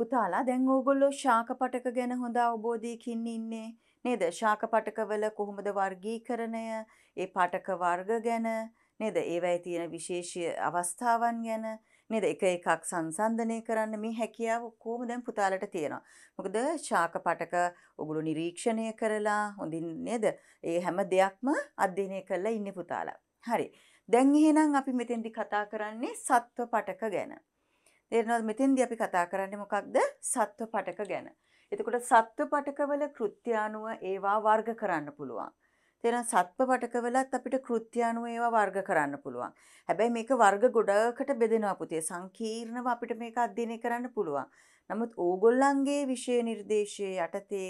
පුතාලා දැන් ඕගොල්ලෝ ශාකපටක ගැන හොඳ අවබෝධයකින් ඉන්නේ නේද? ශාකපටකවල කොහොමද වර්ගීකරණය, ඒ පටක වර්ග ගැන නේද? ඒවයි තියෙන විශේෂ අවස්ථාවන් ගැන නේද එක එකක් සංසන්ධනය කරන්න මේ හැකියාව කොහොම දැන් පුතාලට තියෙනවා. මොකද ශාක පටක ඔගොල්ලෝ නිරීක්ෂණය කරලා හොඳින් නේද? ඒ හැම දෙයක්ම අධ්‍යයනය කරලා ඉන්නේ පුතාලා. හරි. දැන් එහෙනම් අපි මෙතෙන්දි කතා කරන්නේ සත්ව පටක ගැන. තේරෙනවද මෙතෙන්දී අපි කතා කරන්නේ මොකක්ද සත්ව පටක ගැන. එතකොට සත්ව පටකවල කෘත්‍ය අනුව ඒවා වර්ග කරන්න පුළුවන්. තේරෙන සත්ව පටකවලත් අපිට කෘත්‍ය අනුව ඒවා වර්ග කරන්න පුළුවන්. හැබැයි මේක වර්ග ගොඩකට බෙදෙනවා පුතේ. සංකීර්ණව අපිට මේක අධ්‍යයනය කරන්න පුළුවන්. නමුත් ඕගොල්ලන්ගේ විෂය නිර්දේශයේ යටතේ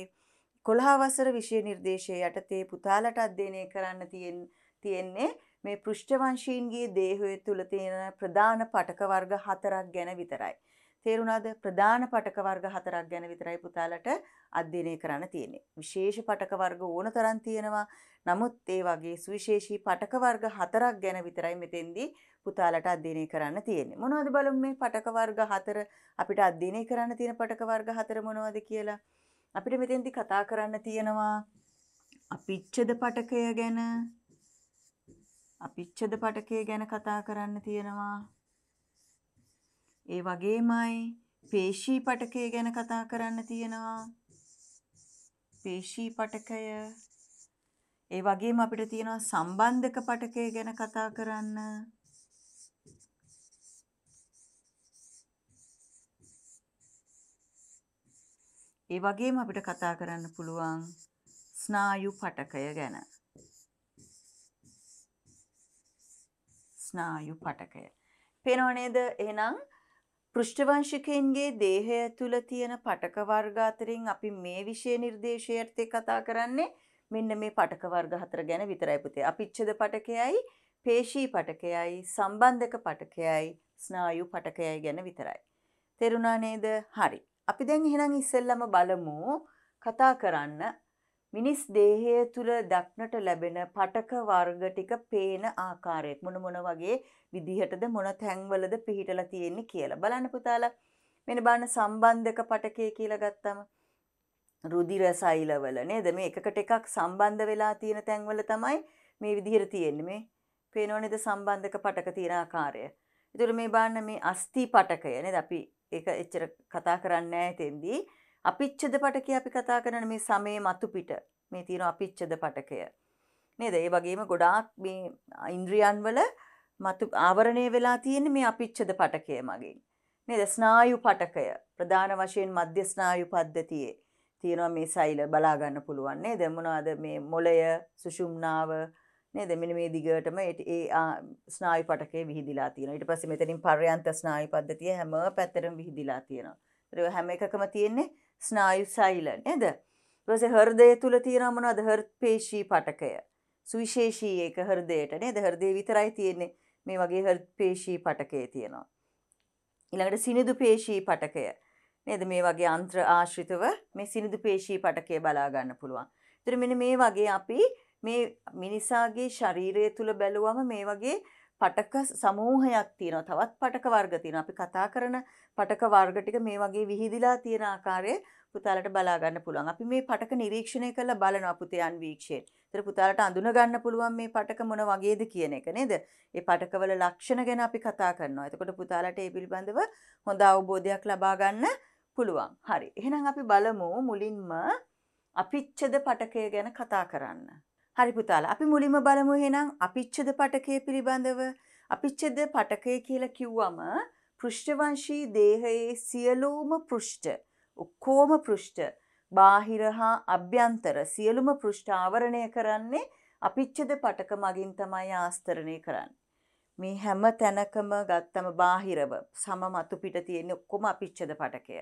11 වසර විෂය නිර්දේශයේ යටතේ පුතාලට අධ්‍යයනය කරන්න තියෙන්නේ මේ පෘෂ්ඨවංශීන්ගේ දේහය තුල තියෙන ප්‍රධාන පටක වර්ග හතරක් ගැන විතරයි. තේරුණාද? ප්‍රධාන පටක වර්ග හතරක් ගැන විතරයි පුතාලට අධ්‍යයනය කරන්න තියෙන්නේ. විශේෂ පටක වර්ග ඕන තරම් තියෙනවා. නමුත් ඒ වගේ සුවිශේෂී පටක වර්ග හතරක් ගැන විතරයි මෙතෙන්දී පුතාලට අධ්‍යයනය කරන්න තියෙන්නේ. මොනවද බලමු මේ පටක වර්ග හතර අපිට අධ්‍යයනය කරන්න තියෙන පටක වර්ග හතර මොනවද කියලා. අපිට මෙතෙන්දී කතා කරන්න තියෙනවා අපිච්ඡද පටකය ගැන අපිච්ඡද පටකය ගැන කතා කරන්න තියෙනවා. ඒ වගේමයි පේශී පටකය ගැන කතා කරන්න තියෙනවා. පේශී පටකය ඒ වගේම අපිට තියෙනවා සම්බන්ධක පටකය ගැන කතා කරන්න. ඒ වගේම අපිට කතා කරන්න පුළුවන් ස්නායු පටකය ගැන. ස්නායු පටකය. පෙනෝනේද එනම් පෘෂ්ඨවංශිකයන්ගේ දේහය තුළ තියෙන පටකවර්ගාතරින් අපි මේ විෂය නිර්දේශයර්ථය කතා කරන්නේ මෙන්න මේ පටකවර්ග හතර ගැන විතරයිපුතේ අපිච්චද පටකයයි පේශී පටකයයි සම්බන්ධක පටකයයි ස්නායු පටකයයි ගැන විතරයි. තෙරුණා නේද හරි. අපි දැන් එහෙනම් ඉස්සෙල්ලම බලමු කතා කරන්න මිනිස් දේහය තුළ දක්නට ලැබෙන පටක වර්ග ටික පේන ආකාරයක් මොන මොන වගේ විදිහටද මොන තැන්වලද පිහිටලා තියෙන්නේ කියලා බලන්න පුතාලා මෙන්න බලන්න සම්බන්ධක පටකය කියලා ගත්තම රුධිර සෛලවල නේද මේ එකකට එකක් සම්බන්ධ වෙලා තියෙන තැන්වල තමයි මේ විදිහට තියෙන්නේ මේ පේනව නේද සම්බන්ධක පටක තියෙන ආකාරය. ඒතර මේ බලන්න මේ අස්ථි පටකය නේද අපි ඒක එච්චර කතා කරන්නේ නැහැ අපිච්ඡද පටකය අපි කතා කරන මේ සමයේ මතු පිට මේ තියෙන අපිච්ඡද පටකය නේද? ඒ වගේම ගොඩාක් මේ ඉන්ද්‍රියන් වල මතු ආවරණය වෙලා තියෙන මේ අපිච්ඡද පටකය මගින් නේද? ස්නායු පටකය ප්‍රධාන වශයෙන් මධ්‍ය ස්නායු පද්ධතියේ තියෙනවා මේ සෛල බලා ගන්න පුළුවන් නේද? මොනවාද මේ මොළය, සුෂුම්නාව නේද? මෙන්න මේ දිගටම ඒ ස්නායු පටකය විහිදිලා තියෙනවා. ඊට පස්සේ මෙතනින් පර්යන්ත ස්නායු පද්ධතිය හැම පැත්තටම විහිදිලා තියෙනවා. හැම එකකම තියෙන්නේ ස්නායු සෛලන් එද පස හර්දය තුළ තියෙනමනවද හර්පේශී පටකය සුවිශේෂී ඒක හර්දයට නේද හර්දය විතරයි තියෙන්නේ මේ වගේ හර්පේශී පටකය තියෙනවා. ඉළඟට සිනිදු පේශී පටකය නේද මේ වගේ අන්ත්‍ර ආශ්‍රිතව මේ සිනිදු පේශී පටකය බලාගන්න පුළුවන්. තරමෙන මේ වගේ අපි මේ මිනිසාගේ ශරීරය තුළ බැලුවම මේ වගේ පටක සමූහයක් තියෙනවා තවත් පටක වර්ග තියෙනවා අපි කතා කරන පටක වර්ග ටික මේ වගේ විහිදිලා තියෙන ආකාරය පුතාලට බලා ගන්න පුළුවන්. අපි මේ පටක නිරීක්ෂණය කරලා බලනවා පුතේයන් වීක්ෂයෙන්. ඒතර පුතාලට අඳුන ගන්න පුළුවන් මේ පටක මොන වගේද කියන එක නේද? ඒ පටකවල ලක්ෂණ ගැන අපි කතා කරනවා. එතකොට පුතාලට ඒ පිළිබඳව හොඳ අවබෝධයක් ලබා ගන්න පුළුවන්. හරි. එහෙනම් අපි බලමු මුලින්ම අපිච්ඡද පටකය ගැන කතා කරන්න. හරි පුතාලා. අපි මුලින්ම බලමු එහෙනම් අපිච්ඡද පටකය පිළිබඳව. අපිච්ඡද පටකය කියලා කිව්වම පෘෂ්ඨවංශී දේහයේ සියලූම පෘෂ්ඨ ඔක්කෝම පෘෂ්ඨ බාහිර හා අභ්‍යන්තර සියලුම පෘෂ්ඨ ආවරණය කරන්නේ අපිච්චද පටක මගින් තමයි ආස්තරණය කරන්න. මේ හැම තැනකම ගත්තම බාහිරව සම මතු පිට තියෙන ඔක්කොම අපිච්චද පටකය.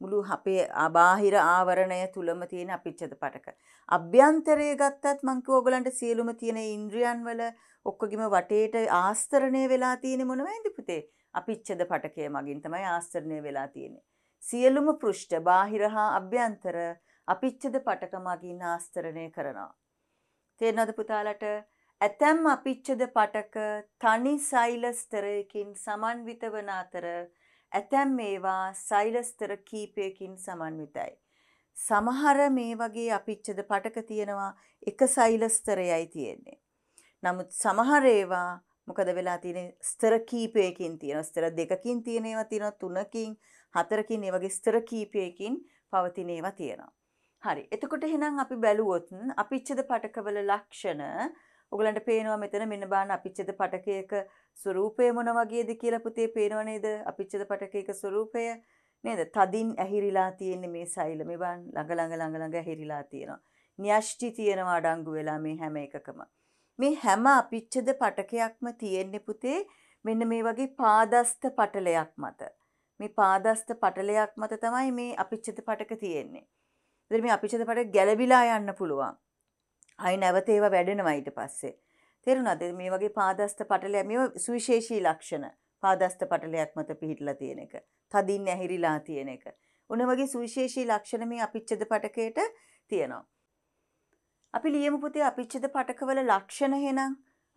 මුළු අපේ අබාහිර ආවරණය තුළම තියෙන අපිච්චද පටක. අභ්‍යන්තරය ගත්තත් මංක ඕගලන්ට සියලුම තියෙන ඉන්ද්‍රියන් වල ඔක්කොගිම වටේට ආස්තරණය වෙලා තියෙන මොනවයිද පුතේ අපිච්ඡේද පටකය මගින් තමයි ආස්තරණය වෙලා තියෙන්නේ. සියලුම පෘෂ්ඨ බාහිර හා අභ්‍යන්තර අපිච්ඡේද පටක මගින් ආස්තරණය කරනවා. තේරෙනවද පුතාලට? ඇතැම් අපිච්ඡේද පටක තනි සෛලස්තරයකින් සමන්විත වන අතර ඇතැම් මේවා සෛලස්තර කීපයකින් සමන්විතයි. සමහර මේ වගේ අපිච්චද පටක තියෙනවා එක සෛලස්තරයයි තියෙන්නේ. නමුත් සමහර ඒවා මොකද වෙලා තියෙන ස්තර කීපයකින් තියෙන ස්තර දෙකකින් තියෙන ඒවා තියෙනවා තුනකින් හතරකින් ඒ වගේ ස්තර කීපයකින් පවතින ඒවා තියෙනවා. හරි. එතකොට එහෙනම් අපි බැලුවොත් අපිච්ඡේද පටකවල ලක්ෂණ ඔයගලන්ට පේනවා මෙතන මෙන්න බලන්න අපිච්ඡේද පටකයක ස්වરૂපය මොන වගේද කියලා පුතේ පේනව නේද? අපිච්ඡේද පටකයක ස්වરૂපය නේද? තදින් ඇහිරිලා තියෙන මේ සෛල මේ බලන්න ළඟ ළඟ ළඟ ළඟ ඇහිරිලා තියෙනවා. න්‍යෂ්ටි තියෙනවා අඩංගු වෙලා මේ හැම එකකම. මේ හැම අපිච්චද පටකයක්ම තියෙන්නේ පුතේ මෙන්න මේ වගේ පාදස්ත පටලයක් මත. මේ පාදස්ත පටලයක් මත තමයි මේ අපිච්චද පටක තියෙන්නේ. ඉතින් මේ අපිච්චද පටක ගැළවිලා යන්න පුළුවන්. ආයි නැවත ඒවා වැඩෙනවා ඊට පස්සේ. තේරුණාද? මේ වගේ පාදස්ත පටලය මේව සුවිශේෂී ලක්ෂණ. පාදස්ත පටලයක් මත පිහිටලා තියෙන එක. තදින් ඇහිරිලා තියෙන එක. ඔන්න වගේ සුවිශේෂී ලක්ෂණ මේ අපිච්චද පටකයට තියෙනවා. අපි ලියමු පුතේ අපිච්චිත පටකවල ලක්ෂණ එහෙනම්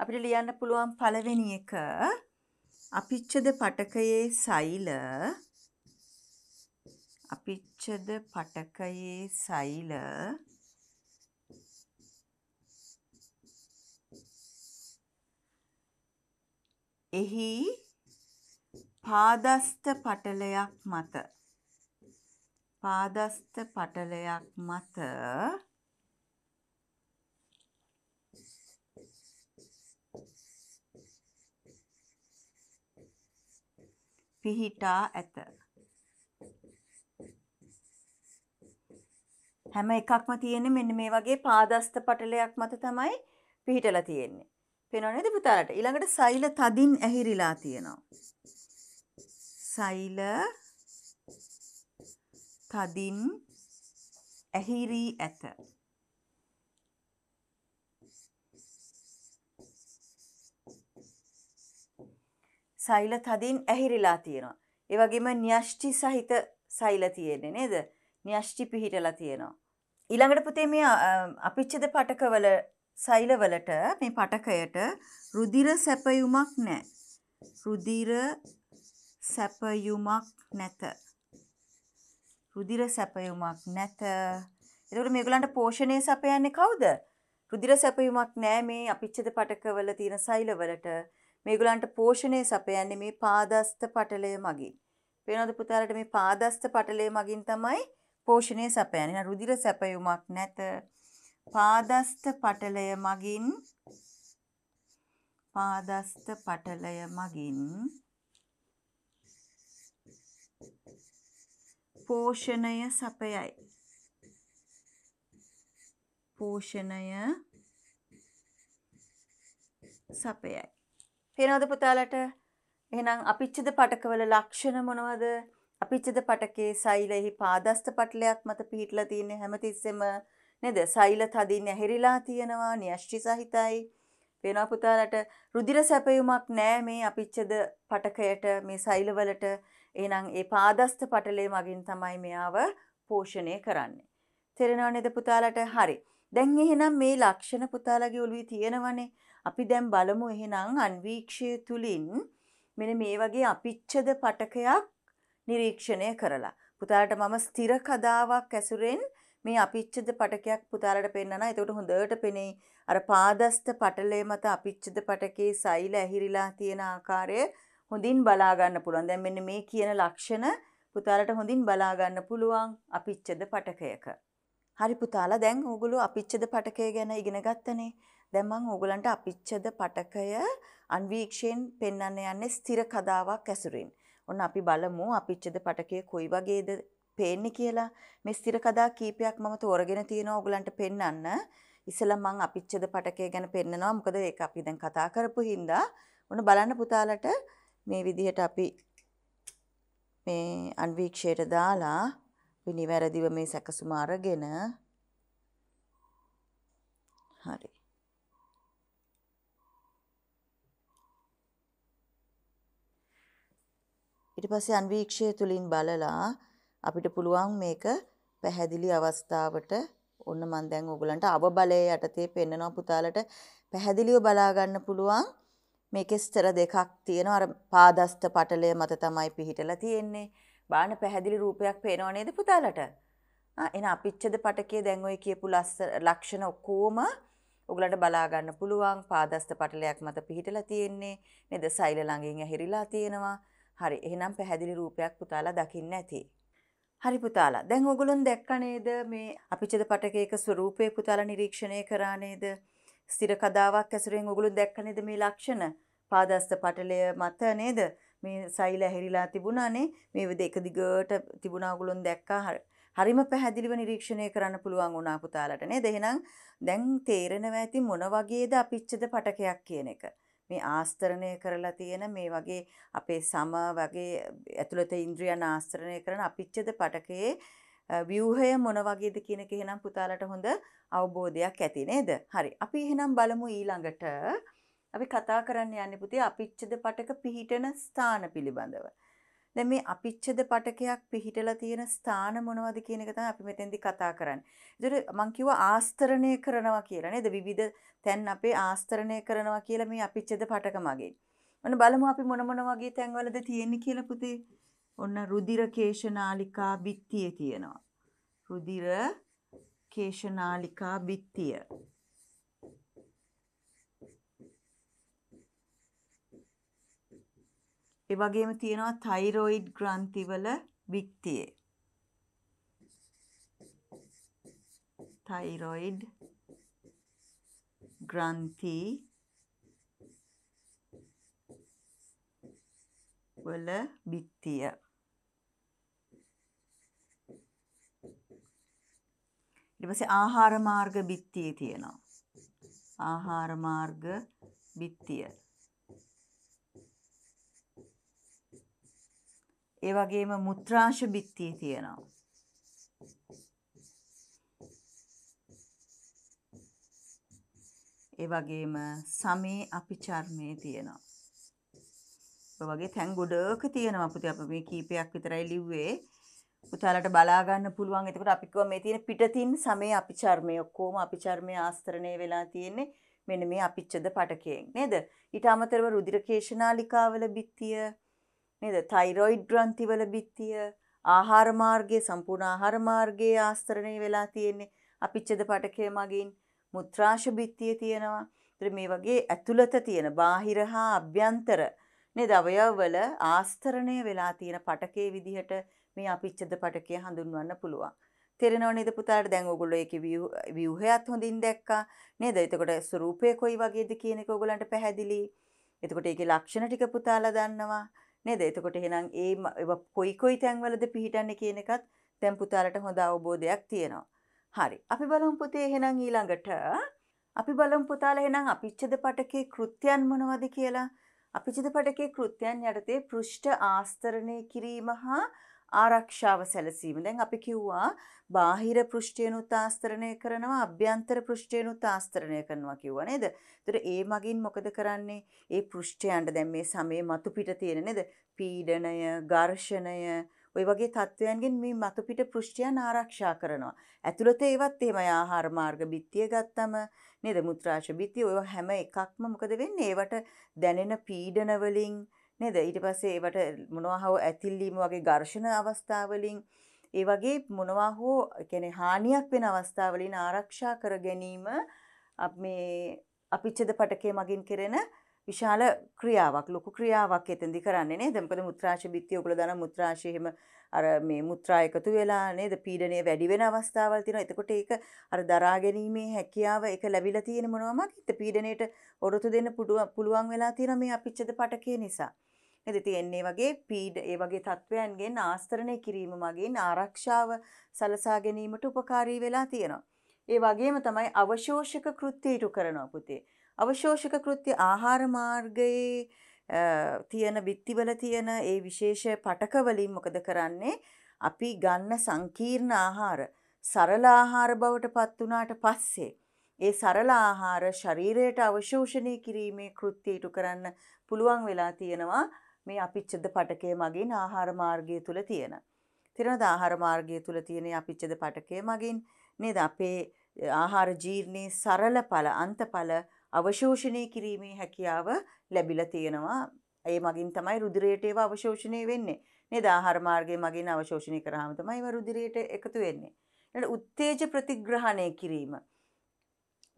අපිට ලියන්න පුළුවන් පළවෙනි එක අපිච්චද පටකයේ සෛල අපිච්චද පටකයේ සෛල එහි පාදස්ත පටලයක් මත පාදස්ත පටලයක් මත පිහිටා ඇත. හැම එකක්ම තියෙන්නේ මෙන්න මේ වගේ පාදස්ත පටලයක් මත තමයි පිහිටලා තියෙන්නේ. පේනව නේද පුතාලට? ඊළඟට සෛල තදින් ඇහිරිලා තියෙනවා. සෛල තදින් ඇහිරි ඇත. සෛල තදින් ඇහිරිලා තියෙනවා. ඒ වගේම න්‍යෂ්ටි සහිත සෛල තියෙන්නේ නේද? න්‍යෂ්ටි පිහිටලා තියෙනවා. ඊළඟට පුතේ මේ අපිච්ඡද පටකවල සෛලවලට මේ පටකයට රුධිර සැපයුමක් නැහැ. රුධිර සැපයුමක් නැත. රුධිර සැපයුමක් නැත. එතකොට මේගොල්ලන්ට පෝෂණය සපයන්නේ කවුද? රුධිර සැපයුමක් නැහැ මේ අපිච්ඡද පටකවල තියෙන සෛලවලට. මේගොල්ලන්ට පෝෂණය සපයන්නේ මේ පාදස්ත පටලය මගින්. පේනවද පුතාලට මේ පාදස්ත පටලය මගින් තමයි පෝෂණය සපයන්නේ. රුධිර සැපයුමක් නැත. පාදස්ත පටලය මගින් පාදස්ත පටලය මගින් පෝෂණය සපයයි. පෝෂණය සපයයි. තියෙනවද පුතාලට? එහෙනම් අපිච්චද පටකවල ලක්ෂණ මොනවද? අපිච්චද පටකේ සෛලෙහි පාදස්ත පටලයක් මත පිහිටලා තියෙන හැමතිස්සෙම නේද? සෛල තදින් ඇහිරිලා තියෙනවා, න්‍යෂ්ටි සහිතයි. වෙනවා පුතාලට රුධිර සැපයුමක් නෑ මේ අපිච්චද පටකයට මේ සෛලවලට එහෙනම් ඒ පාදස්ත පටලේ මගින් තමයි මෙයාව පෝෂණය කරන්නේ. තේරෙනව නේද පුතාලට? හරි. දැන් එහෙනම් මේ ලක්ෂණ පුතාලගේ ඔළුවේ තියෙනවනේ. අපි දැන් බලමු එහෙනම් අන්වීක්ෂය තුලින් මෙන්න මේ වගේ අපිච්ඡද පටකයක් නිරීක්ෂණය කරලා පුතාලට මම ස්ථිර කදාවක් ඇසුරෙන් මේ අපිච්ඡද පටකයක් පුතාලට පෙන්නනවා. එතකොට හොඳට පෙනෙයි අර පාදස්ත පටලය මත අපිච්ඡද පටකේ සෛල ඇහිරිලා තියෙන ආකාරය හොඳින් බලා ගන්න පුළුවන්. දැන් මෙන්න මේ කියන ලක්ෂණ පුතාලට හොඳින් බලා ගන්න පුළුවන් අපිච්ඡද පටකයක. හරි පුතාලා දැන් ඕගොල්ලෝ අපිච්ඡද පටකය ගැන ඉගෙන ගත්තනේ. දැන් මම ඕගලන්ට අපිච්ඡද පටකය අන්වීක්ෂයෙන් පෙන්වන්න යන්නේ ස්ථිර කතාවක් ඇසුරින්. ඔන්න අපි බලමු අපිච්ඡද පටකය කොයි වගේද පේන්නේ කියලා. මේ ස්ථිර කතා කීපයක් මම තෝරගෙන තියෙනවා ඕගලන්ට පෙන්වන්න. ඉස්සෙල්ලා මම අපිච්ඡද පටකය ගැන පෙන්නනවා. මොකද ඒක අපි දැන් කතා කරපු හින්දා ඔන්න බලන්න පුතාලට මේ විදිහට අපි මේ අන්වීක්ෂයට දාලා අපි නිවැරදිව මේ සැකසුම අරගෙන හරි ඊට පස්සේ අන්වීක්ෂය තුලින් බලලා අපිට පුළුවන් මේක පැහැදිලි අවස්ථාවට ඔන්න මම දැන් ඕගලන්ට අවබලය යටතේ පෙන්නනවා පුතාලට පැහැදිලිව බලා ගන්න පුළුවන් මේකේ ස්තර දෙකක් තියෙනවා අර පාදස්ත පටලය මත තමයි පිහිටලා තියෙන්නේ බාන පැහැදිලි රූපයක් පේනව නේද පුතාලට ආ එන අපිච්ඡද පටකයේ දැන් ඔය කියපු ලක්ෂණ ඔක්කොම ඔගලට බලාගන්න පුළුවන් පාදස්ත පටලයක් මත පිහිටලා තියෙන්නේ නේද සෛල ළඟින් ඇහිරිලා තියෙනවා හරි එහෙනම් පැහැදිලි රූපයක් පුතාලා දකින්න ඇති. හරි පුතාලා දැන් ඔගොලොන් දැක්ක නේද මේ අපිචද පටකයක ස්වරූපය පුතාලා නිරීක්ෂණය කරා නේද? ස්ථිර කදාවක් ඇසුරෙන් ඔගොලොන් දැක්ක නේද මේ ලක්ෂණ? පාදස්ත පටලය මත නේද? මේ සෛල ඇහිරිලා තිබුණානේ. මේ විදිහ එක දිගට තිබුණා ඔගොලොන් දැක්කා. හරිම පැහැදිලිව නිරීක්ෂණය කරන්න පුළුවන් වුණා පුතාලට නේද? එහෙනම් දැන් තේරෙනවා ඇති මොන වගේද අපිච්චද පටකයක් කියන එක. මේ ආස්තරණය කරලා තියෙන මේ වගේ අපේ සම වගේ ඇතුළත ඉන්ද්‍රියන් ආස්තරණය කරන අපිච්චද පටකයේ ව්‍යූහය මොන වගේද කියන එක එහෙනම් පුතාලට හොඳ අවබෝධයක් ඇති නේද? හරි. අපි එහෙනම් බලමු ඊළඟට අපි කතා කරන්න යන්නේ පුතේ අපිච්චද පටක පිහිටන ස්ථාන පිළිබඳව. දැන් මේ අපිච්ඡද පටකයක් පිහිටලා තියෙන ස්ථාන මොනවද කියන එක තමයි අපි මෙතෙන්දි කතා කරන්නේ. ඒතර මම කිව්වා ආස්තරණය කරනවා කියලා නේද? විවිධ තැන් අපේ ආස්තරණය කරනවා කියලා මේ අපිච්ඡද පටක මගේ. ඔන්න බලමු අපි මොන මොන වගේ තැන්වලද තියෙන්නේ කියලා පුතේ. ඔන්න රුධිර කේශනාලිකා බිත්තියේ තියෙනවා. රුධිර කේශනාලිකා බිත්තිය. ඒ වගේම තියෙනවා තයිරොයිඩ් ග්‍රන්ථිවල වික්තියේ. තයිරොයිඩ් ග්‍රන්ථි වල බිත්තිය. ඊට පස්සේ ආහාර මාර්ග බිත්තිය තියෙනවා. ආහාර මාර්ග බිත්තිය. ඒ වගේම මුත්‍රාංශ බිත්තිය තියෙනවා. ඒ වගේම සමේ අපි චර්මයේ තියෙනවා. ඔය වගේ තැන් ගොඩක තියෙනවා පුතේ අපි මේ කීපයක් විතරයි ලිව්වේ. පුතාලට බලා ගන්න පුළුවන්. එතකොට අපි කිව්වා මේ තියෙන පිටතින් සමේ අපි චර්මයේ ඔක්කොම අපි චර්මයේ ආස්තරණය වෙලා තියෙන්නේ මෙන්න මේ අපිච්ඡද පටකයෙන් නේද? ඊට අමතරව රුධිර කේශනාලිකාවල බිත්තිය නේද තයිරොයිඩ් ග්‍රන්ථිවල බිත්තිය ආහාර මාර්ගයේ සම්පූර්ණ ආහාර මාර්ගයේ ආස්තරණය වෙලා තියෙන්නේ අපිච්ඡද පටකය මගින් මුත්‍රාශ බිත්තිය තියෙනවා. ඒතර මේ වගේ ඇතුළත තියෙන බාහිර හා අභ්‍යන්තර නේද අවයවවල ආස්තරණය වෙලා තියෙන පටකයේ විදිහට මේ අපිච්ඡද පටකය හඳුන්වන්න පුළුවන්. තේරෙනව නේද පුතාට දැන් ඕගොල්ලෝ ඒකේ ව්‍යුහයත් හොඳින් දැක්කා නේද? එතකොට ස්වરૂපය කොයි වගේද කියන එක ඕගොල්ලන්ට පැහැදිලි. එතකොට ඒකේ ලක්ෂණ ටික පුතාලා දන්නවා. නේද? එතකොට එහෙනම් ඒ කොයි කොයි තැන්වලද පිහිටන්නේ කියන එකත් දැන් පුතාලට හොඳ අවබෝධයක් තියෙනවා. හරි. අපි බලමු පුතේ එහෙනම් ඊළඟට අපි බලමු පුතාලා එහෙනම් අපිච්ඡද පටකේ කෘත්‍යයන් මොනවද කියලා. අපිච්ඡද පටකේ කෘත්‍යයන් යටතේ පෘෂ්ඨ ආස්තරණය කිරීම හා ආරක්ෂාව සැලසීම. දැන් අපි කිව්වා බාහිර පෘෂ්ඨයනුත් ආස්තරණය කරනවා අභ්‍යන්තර පෘෂ්ඨයනුත් ආස්තරණය කරනවා කිව්වා නේද? ඒතර ඒ මගින් මොකද කරන්නේ? ඒ පෘෂ්ඨයන්ට දැන් මේ සමේ මතු පිට තියෙන නේද? පීඩණය, ඝර්ෂණය, ඔය වගේ තත්ත්වයන්ගෙන් මේ මතුපිට පෘෂ්ඨයන් ආරක්ෂා කරනවා. ඇතුළත ඒවත් එහෙමයි ආහාර මාර්ග බිත්තිය ගත්තම නේද මුත්‍රාශ බිත්තිය ඔය හැම එකක්ම මොකද වෙන්නේ? ඒවට දැනෙන පීඩන වලින් නේද ඊට පස්සේ ඒවට මොනවා හෝ ඇතිල්ලීම වගේ ඝර්ෂණ අවස්ථාවලින් ඒ වගේ මොනවා හෝ කියන්නේ හානියක් වෙන අවස්ථාවලින් ආරක්ෂා කර ගැනීම මේ අපිච්ඡද පටකය මගින් කෙරෙන විශාල ක්‍රියාවක් ලොකු ක්‍රියාවක් එතෙන්දි කරන්නේ නේද? මොකද මුත්‍රාශ බිත්තිය ඔගොල්ලෝ දන්න මුත්‍රාශය එහෙම අර මේ මුත්‍රා එකතු වෙලා නේද පීඩනය වැඩි වෙන අවස්ථාවල් තියෙනවා. එතකොට ඒක අර දරා ගැනීමේ හැකියාව ඒක ලැබිලා තියෙන මොනවාම හිත පීඩණයට ඔරොතු දෙන්න පුළුවන් වෙලා තියෙන මේ අපිච්ඡද පටකය නිසා. නේද? තියෙන්නේ වගේ පීඩ ඒ වගේ තත්වයන්ගෙන් ආස්තරණය කිරීම මගින් ආරක්ෂාව සලසා ගැනීමට උපකාරී වෙලා තියෙනවා. ඒ වගේම තමයි අවශෝෂක කෘත්‍ය ඉටු කරනවා පුතේ. අවශෝෂක කෘත්‍ය ආහාර මාර්ගයේ තියෙන බිත්තිවල තියෙන ඒ විශේෂ පටක වලින් මොකද කරන්නේ අපි ගන්න සංකීර්ණ ආහාර සරල ආහාර බවට පත් වුණාට පස්සේ ඒ සරල ආහාර ශරීරයට අවශෝෂණය කිරීමේ කෘත්‍ය ඉටු කරන්න පුළුවන් වෙලා තියෙනවා මේ අපිච්ඡද පටකය මගින් ආහාර මාර්ගය තුල තියෙන. තිරනද ආහාර මාර්ගය තුල තියෙන අපිච්ඡද පටකය මගින් නේද අපේ ආහාර ජීර්ණයේ සරල ඵල අන්තඵල අවශෝෂණය කිරීමේ හැකියාව ලැබිලා තියෙනවා. ඒ මගින් තමයි රුධිරයට ඒව අවශෝෂණය වෙන්නේ. නේද ආහාර මාර්ගයේ මගින් අවශෝෂණය කරාම තමයි ඒව රුධිරයට එකතු වෙන්නේ. ඊළඟ උත්තේජ ප්‍රතිග්‍රහණය කිරීම.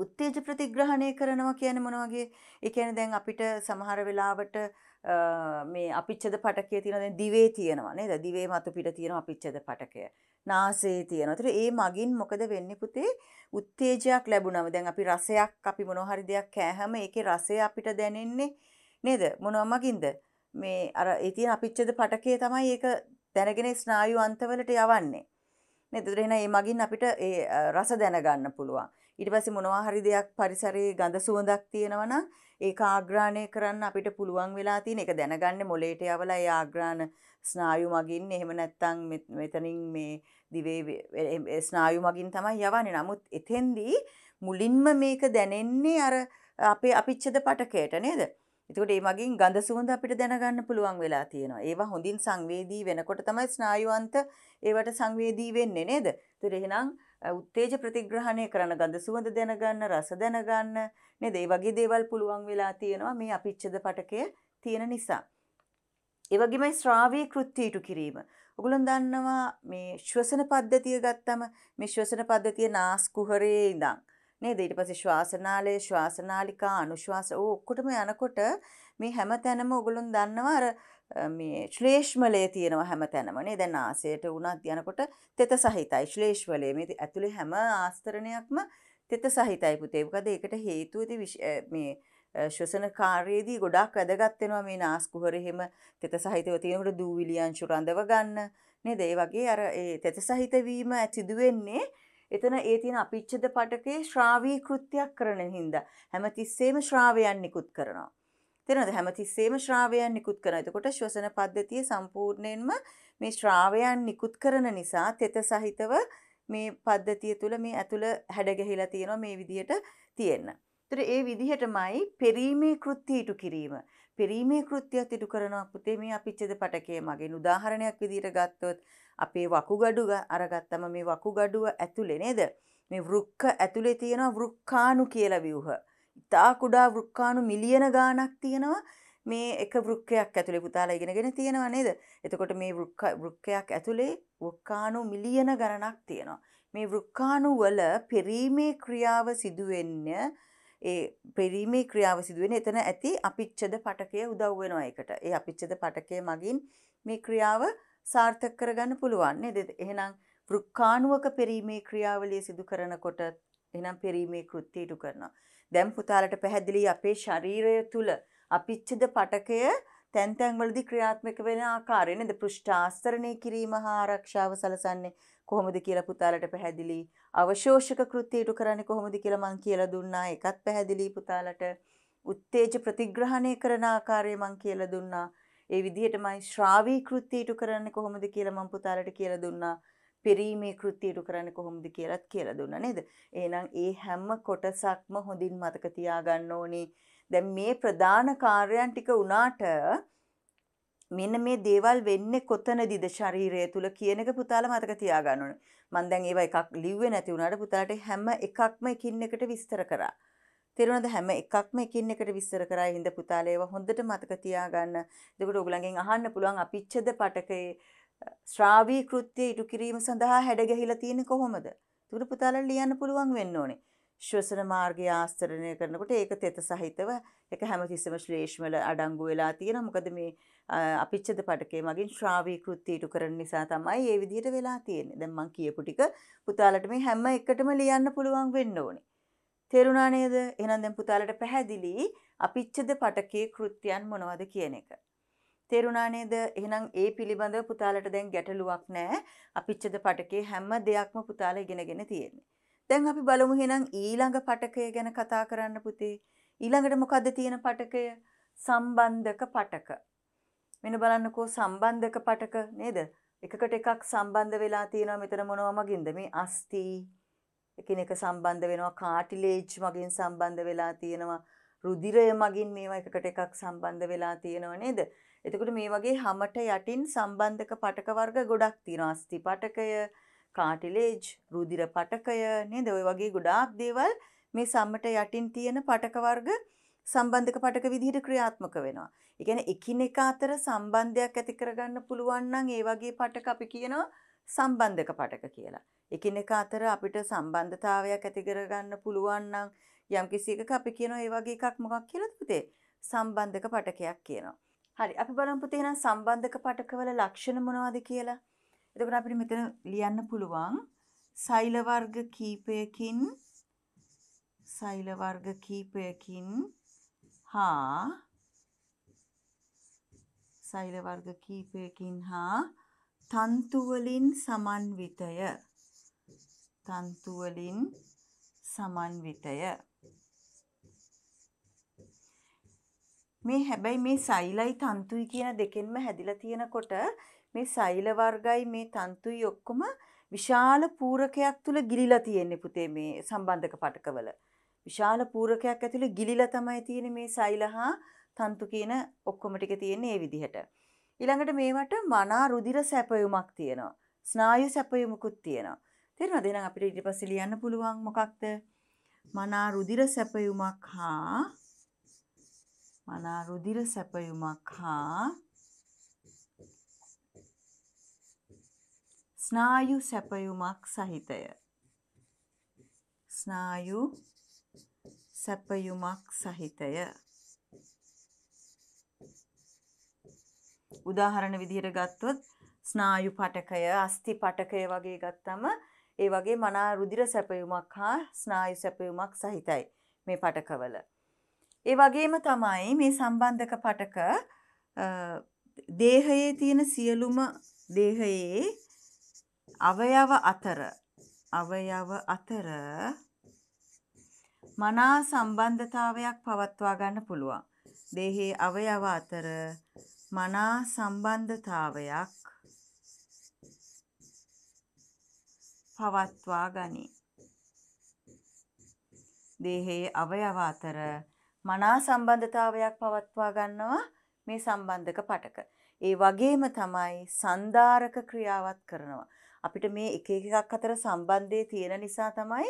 උත්තේජ ප්‍රතිග්‍රහණය කරනවා කියන්නේ මොන වගේ? ඒ කියන්නේ දැන් අපිට සමහර වෙලාවට මේ අපිච්චද පටකය තියෙන දිවේ තියෙනවා නේද දිවේ මතු පිට තියෙන අපිච්චද පටකය නාසයේ තියෙනවා. ඒතර ඒ මගින් මොකද වෙන්නේ පුතේ? උත්තේජයක් ලැබුණම දැන් අපි රසයක් අපි මොන හරි දෙයක් කෑහම ඒකේ රසය අපිට දැනෙන්නේ නේද? මොනවා මගින්ද? මේ අර ඒ තියෙන අපිච්චද පටකය තමයි ඒක දැනගෙන ස්නායු අන්තවලට යවන්නේ. නේද? ඒතර එහෙනම් ඒ මගින් අපිට ඒ රස දැනගන්න පුළුවන්. ඊට පස්සේ මොනවා හරි දෙයක් පරිසරයේ ගඳ සුවඳක් තියෙනවා නම් ඒක ආග්‍රාණය කරන්න අපිට පුළුවන් වෙලා තියෙන එක දැනගන්න මොලේට යවලා ඒ ආග්‍රාණ ස්නායු මගින් එහෙම නැත්තම් මෙතනින් මේ දිවේ ස්නායු මගින් තමයි යවන්නේ. නමුත් එතෙන්දී මුලින්ම මේක දැනෙන්නේ අර අපේ අපිච්චද පටකයට නේද? එතකොට ඒ මගින් ගඳ සුවඳ අපිට දැනගන්න පුළුවන් වෙලා තියෙනවා. ඒවා හොඳින් සංවේදී වෙනකොට තමයි ස්නායුවන්ත ඒවට සංවේදී වෙන්නේ නේද? ඒතර එහෙනම් උත්තේජ ප්‍රතිග්‍රහණය කරන ගඳ සුවඳ දැනගන්න, රස දැනගන්න, නේද? ඒ වගේ දේවල් පුළුවන් වෙලා තියෙනවා මේ අපිච්ඡේද පටකය තියෙන නිසා. ඒ වගේමයි ශ්‍රාවී කෘත්‍යීටු කිරීම. ඔගොල්ලන් දන්නවා මේ ශ්වසන පද්ධතිය ගත්තම මේ ශ්වසන පද්ධතිය නාස් කුහරයේ ඉඳන් නේද? ඊට පස්සේ ශ්වාසනාලය, ශ්වාසනාලිකා, අනුශ්වාස ඔක්කොටම යනකොට මේ හැමතැනම ඔගොල්ලන් දන්නවා අර මේ ශ්ලේෂ්මලය තියෙනවා හැමතැනම නේද? නාසයට උනත් යනකොට තෙත සහිතයි ශ්ලේෂ්මලය. මේ ඇතුලේ හැම ආස්තරණයක්ම තෙත සහිතයි පුතේ. මොකද ඒකට හේතුව මේ ශ්වසන කාර්යයේදී ගොඩාක් වැදගත් වෙනවා මේ නාස්කුහර එහෙම තෙත සහිතව තියෙනකොට දූවිලි අංශු රඳව ගන්න නේද? ඒ වගේ අර ඒ තෙත සහිත වීම සිදු වෙන්නේ එතන ඒ තියෙන අපිච්ඡද පටකේ ශ්‍රාවී කෘත්‍යයක් කරන හින්දා හැමතිස්සෙම ශ්‍රාවයන් නිකුත් කරනවා. තේරෙනවද? හැමතිස්සෙම ශ්‍රාවයන් නිකුත් කරනවා. එතකොට ශ්වසන පද්ධතිය සම්පූර්ණයෙන්ම මේ ශ්‍රාවයන් නිකුත් කරන නිසා තෙත සහිතව මේ පද්ධතිය තුළ මේ ඇතුළ හැඩගැහිලා තියෙනවා මේ විදිහට තියෙන්න. ඒතර ඒ විදිහටමයි පෙරීමේ කෘත්‍ය ඉටු කිරීම. පෙරීමේ කෘත්‍යයත් ඉටු කරනවා පුතේ මේ අපිච්ඡේද පටකයේ මගින් උදාහරණයක් විදිහට ගත්තොත් අපේ වකුගඩුව අරගත්තම මේ වකුගඩුව ඇතුලේ නේද? මේ වෘක්ක ඇතුලේ තියෙන වෘක්කාණු කියලා ව්‍යුහ. ඉතා කුඩා වෘක්කාණු මිලියන ගාණක් තියෙනවා. මේ එක වෘක්කයක් ඇතුළේ පුතාලා ඉගෙනගෙන තියෙනවා නේද? එතකොට මේ වෘක්කයක් ඇතුළේ වෘක්කාණු මිලියන ගණනක් තියෙනවා. මේ වෘක්කාණු වල පෙරීමේ ක්‍රියාව සිදුවෙන්නේ ඒ පෙරීමේ ක්‍රියාව සිදුවෙන එතන ඇති අපිච්ඡද පටකය උදව් වෙනවා ඒකට. ඒ අපිච්ඡද පටකය මගින් මේ ක්‍රියාව සාර්ථක කරගන්න පුළුවන් නේද? එහෙනම් වෘක්කාණුවක පෙරීමේ ක්‍රියාවලිය සිදු කරනකොට එහෙනම් පෙරීමේ කෘත්‍ය ඉටු කරනවා. දැන් පුතාලට පැහැදිලි අපේ ශරීරය තුල අපිච්චද පටකය තැන් තැන්වලදී ක්‍රියාත්මක වෙන ආකාරය නේද පෘෂ්ඨාස්තරණය කිරීම හා ආරක්ෂාව සලසන්නේ කොහොමද කියලා පුතාලට පැහැදිලි අවශෝෂක කෘත්‍යයට කරන්නේ කොහොමද කියලා මං කියලා දුන්නා ඒකත් පැහැදිලි පුතාලට උත්තේජ ප්‍රතිග්‍රහණය කරන ආකාරය මං කියලා දුන්නා ඒ විදිහටමයි ශ්‍රාවී කෘත්‍යයට කරන්නේ කොහොමද කියලා මං පුතාලට කියලා දුන්නා පෙරීමේ කෘත්‍යයට කරන්නේ කොහොමද කියලාත් කියලා දුන්නා නේද එහෙනම් ඒ හැම කොටසක්ම හොඳින් මතක තියාගන්න ඕනේ දැන් මේ ප්‍රධාන කාර්යයන් ටික වුණාට මෙන්න මේ දේවල් වෙන්නේ කොතනදද ශරීරය තුල කියන එක පුතාලා මතක තියාගන්න ඕනේ. මම දැන් ඒවා එකක් ලිව්වේ නැති වුණාට පුතාලට හැම එකක්ම එකින් එකට විස්තර කරා. තේරුණාද හැම එකක්ම එකින් එකට විස්තර කරා. ඒ හින්දා පුතාලා ඒවා හොඳට මතක තියාගන්න. එතකොට ඔයගලගෙන් අහන්න පුළුවන් අපිච්ඡද පටකේ ශ්‍රාවී කෘත්‍ය ඉටු කිරීම සඳහා හැඩ ගැහිලා තියෙන්නේ කොහොමද? එතකොට පුතාලට ලියන්න පුළුවන් වෙන්න ඕනේ. ශ්වසන මාර්ගය ආස්තරණය කරනකොට ඒක තෙත සහිතව ඒක හැමතිස්සම ශ්ලේෂ්ම වල අඩංගු වෙලා තියෙනවා. මොකද මේ අපිච්ඡද පටකේ මගින් ශ්‍රාවී කෘත්‍යීටු කරන නිසා තමයි මේ විදිහට වෙලා තියෙන්නේ. දැන් මම කියපු ටික පුතාලට මේ හැම එකටම ලියන්න පුළුවන් වෙන්න ඕනේ. තේරුණා නේද? එහෙනම් දැන් පුතාලට පැහැදිලි අපිච්ඡද පටකේ කෘත්‍යයන් මොනවද කියන එක. තේරුණා නේද? එහෙනම් ඒ පිළිබඳව පුතාලට දැන් ගැටලුවක් නැහැ. අපිච්ඡද පටකේ හැම දෙයක්ම පුතාලා ඉගෙනගෙන තියෙන්නේ. දැන් අපි බලමු එහෙනම් ඊළඟ පටකය ගැන කතා කරන්න පුතේ. ඊළඟට මොකද්ද තියෙන පටකය? සම්බන්ධක පටක. මෙන්න බලන්නකෝ සම්බන්ධක පටක නේද? එකකට එකක් සම්බන්ධ වෙලා තියෙනවා මෙතන මොනවා මගින්ද? මේ අස්ති එකිනෙක සම්බන්ධ වෙනවා කාටිලේජ් මගින් සම්බන්ධ වෙලා තියෙනවා රුධිරය මගින් මේවා එකකට එකක් සම්බන්ධ වෙලා තියෙනවා නේද? එතකොට මේ වගේ හැමට යටින් සම්බන්ධක පටක වර්ග ගොඩක් තියෙනවා. අස්ති පටකය කාටිලේජ් රුධිර පටකය නේද ඔය වගේ ගොඩාක් දේවල් මේ සම්මට යටින් තියෙන පටක වර්ග සම්බන්ධක පටක විදිහට ක්‍රියාත්මක වෙනවා. ඒ කියන්නේ එකිනෙක අතර සම්බන්ධයක් ඇති කරගන්න පුළුවන් නම් ඒ වගේ පටක අපි කියනවා සම්බන්ධක පටක කියලා. එකිනෙක අතර අපිට සම්බන්ධතාවයක් ඇති කරගන්න පුළුවන් නම් යම්කිසි එකක අපි කියනවා ඒ වගේ එකක් මොකක් කියලාද පුතේ? සම්බන්ධක පටකයක් කියනවා. හරි අපි බලමු පුතේ එහෙනම් සම්බන්ධක පටකවල ලක්ෂණ මොනවද කියලා? එතකොට අපිට මෙතන ලියන්න පුළුවන් සෛල වර්ග කීපයකින් සෛල වර්ග කීපයකින් හා සෛල වර්ග කීපයකින් හා තන්තු වලින් සමන්විතය තන්තු වලින් සමන්විතය මේ හැබැයි මේ සෛලයි තන්තුයි කියන දෙකෙන්ම හැදිලා තියෙනකොට මේ සෛල වර්ගයි මේ තන්තුයි ඔක්කොම විශාල පූරකයක් තුළ ගිලිලා තියෙන්නේ පුතේ මේ සම්බන්ධක පටකවල. විශාල පූරකයක් ඇතුළේ ගිලිලා තමයි තියෙන්නේ මේ සෛල හා තන්තු කියන ඔක්කොම ටික තියෙන්නේ මේ විදිහට. ඊළඟට මේවට මනා රුධිර සැපයුමක් තියෙනවා. ස්නායු සැපයුමකුත් තියෙනවා. තේරෙනවද? එහෙනම් අපිට ඊට පස්සේ ලියන්න පුළුවන් මොකක්ද? මනා රුධිර සැපයුමක් හා මනා රුධිර සැපයුමක් හා ස්නායු සැපයුමක් සහිතය. ස්නායු සැපයුමක් සහිතය. උදාහරණ විදිහට ගත්තොත් ස්නායු පටකය අස්ති පටකය වගේ ගත්තම ඒ වගේ මනා රුදිර සැපයුමක් හා ස්නායු සැපයුමක් සහිතයි මේ පටකවල. ඒ වගේම තමයි මේ සම්බන්ධක පටක දේහයේ තියෙන සියලුම දේහයේ අවයව අතර අවයව අතර මනා සම්බන්ධතාවයක් පවත්වා ගන්න පුළුවන්. දේහයේ අවයව අතර මනා සම්බන්ධතාවයක් පවත්වා ගනී. දේහයේ අවයව අතර මනා සම්බන්ධතාවයක් පවත්වා ගන්නවා මේ සම්බන්ධක පටක. ඒ වගේම තමයි සන්ධාරක ක්‍රියාවත් කරනවා. අපිට මේ එක එකක් අතර සම්බන්ධය තියෙන නිසා තමයි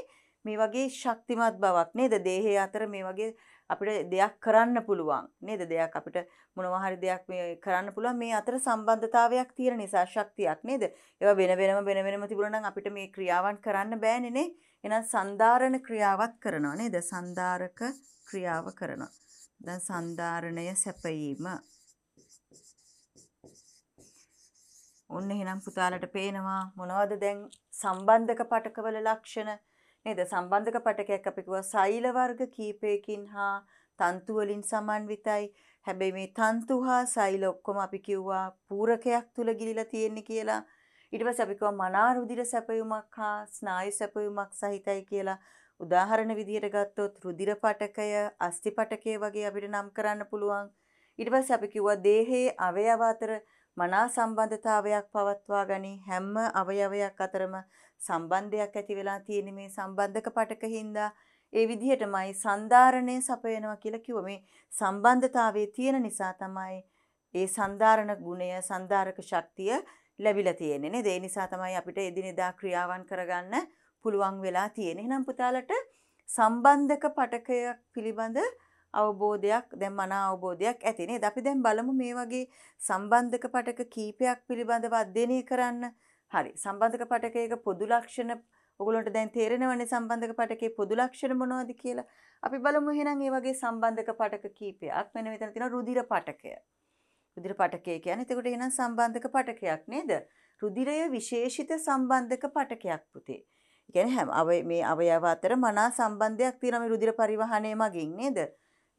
මේ වගේ ශක්තිමත් බවක් නේද දේහය අතර මේ වගේ අපිට දෙයක් කරන්න පුළුවන් නේද දෙයක් අපිට මොනවා හරි දෙයක් මේ කරන්න පුළුවන් මේ අතර සම්බන්ධතාවයක් තියෙන නිසා ශක්තියක් නේද ඒවා වෙන වෙනම වෙන වෙනම තිබුණා නම් අපිට මේ ක්‍රියාවන් කරන්න බෑනේ නේ එහෙනම් සන්ධාරණ ක්‍රියාවක් කරනවා නේද සන්ධාරක ක්‍රියාව කරනවා දැන් සන්ධාරණය සැපයීම ඔන්න එහෙනම් පුතාලට පේනවා මොනවද දැන් සම්බන්ධක පටකවල ලක්ෂණ නේද සම්බන්ධක පටකයක් අපි කිව්වා සෛල වර්ග කීපයකින් හා තන්තු වලින් සමන්විතයි හැබැයි මේ තන්තු හා සෛල ඔක්කොම අපි කිව්වා පූරකයක් තුල ගිලිලා තියෙන්නේ කියලා ඊට පස්සේ අපි කිව්වා මනාරුධිර සැපයුමක් හා ස්නායු සැපයුමක් සහිතයි කියලා උදාහරණ විදිහට ගත්තොත් රුධිර පටකය අස්ථි පටකය වගේ අපිට නම් කරන්න පුළුවන් ඊට පස්සේ අපි කිව්වා දේහයේ අවයව අතර මනා සම්බන්ධතාවයක් පවත්වා ගනී හැම අවයවයක් අතරම සම්බන්ධයක් ඇති වෙලා තියෙන මේ සම්බන්ධක පටක හින්දා ඒ විදිහටමයි සන්ධාරණය සපයනවා කියලා කිව්ව මේ සම්බන්ධතාවයේ තියෙන නිසා තමයි ඒ සන්ධාරණ ගුණය සන්ධාරක ශක්තිය ලැබිලා තියෙන්නේ නේද ඒ නිසා තමයි අපිට එදිනෙදා ක්‍රියාවන් කරගන්න පුළුවන් වෙලා තියෙන්නේ එහෙනම් පුතාලට සම්බන්ධක පටකයක් පිළිබඳ අවබෝධයක් දැන් මන අවබෝධයක් ඇති නේද? අපි දැන් බලමු මේ වගේ සම්බන්ධක පටක කීපයක් පිළිබඳව අධ්‍යයනය කරන්න. හරි. සම්බන්ධක පටකයක පොදු ලක්ෂණ ඔගලොන්ට දැන් තේරෙනවනේ සම්බන්ධක පටකේ පොදු ලක්ෂණ මොනවද කියලා. අපි බලමු එහෙනම් මේ වගේ සම්බන්ධක පටක කීපයක්. මෙන්න මෙතන තියෙනවා රුධිර පටකය. රුධිර පටකය කියන්නේ එතකොට එහෙනම් සම්බන්ධක පටකයක් නේද? රුධිරය විශේෂිත සම්බන්ධක පටකයක් පුතේ. ඒ කියන්නේ හැම මේ අවයව අතර මනා සම්බන්ධයක් තියෙනවා මේ රුධිර පරිවහනය මගින් නේද?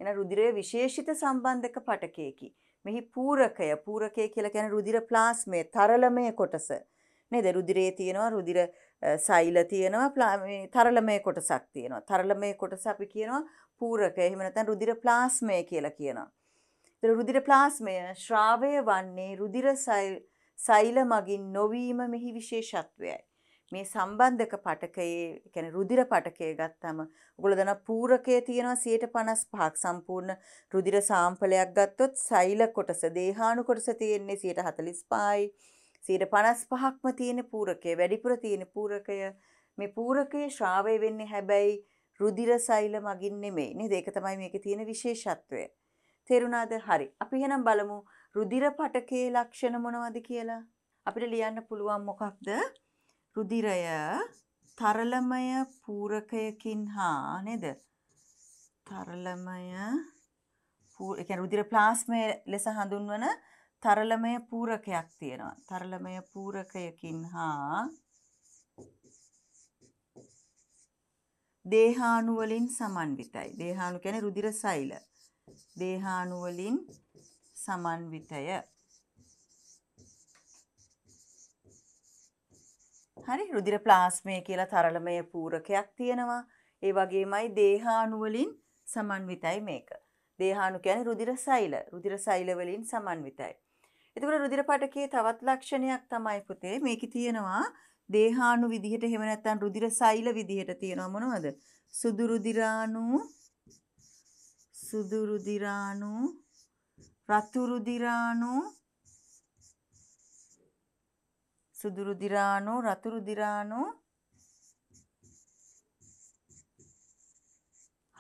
එන රුධිරයේ විශේෂිත සම්බන්ධක පටකයකි. මෙහි පූරකය පූරකය කියලා කියන්නේ රුධිර ප්ලාස්මේ තරලමය කොටස. නේද රුධිරේ තියෙනවා රුධිර සෛල තියෙනවා තරලමය කොටසක් තියෙනවා තරලමය කොටස අපි කියනවා පූරක එහෙම නැත්නම් රුධිර ප්ලාස්මය කියලා කියනවා ඒතර රුධිර ප්ලාස්මය ශ්‍රාවය වන්නේ රුධිර සෛල මගින් නොවීම මෙහි විශේෂත්වයයි මේ සම්බන්ධක පටකයේ කියන්නේ රුධිර පටකය ගත්තම ඔගොල්ලෝ දන්නා පූරකයේ තියෙනවා 155ක් සම්පූර්ණ රුධිර සාම්පලයක් ගත්තොත් සෛල කොටස දේහාණු කොටස තියෙන්නේ 145යි 155ක්ම තියෙන පූරකය වැඩිපුර තියෙන පූරකය මේ පූරකයේ ශ්‍රාවය වෙන්නේ හැබැයි රුධිර සෛල මගින් නෙමෙයි නේද ඒක තමයි මේකේ තියෙන විශේෂත්වය තේරුණාද හරි අපි එහෙනම් බලමු රුධිර පටකයේ ලක්ෂණ මොනවද කියලා අපිට ලියන්න පුළුවන් මොකක්ද රුධිරය තරලමය පූරකයකින් හා නේද? තරලමය ඒ කියන්නේ රුධිර ප්ලාස්මය ලෙස හඳුන්වන තරලමය පූරකයක් තියෙනවා. තරලමය පූරකයකින් හා දේහාණු වලින් සමන්විතයි. දේහාණු කියන්නේ රුධිර සෛල. දේහාණු වලින් සමන්විතය. හරි රුදිර ප්ලාස්මය කියලා තරලමය පූරකයක් තියෙනවා. ඒ වගේමයි දේහානුවලින් සමන්විතයි මේක. දේහානු කියන්නේ රුදිර සෛල. රුදිර සෛල වලින් සමන්විතයි. එතකොට රුදිර පටකයේ තවත් ලක්ෂණයක් තමයි පුතේ මේකේ තියෙනවා දේහාණු විදිහට එහෙම නැත්නම් රුධිර සෛල විදිහට තියෙනවා මොනවද? සුදු රුධිරාණු සුදු රුධිරාණු රතු රුධිරාණු සුදු රුධිරාණු රතු රුධිරාණු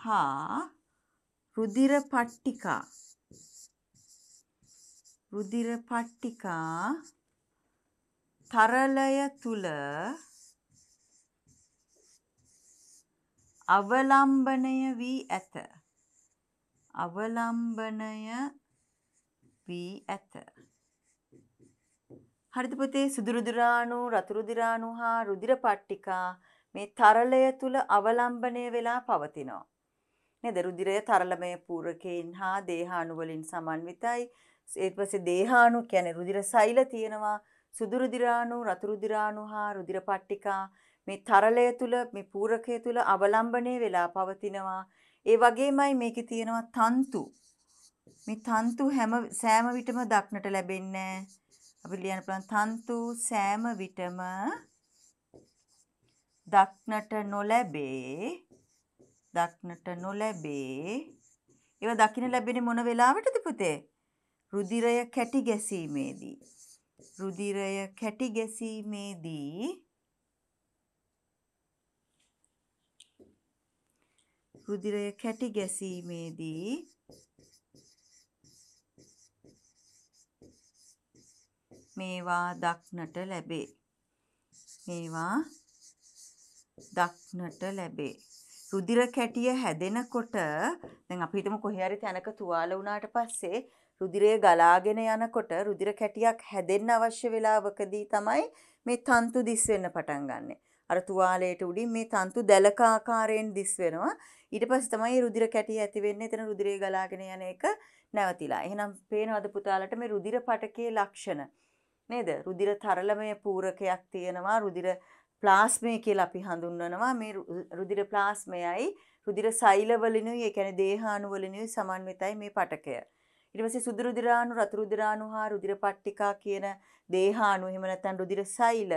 හා රුධිර පට්ටිකා රුධිර පට්ටිකා තරලය තුල අවලම්බණය වී ඇත අවලම්බණය වී ඇත හරිද පුතේ සුදුරුදුරාණු රතුරුදිරාණු හා රුධිර පට්ටිකා මේ තරලය තුල අවලම්බණය වෙලා පවතිනවා. නේද? රුධිරය තරලමය පූරකයෙන් හා දේහාණු වලින් සමන්විතයි. ඊට පස්සේ දේහාණු කියන්නේ රුධිර සෛල තියෙනවා. සුදුරුදිරාණු රතුරුදිරාණු හා රුධිර පට්ටිකා මේ තරලය තුල මේ පූරකය තුල අවලම්බණය වෙලා පවතිනවා. ඒ වගේමයි මේකේ තියෙනවා තන්තු. මේ තන්තු හැම සෑම විටම දක්නට ලැබෙන්නේ නැහැ. අපිට ලියන්න පුළුවන් තන්තු සෑම විටම දක්නට නොලැබේ දක්නට නොලැබේ ඒවා දකින්න ලැබෙන්නේ මොන වෙලාවටද පුතේ රුධිරය කැටි ගැසීමේදී රුධිරය කැටි ගැසීමේදී රුධිරය කැටි ගැසීමේදී මේවා දක්නට ලැබේ. මේවා දක්නට ලැබේ. රුධිර කැටිය හැදෙනකොට දැන් අපි හිතමු කොහේ හරි තැනක තුවාල වුණාට පස්සේ රුධිරය ගලාගෙන යනකොට රුධිර කැටියක් හැදෙන්න අවශ්‍ය වෙලාවකදී තමයි මේ තන්තු දිස් වෙන්න පටන් ගන්නෙ. අර තුවාලයට උඩින් මේ තන්තු දැලක ආකාරයෙන් දිස් වෙනවා. ඊට පස්සේ තමයි රුධිර කැටිය ඇති වෙන්නේ. එතන රුධිරය ගලාගෙන යන එක නැවතිලා. එහෙනම් පේනවද පුතාලට මේ රුධිර පටකයේ ලක්ෂණ? නේද? රුධිර තරලමය පූරකයක් තියෙනවා. රුධිර ප්ලාස්මය කියලා අපි හඳුන්වනවා. මේ රුධිර ප්ලාස්මයයි රුධිර සෛලවලිනුයි, ඒ කියන්නේ දේහාණුවලිනුයි සමන්විතයි මේ පටකය. ඊට පස්සේ සුදු රුධිරාණු, රතු රුධිරාණු හා රුධිර පට්ටිකා කියන දේහාණු එහෙම නැත්නම් රුධිර සෛල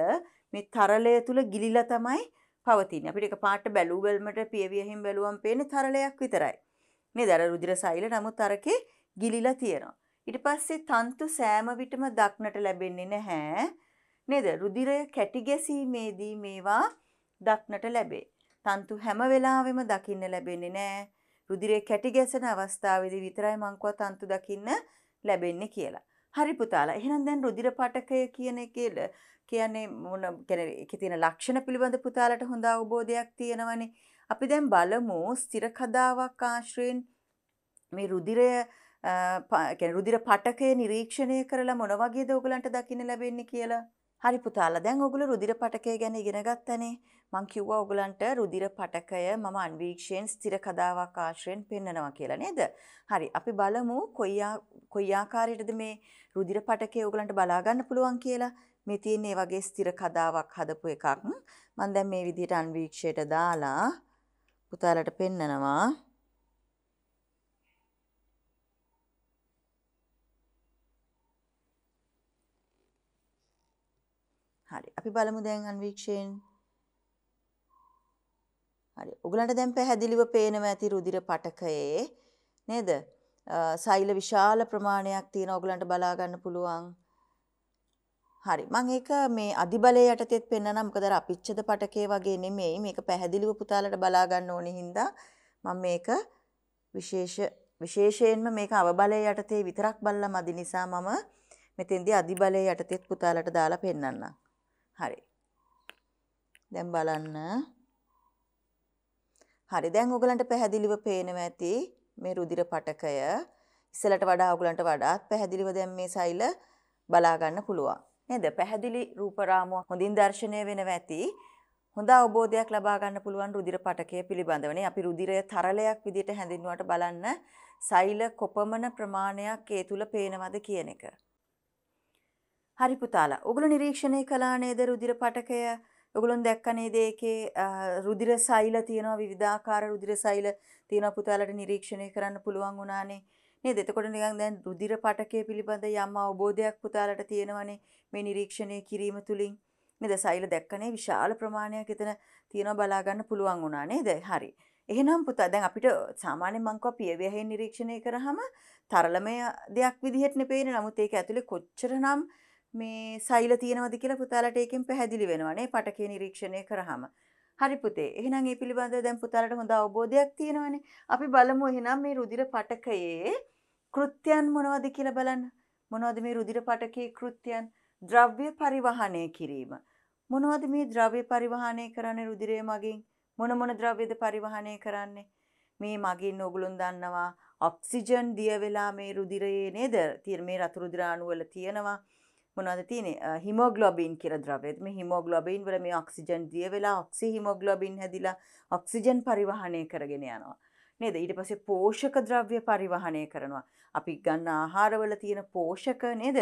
මේ තරලය තුල ගිලිලා තමයි පවතින්නේ. අපිට එක පාට බැලූ බැලමට පියවියෙන් බැලුවම් පේන්නේ තරලයක් විතරයි. මේ දර රුධිර සෛල නමුත් අරකේ ගිලිලා තියෙනවා. ඊට පස්සේ තන්තු සෑම විටම දක්නට ලැබෙන්නේ නැහැ. නේද? රුධිරය කැටි ගැසීමේදී මේවා දක්නට ලැබේ. තන්තු හැම වෙලාවෙම දකින්න ලැබෙන්නේ නැහැ. රුධිරය කැටි ගැසෙන අවස්ථාවේදී විතරයි මං තන්තු දකින්න ලැබෙන්නේ කියලා. හරි පුතාලා. එහෙනම් දැන් රුධිර පටකය කියන එකේ කියන්නේ මොන කියන්නේ ඒකේ තියෙන ලක්ෂණ පිළිබඳ පුතාලට හොඳ අවබෝධයක් තියෙනවනේ. අපි දැන් බලමු ස්ථිර කදාවක් ආශ්‍රයෙන් මේ රුධිරය රුදිර පටකය නිරීක්ෂණය කරලා මොනවගේ දෝගලන්ට දකින්න ලැබෙන්නේ කියලා හරි පුතාල දැන් ඔගුල රුදිර පටකය ගැන ඉගෙන ගත්තනේ මං කිව්වා ඔගලන්ට රුදිර පටකය මම අන්වීක්ෂයෙන් ස්ථිර කතාවක් ආශ්‍රයෙන් පෙන්නනවා කියලා නේද හරි අපි බලමු කොයි ආකාරයටද මේ රුදිර පටකය ඔගලන්ට බලා ගන්න පුළුවන් කියලා මේ තියෙන ඒ වගේ ස්ථිර කදාවක් හදපු එකක් මම දැන් මේ විදිහට අන්වීක්ෂයට දාලා පුතාලට පෙන්නනවා අපි බලමු දැන් අන්වීක්ෂයෙන්. හරි. ඔගලන්ට දැන් පැහැදිලිව පේනවා ඇති රුධිර පටකයේ නේද? සෛල විශාල ප්‍රමාණයක් තියෙන ඔගලන්ට බලා ගන්න පුළුවන්. හරි මම ඒක මේ අධිබලය යටතේත් පෙන්නනම් මොකද අර අපිච්ඡද පටකේ වගේ නෙමෙයි මේක පැහැදිලිව පුතාලට බලා ගන්න ඕනේ හින්දා මම මේක විශේෂ විශේෂයෙන්ම මේක අවබලය යටතේ විතරක් බලලා මදි නිසා මම මෙතෙන්දී අධිබලය යටතේත් පුතාලට දාලා පෙන්නන්නම් හරි. දැන් බලන්න. හරි. දැන් ඔයගලන්ට පැහැදිලිව පේනවා ඇති මේ රුධිර පටකය. ඉස්සලට වඩා ඔයගලන්ට වඩාත් පැහැදිලිව දැන් මේ සෛල බලා ගන්න පුළුවන්. නේද? පැහැදිලි රූප රාමුව හොඳින් දැర్శණය වෙනවා ඇති. හොඳ අවබෝධයක් ලබා ගන්න පුළුවන් රුධිර පටකය පිළිබඳවනේ අපි රුධිරය තරලයක් විදිහට හැඳින්වුවට බලන්න සෛල කොපමණ ප්‍රමාණයක් ඒ තුල පේනවද කියන එක. හරි පුතාලා. ඔගොල්ලෝ නිරීක්ෂණය කළා නේද රුධිර පටකය? ඔගොල්ලොන් දැක්ක නේද ඒකේ රුධිර සෛල තියෙනවා විවිධාකාර රුධිර සෛල තියෙනවා පුතාලට නිරීක්ෂණය කරන්න පුළුවන් වුණානේ. නේද? එතකොට නිකන් දැන් රුධිර පටකය පිළිබඳ යම් අවබෝධයක් පුතාලට තියෙනවනේ මේ නිරීක්ෂණය කිරීම තුලින්. නේද? සෛල දැක්කනේ විශාල ප්‍රමාණයක් එතන තියෙනවා බලා ගන්න පුළුවන් වුණා නේද? හරි. එහෙනම් පුතා දැන් අපිට සාමාන්‍ය මංකව පියවැහෙන් නිරීක්ෂණය කරාම තරලමය දෙයක් විදිහට නෙපේනේ. නමුත් ඒක ඇතුලේ කොච්චරනම් මේ සෛල තියෙනවද කියලා පුතාලට ඒකෙන් පැහැදිලි වෙනවා නේ පටකේ නිරීක්ෂණය කරාම. හරි පුතේ. එහෙනම් මේ පිළිබඳව දැන් පුතාලට හොඳ අවබෝධයක් තියෙනවනේ. අපි බලමු එහෙනම් මේ රුධිර පටකයේ කෘත්‍යයන් මොනවද කියලා බලන්න. මොනවද මේ රුධිර පටකයේ කෘත්‍යයන්? ද්‍රව්‍ය පරිවහනය කිරීම. මොනවද මේ ද්‍රව්‍ය පරිවහනය කරන්නේ රුධිරය මගින්? මොන මොන ද්‍රව්‍යද පරිවහනය කරන්නේ? මේ මගින් ඕගොල්ලොන් දන්නවා ඔක්සිජන් දිය වෙලා මේ රුධිරයේ නේද? මේ රතු රුධිරාණු වල තියෙනවා. මොනවද තියෙන්නේ හිමෝග්ලොබින් කියලා ද්‍රවය. මේ හිමෝග්ලොබින් වල මේ ඔක්සිජන් දිය වෙලා ඔක්සි හිමෝග්ලොබින් හැදිලා ඔක්සිජන් පරිවහණය කරගෙන යනවා. නේද? ඊට පස්සේ පෝෂක ද්‍රව්‍ය පරිවහණය කරනවා. අපි ගන්න ආහාරවල තියෙන පෝෂක නේද?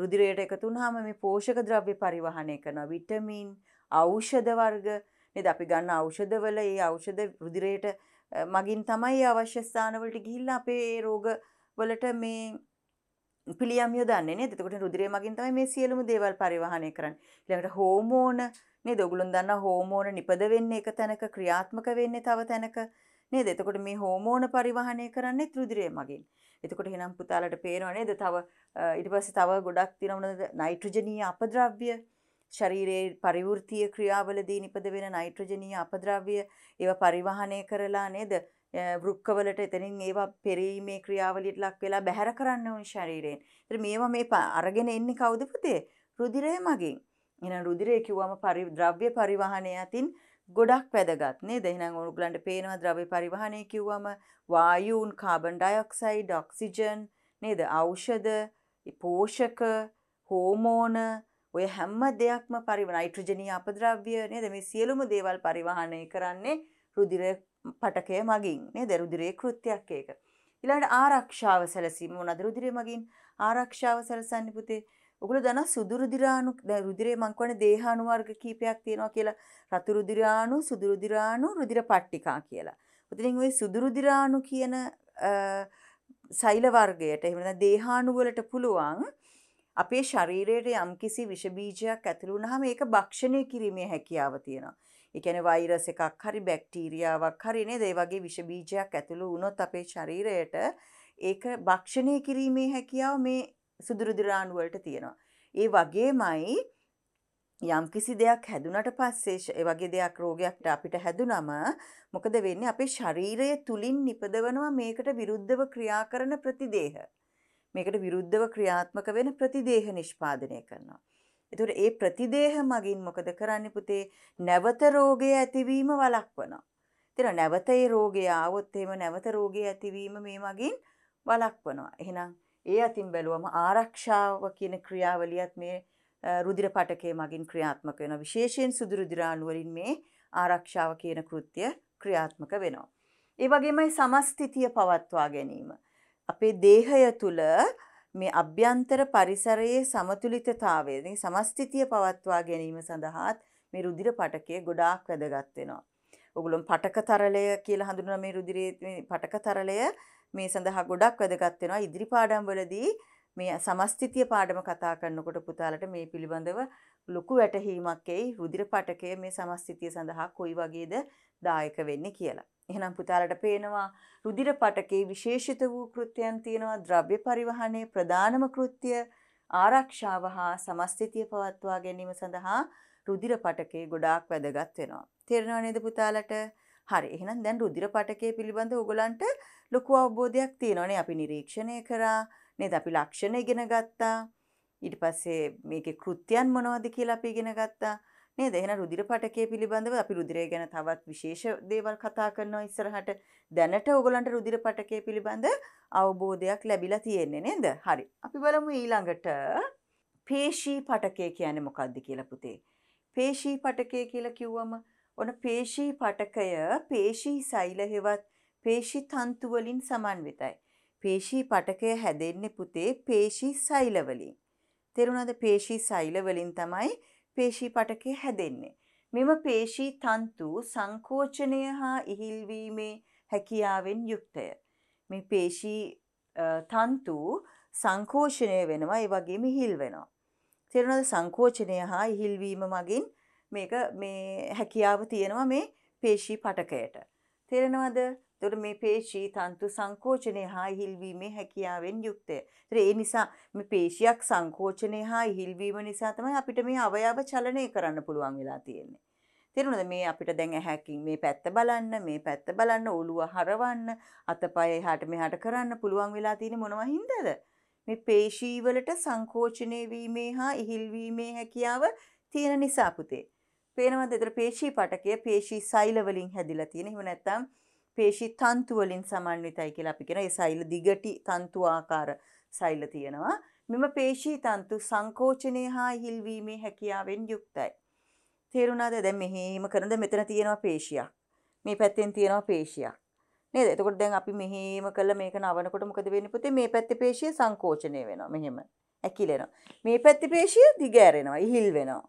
රුධිරයට එකතු වුනහම මේ පෝෂක ද්‍රව්‍ය පරිවහණය කරනවා. විටමින්, ඖෂධ වර්ග නේද? අපි ගන්න ඖෂධවල ඒ ඖෂධ රුධිරයට මගින් තමයි අවශ්‍ය ස්ථානවලට ගිහිල්ලා අපේ රෝග වලට මේ පිළියම් යොදන්නේ නේද? එතකොට රුධිරය මගින් තමයි මේ සියලුම දේවල් පරිවහනය කරන්නේ. ඊළඟට හෝමෝන නේද? ඔයගොල්ලෝ දන්නා හෝමෝන නිපද වෙන්නේ එක තැනක ක්‍රියාත්මක වෙන්නේ තව තැනක නේද? එතකොට මේ හෝමෝන පරිවහනය කරන්නේ රුධිරය මගින්. එතකොට එහෙනම් පුතාලට පේනව නේද? තව ඊට පස්සේ තව ගොඩක් තියෙනවද නයිට්‍රජනීය අපද්‍රව්‍ය ශරීරයේ පරිවෘත්තීය ක්‍රියාවලදී නිපද වෙන නයිට්‍රජනීය අපද්‍රව්‍ය ඒවා පරිවහනය කරලා නේද? වෘක්කවලට එතනින් ඒවා පෙරීමේ ක්‍රියාවලියට ලක් වෙලා බැහැර කරන්න ඕනි ශරීරයෙන්. ඒතර මේවා මේ අරගෙන එන්නේ කවුද පුතේ? රුධිරය මගින්. එහෙනම් රුධිරය කිව්වම ද්‍රව්‍ය පරිවහනය අතින් ගොඩක් වැදගත් නේද? එහෙනම් ඔයගලන්ට පේනවා ද්‍රව්‍ය පරිවහනය කිව්වම වායුන් කාබන් ඩයොක්සයිඩ්, ඔක්සිජන් නේද? ඖෂධ, පෝෂක, හෝමෝන ඔය හැම දෙයක්ම පරිවහන නයිට්‍රජනීය අපද්‍රව්‍ය නේද? මේ සියලුම දේවල් පරිවහනය කරන්නේ රුධිරය පටකය මගින් නේ දරුදිරේ කෘත්‍යයක් ඒක. ඊළඟට ආරක්ෂාව සැලසීම මොනවාද රුධිරය මගින් ආරක්ෂාව සැලසන්නේ පුතේ. ඔගොල්ලෝ දන්නා සුදු රුධිරාණු දැන් රුධිරේ මං කියන්නේ දේහාණු වර්ග කීපයක් තියෙනවා කියලා. රතු රුධිරාණු, සුදු රුධිරාණු, රුධිර පට්ටිකා කියලා. උතින් ওই සුදු රුධිරාණු කියන සෛල වර්ගයට එහෙම නැත්නම් දේහාණු වලට පුළුවන් අපේ ශරීරයට යම්කිසි විෂ බීජයක් ඇතුළු වුණාම ඒක භක්ෂණය කිරීමේ හැකියාව තියෙනවා. එකන වෛරස එකක් හරි බැක්ටීරියාවක් හරිනේ දේවගේ විෂබීජයක් ඇතුළු වුණොත් අපේ ශරීරයට ඒක භක්ෂණය කිරීමේ හැකියාව මේ සුදුරුදුරාණුවලට තියෙනවා. ඒ වගේමයි යම් කිසි දෙයක් හැදුනට පස්සේ වගේ දෙයක් රෝගයක්ට අපිට හැදුනම මොකද වෙන්නේ අපේ ශරීරය තුලින් නිපදවනවා මේකට විරුද්ධව ක්‍රියා කරන ප්‍රතිදේහ. මේකට විරුද්ධව ක්‍රියාත්මක වෙන ප්‍රතිදේහ නිෂ්පාදනය කරනවා. එතකොට ඒ ප්‍රතිදේහ මගින් මොකද කරන්නේ පුතේ නැවත රෝගය ඇතිවීම වළක්වනවා. එතන නැවත ඒ රෝගය ආවොත් එහෙම නැවත රෝගය ඇතිවීම මේ මගින් වළක්වනවා. එහෙනම් ඒ අතින් බැලුවම ආරක්ෂාව කියන ක්‍රියාවලියත් මේ රුධිර පටකය මගින් ක්‍රියාත්මක වෙනවා. විශේෂයෙන් සුදු රුධිරාණු වලින් මේ ආරක්ෂාව කියන කෘත්‍ය ක්‍රියාත්මක වෙනවා. ඒ වගේමයි සමස්තිතිය පවත්වා ගැනීම. අපේ දේහය තුළ මේ අභ්‍යන්තර පරිසරයේ සමතුලිතතාවය සමස්තිතිය පවත්වා ගැනීම සඳහාත් මේ රුධිර පටකය ගොඩාක් වැදගත් වෙනවා. ඔගුලොන් පටක තරලය කියලා හඳුනන මේ රුධිරයේ පටක තරලය මේ සඳහා ගොඩක් වැදගත් වෙනවා. ඉදිරි පාඩම්වලදී මේ සමස්තිතිය පාඩම කතා කරනකොට පුතාලට මේ පිළිබඳව ලොකු වැටහීමක් එයි රුධිර පටකය මේ සමස්තිතිය සඳහා කොයි වගේද දායක වෙන්නේ කියලා. එහෙනම් පුතාලට පේනවා රුධිර පටකේ විශේෂිත වූ කෘත්‍යයන් තියෙනවා ද්‍රව්‍ය පරිවහනයේ ප්‍රධානම කෘත්‍ය ආරක්ෂාව හා සමස්තිතිය පවත්වා ගැනීම සඳහා රුධිර පටකේ ගොඩාක් වැදගත් වෙනවා. තේරෙනව නේද පුතාලට? හරි එහෙනම් දැන් රුධිර පටකය පිළිබඳ ඕගොල්ලන්ට ලොකු අවබෝධයක් තියෙනවනේ අපි නිරීක්ෂණය කරා නේද අපි ලක්ෂණ ඉගෙන ගත්තා ඊට පස්සේ මේකේ කෘත්‍යයන් මොනවද කියලා අපි ඉගෙන ගත්තා. නේද? එහෙනම් රුධිර පටකය පිළිබඳව අපි රුධිරය ගැන තවත් විශේෂ දේවල් කතා කරනවා ඉස්සරහට. දැනට ඔයගලන්ට රුධිර පටකය පිළිබඳ අවබෝධයක් ලැබිලා තියෙන්නේ නේද? හරි. අපි බලමු ඊළඟට පේශී පටකය කියන්නේ මොකක්ද කියලා පුතේ. පේශී පටකය කියලා කිව්වම ඔන පේශී පටකය පේශී සෛල හෙවත් පේශී තන්තු වලින් සමන්විතයි. පේශී පටකය හැදෙන්නේ පුතේ පේශී සෛල වලින්. තේරුණාද පේශී සෛල වලින් තමයි පේශී පටකය හැදෙන්නේ. මෙම පේශී තන්තු සංකෝචනය හා ඉහිල්වීමේ හැකියාවෙන් යුක්තය. මේ පේශී තන්තු සංකෝෂණය වෙනවා ඒ වගේම හිල් වෙනවා. තේරුණාද සංකෝචනය හා ඉහිල්වීම මගින් මේක මේ හැකියාව තියෙනවා මේ පේශී පටකයට. තේරෙනවද? එතකොට මේ පේශී තන්තු සංකෝචනය හා හිල්වීමේ හැකියාවෙන් යුක්තය. ඒතර ඒ නිසා මේ පේශියක් සංකෝචනය හා හිල්වීම නිසා තමයි අපිට මේ අවයව චලනය කරන්න පුළුවන් වෙලා තියෙන්නේ. තේරුණාද මේ අපිට දැන් ඇහැකින් මේ පැත්ත බලන්න, මේ පැත්ත බලන්න, ඔළුව හරවන්න, අතපය එහාට මෙහාට කරන්න පුළුවන් වෙලා තියෙන්නේ මොනවා හින්දාද? මේ පේශී වලට සංකෝචනය වීමේ හා ඉහිල්වීමේ හැකියාව තියෙන නිසා පුතේ. පේනවද? ඒතර පේශී පටකය පේශී සෛල වලින් හැදිලා තියෙන. එහෙම නැත්නම් පේශි තන්තු වලින් සමන්විතයි කියලා අපි කියන ඒ සෛල දිගටි තන්තු ආකාර සෛල තියෙනවා. මෙම පේශී තන්තු සංකෝචනය හා හිල්වීමේ හැකියාවෙන් යුක්තයි. තේරුණාද? දැන් මෙහෙම කරනද මෙතන තියෙනවා පේශියක්. මේ පැත්තෙන් තියෙනවා පේශියක්. නේද? එතකොට දැන් අපි මෙහෙම කළා මේක නවනකොට මොකද වෙන්නේ පුතේ? මේ පැත්තේ පේශිය සංකෝචනය වෙනවා. මෙහෙම ඇකිලෙනවා. මේ පැත්තේ පේශිය දිග ඇරෙනවා, ඉහිල් වෙනවා.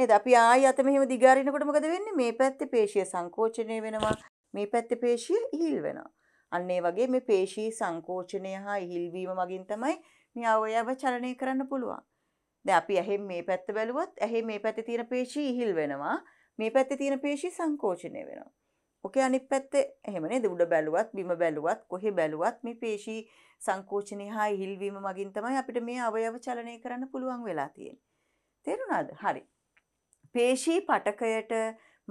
නේද? අපි ආයෙ අත මෙහෙම දිග අරිනකොට මොකද වෙන්නේ? මේ පැත්තේ පේශිය සංකෝචනය වෙනවා. මේ පැත්තේ පේශිය ඉහිල් වෙනවා. අන්න ඒ වගේ මේ පේශී සංකෝචනය හා ඉහිල්වීම මගින් තමයි මේ අවයව චලනය කරන්න පුළුවන්. දැන් අපි ඇහෙන් මේ පැත්ත බැලුවොත් ඇහි මේ පැත්තේ තියෙන පේශී ඉහිල් වෙනවා. මේ පැත්තේ තියෙන පේශී සංකෝචනය වෙනවා. ඔකේ අනිත් පැත්තේ එහෙම නේද උඩ බැලුවත් බිම බැලුවත් කොහේ බැලුවත් මේ පේශී සංකෝචනය හා ඉහිල්වීම මගින් තමයි අපිට මේ අවයව චලනය කරන්න පුළුවන් වෙලා තියෙන්නේ. තේරුණාද? හරි. පේශී පටකයට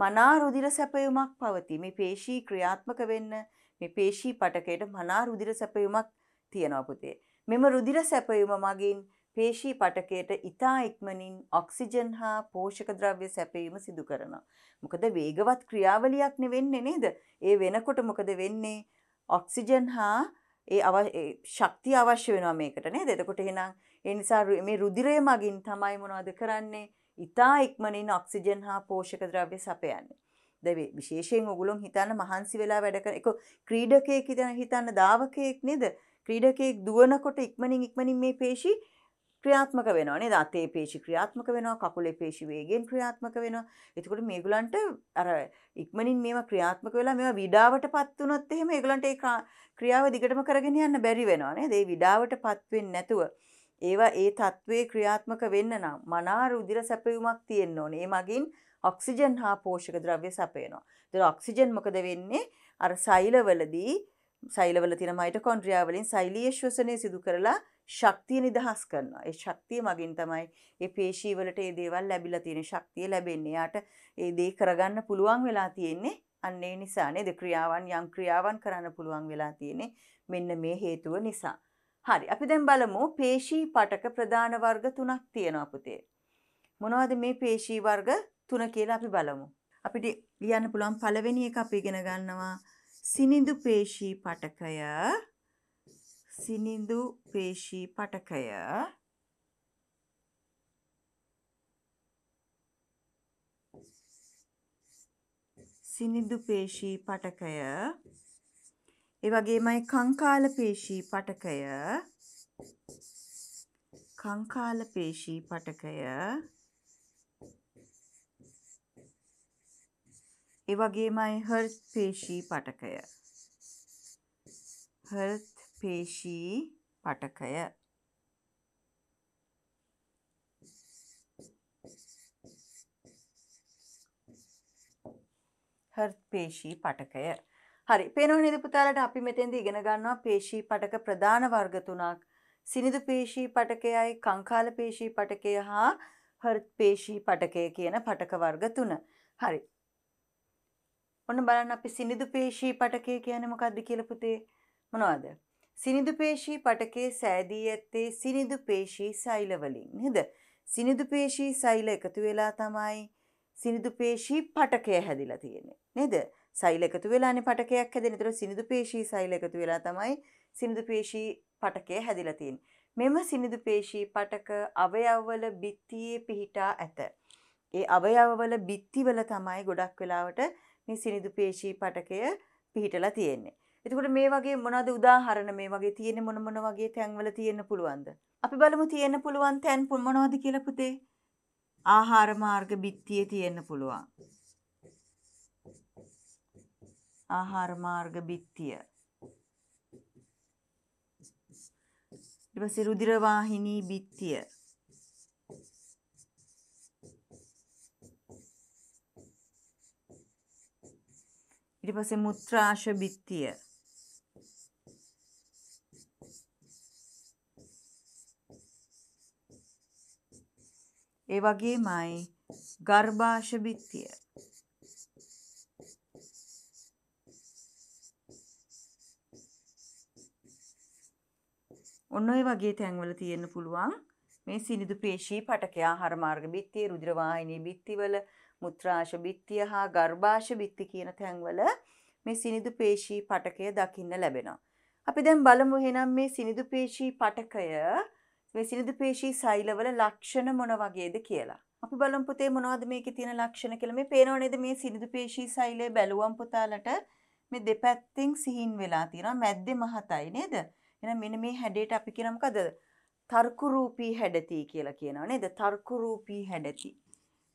මනා රුධිර සැපයුමක් පවතී. මේ පේශී ක්‍රියාත්මක වෙන්න මේ පේශී පටකයට මනා රුධිර සැපයුමක් තියෙනවා පුතේ. මෙම රුධිර සැපයුම මගින් පේශී පටකයට ඉතා ඉක්මනින් ඔක්සිජන් හා පෝෂක ද්‍රව්‍ය සැපයීම සිදු කරනවා. මොකද වේගවත් ක්‍රියාවලියක් වෙන්නේ නේද? ඒ වෙනකොට මොකද වෙන්නේ? ඔක්සිජන් හා ඒ ශක්තිය අවශ්‍ය වෙනවා මේකට නේද? එතකොට එහෙනම් ඒ නිසා මේ රුධිරය මගින් තමයි මොනවද කරන්නේ? ඉතා ඉක්මනින් ඔක්සිජන් හා පෝෂක ද්‍රව්‍ය සපයන්න. දැවේ විශේෂයෙන් ඔගුලොන් හිතන්න මහන්සි වෙලා වැඩකන එක ක්‍රීඩකයෙක් හිතන හිතන්න දාවකයෙක් නේද ක්‍රීඩකයෙක් දුවනකොට ඉක්මනින් ඉක්මනින් මේ පේශි ක්‍රියාත්මක වෙනවා නේද අතේ පේශි ක්‍රියාත්මක වෙනවා කකුලේ පේශි වේගෙන් ක්‍රියාත්මක වෙනවා එතකොට මේගොල්ලන්ට අර ඉක්මනින් මේවා ක්‍රියාත්මක වෙලා මේවා විඩාවටපත් වුණොත් එහෙම ඒගොල්ලන්ට ඒ ක්‍රියාව දිගටම කරගෙන යන්න බැරි වෙනවා නේද ඒ විඩාවටපත් වෙන්නේ නැතුව ඒවා ඒ තත්ත්වයේ ක්‍රියාත්මක වෙන්න නම් මනා රුධිර සැපයුමක් තියෙන්න ඕනේ. ඒ මගින් ඔක්සිජන් හා පෝෂක ද්‍රව්‍ය සැපයනවා. ඒතර ඔක්සිජන් මොකද වෙන්නේ? අර සෛලවලදී සෛලවල තියෙන මයිටොකොන්ඩ්‍රියා වලින් සෛලීය ශ්වසනය සිදු කරලා ශක්තිය නිදහස් කරනවා. ඒ ශක්තිය මගින් තමයි ඒ පේශී වලට ඒ දේවල් ලැබිලා තියෙන ශක්තිය ලැබෙන්නේ. යාට ඒ දේ කරගන්න පුළුවන් වෙලා තියෙන්නේ අන්න ඒ නිසා නේද ක්‍රියාවන් යම් ක්‍රියාවන් කරන්න පුළුවන් වෙලා තියෙන්නේ මෙන්න මේ හේතුව නිසා. හරි අපි දැන් බලමු පේශී පටක ප්‍රධාන වර්ග තුනක් තියෙනවා පුතේ. මොනවද මේ පේශී වර්ග තුන කියලා අපි බලමු. අපිට ලියන්න පුළුවන් පළවෙනි එක අපි ඉගෙන ගන්නවා සිනිඳු පේශී පටකය. සිනිඳු පේශී පටකය. සිනිඳු පේශී පටකය ඒ වගේමයි කංකාල පේශී පටකය කංකාල පේශී පටකය ඒ වගේමයි හර්ත් පේශී පටකය හර්ත් පේශී පටකය හර්ත් පේශී පටකය හරි පේනව නේද පුතාලට අපි මෙතෙන්ද ඉගෙන ගන්නවා පේශී පටක ප්‍රධාන වර්ග තුනක්. සිනිදු පේශී පටකයයි කංකාල පේශී පටකය හා හර්ත් පේශී පටකය කියන පටක වර්ග තුන. හරි. ඔන්න බලන්න අපි සිනිදු පේශී පටකය කියන්නේ මොකද්ද කියලා පුතේ මොනවද සිනිදු පේශී පටකයේ සෑදී ඇත්තේ සිනිදු පේශී සෛල වලින් නේද සිනිදු පේශී සෛල එකතු වෙලා තමයි සිනිදු පේශී පටකය හැදිලා තියෙන්නේ නේද සෛල එකතු වෙලානේ පටකයක් හැදෙන. ඒතර සිනිඳු පේශී සෛල එකතු වෙලා තමයි සිනිඳු පේශී පටකය හැදිලා තියෙන්නේ. මෙම සිනිඳු පේශී පටක අවයවවල බිත්තියේ පිහිටා ඇත. ඒ අවයවවල බිත්තිවල තමයි ගොඩක් වෙලාවට මේ සිනිඳු පේශී පටකය පිහිටලා තියෙන්නේ. එතකොට මේ වගේ මොනවද උදාහරණ මේ වගේ තියෙන මොන මොන වගේ තැන්වල තියෙන්න පුළුවන්ද? අපි බලමු තියෙන්න පුළුවන් තැන් මොනවද කියලා පුතේ? ආහාර මාර්ග බිත්තියේ තියෙන්න පුළුවන්. ආහාර මාර්ග බිත්තිය ඊට පස්සේ රුධිර වාහිනී බිත්තිය ඊට පස්සේ මුත්‍රාශ බිත්තිය ඒ වගේමයි ගර්භාෂ බිත්තිය ඔන්න ඔය වගේ තැන්වල තියෙන්න පුළුවන් මේ සිනිදු පේශී පටකයා හරමාර්ග බිත්තිය රුද්‍රවාහිනී බිත්තිවල මුත්‍රාශ බිත්තිය හා ගර්භාෂ බිත්ති කියන තැන්වල මේ සිනිදු පේශී පටකය දකින්න ලැබෙනවා. අපි දැන් බලමු එහෙනම් මේ සිනිදු පේශී පටකය මේ සිනිදු පේශී සෛලවල ලක්ෂණ මොන වගේද කියලා. අපි බලමු පුතේ මොනවද මේකේ තියෙන ලක්ෂණ කියලා. මේ පේනව නේද මේ සිනිදු පේශී සෛලය බැලුවම් පුතාලට මේ දෙපැත්තෙන් සිහින් වෙලා තියෙනවා. මැද්දේ මහතයි නේද? එහෙනම් මෙන්න මේ හැඩයට අපි කියන මොකද? තර්ක රූපී හැඩති කියලා කියනවා නේද? තර්ක රූපී හැඩති.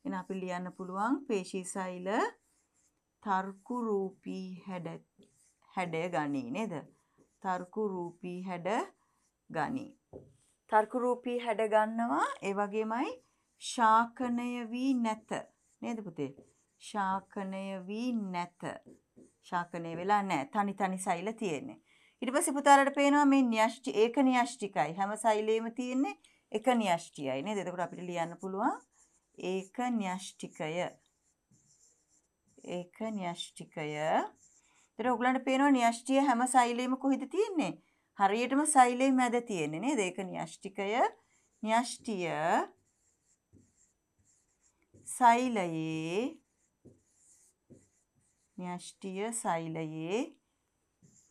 එහෙනම් අපි ලියන්න පුළුවන් පේශීසයිල තර්ක රූපී හැඩ හැඩය ගනී නේද? තර්ක රූපී හැඩ ගනී. තර්ක රූපී හැඩ ගන්නවා ඒ වගේමයි ශාකණය වී නැත නේද පුතේ? ශාකණය වී නැත. ශාකණය වෙලා නැහැ. තනි තනි සෛල තියෙන්නේ. ඊට පස්සේ පුතාලට පේනවා මේ න්‍යෂ්ටි ඒක න්‍යෂ්ටිකයි. හැම සෛලේම තියෙන්නේ එක න්‍යෂ්ටියයි නේද? එතකොට අපිට ලියන්න පුළුවන් ඒක න්‍යෂ්ටිකය. ඒක න්‍යෂ්ටිකය. ඒතර ඔයගලන්ට පේනවා න්‍යෂ්ටිය හැම සෛලේම කොහෙද තියෙන්නේ? හරියටම සෛලේ මැද තියෙන්නේ නේද? ඒක න්‍යෂ්ටිකය. න්‍යෂ්ටිය සෛලයේ න්‍යෂ්ටිය සෛලයේ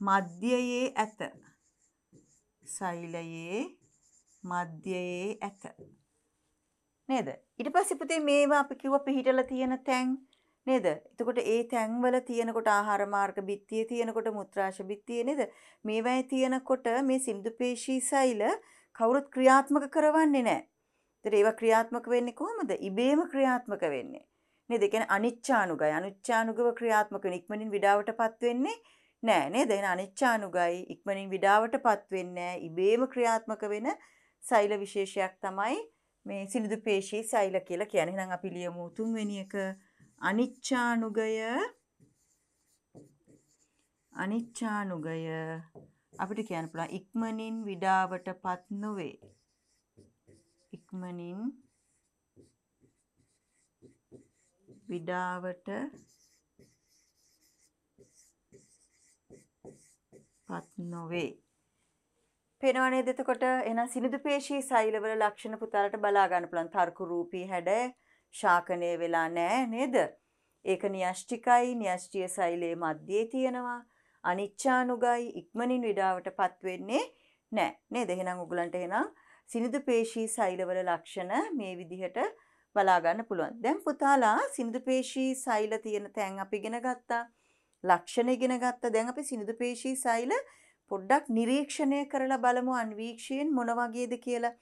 මධ්‍යයේ ඇත. සෛලයේ මධ්‍යයේ ඇත. නේද? ඊට පස්සේ පුතේ මේවා අපි කිව්ව පිහිටලා තියෙන තැන් නේද? එතකොට ඒ තැන්වල තියෙනකොට ආහාර මාර්ග බිත්තියේ තියෙනකොට මුත්‍රාශ බිත්තියේ නේද? මේවායේ තියෙනකොට මේ සිම්දු පේශී සෛල කවුරුත් ක්‍රියාත්මක කරවන්නේ නැහැ. ඒතර ඒවා ක්‍රියාත්මක වෙන්නේ කොහොමද? ඉබේම ක්‍රියාත්මක වෙන්නේ. නේද? ඒ කියන්නේ අනිච්චානුගය අනිච්චානුගව ක්‍රියාත්මක වෙන ඉක්මනින් විඩාවටපත් වෙන්නේ නෑ නේද? එන අනිච්චානුගයි ඉක්මනින් විඩාවටපත් වෙන්නේ ඉබේම ක්‍රියාත්මක වෙන සෛල විශේෂයක් තමයි මේ සිනිදු පේශී සෛල කියලා කියන්නේ. එහෙනම් අපි ලියමු තුන්වෙනි එක අනිච්චානුගය අනිච්චානුගය අපිට කියන්න පුළුවන් ඉක්මනින් විඩාවටපත් නොවේ. ඉක්මනින් විඩාවට පත් නොවේ. පෙනවනේ දෙතකොට එන සිනිදු පේශී සෛලවල ලක්ෂණ පුතාලට බලාගන්න පුළන් තර්කු රූපී හැඩ ශාකනය වෙලා නෑ නේද. ඒක නියෂ්ටිකයි නියෂ්ටිය සෛලයේ මධ්‍යයේ තියෙනවා අනිච්චානුගයි ඉක්මනින් විඩාවට පත්වෙන්නේ නෑ නේ දෙහෙනම් උගලන්ට එනම් සිනිදු පේශී සෛලවල ලක්ෂණ මේ විදිහට බලාගන්න පුළුවන් දැම් පුතාලා සිනිදු පේශී සෛල තියෙන තැන් අපිගෙන ගත්තා ලක්ෂණ ඉගෙන ගත්ත දැන් අපි සිනිදු පේශී සෛල පොඩ්ඩක් නිරීක්ෂණය කරලා බලමු අන්වීක්ෂයෙන් මොන වගේද කියලා.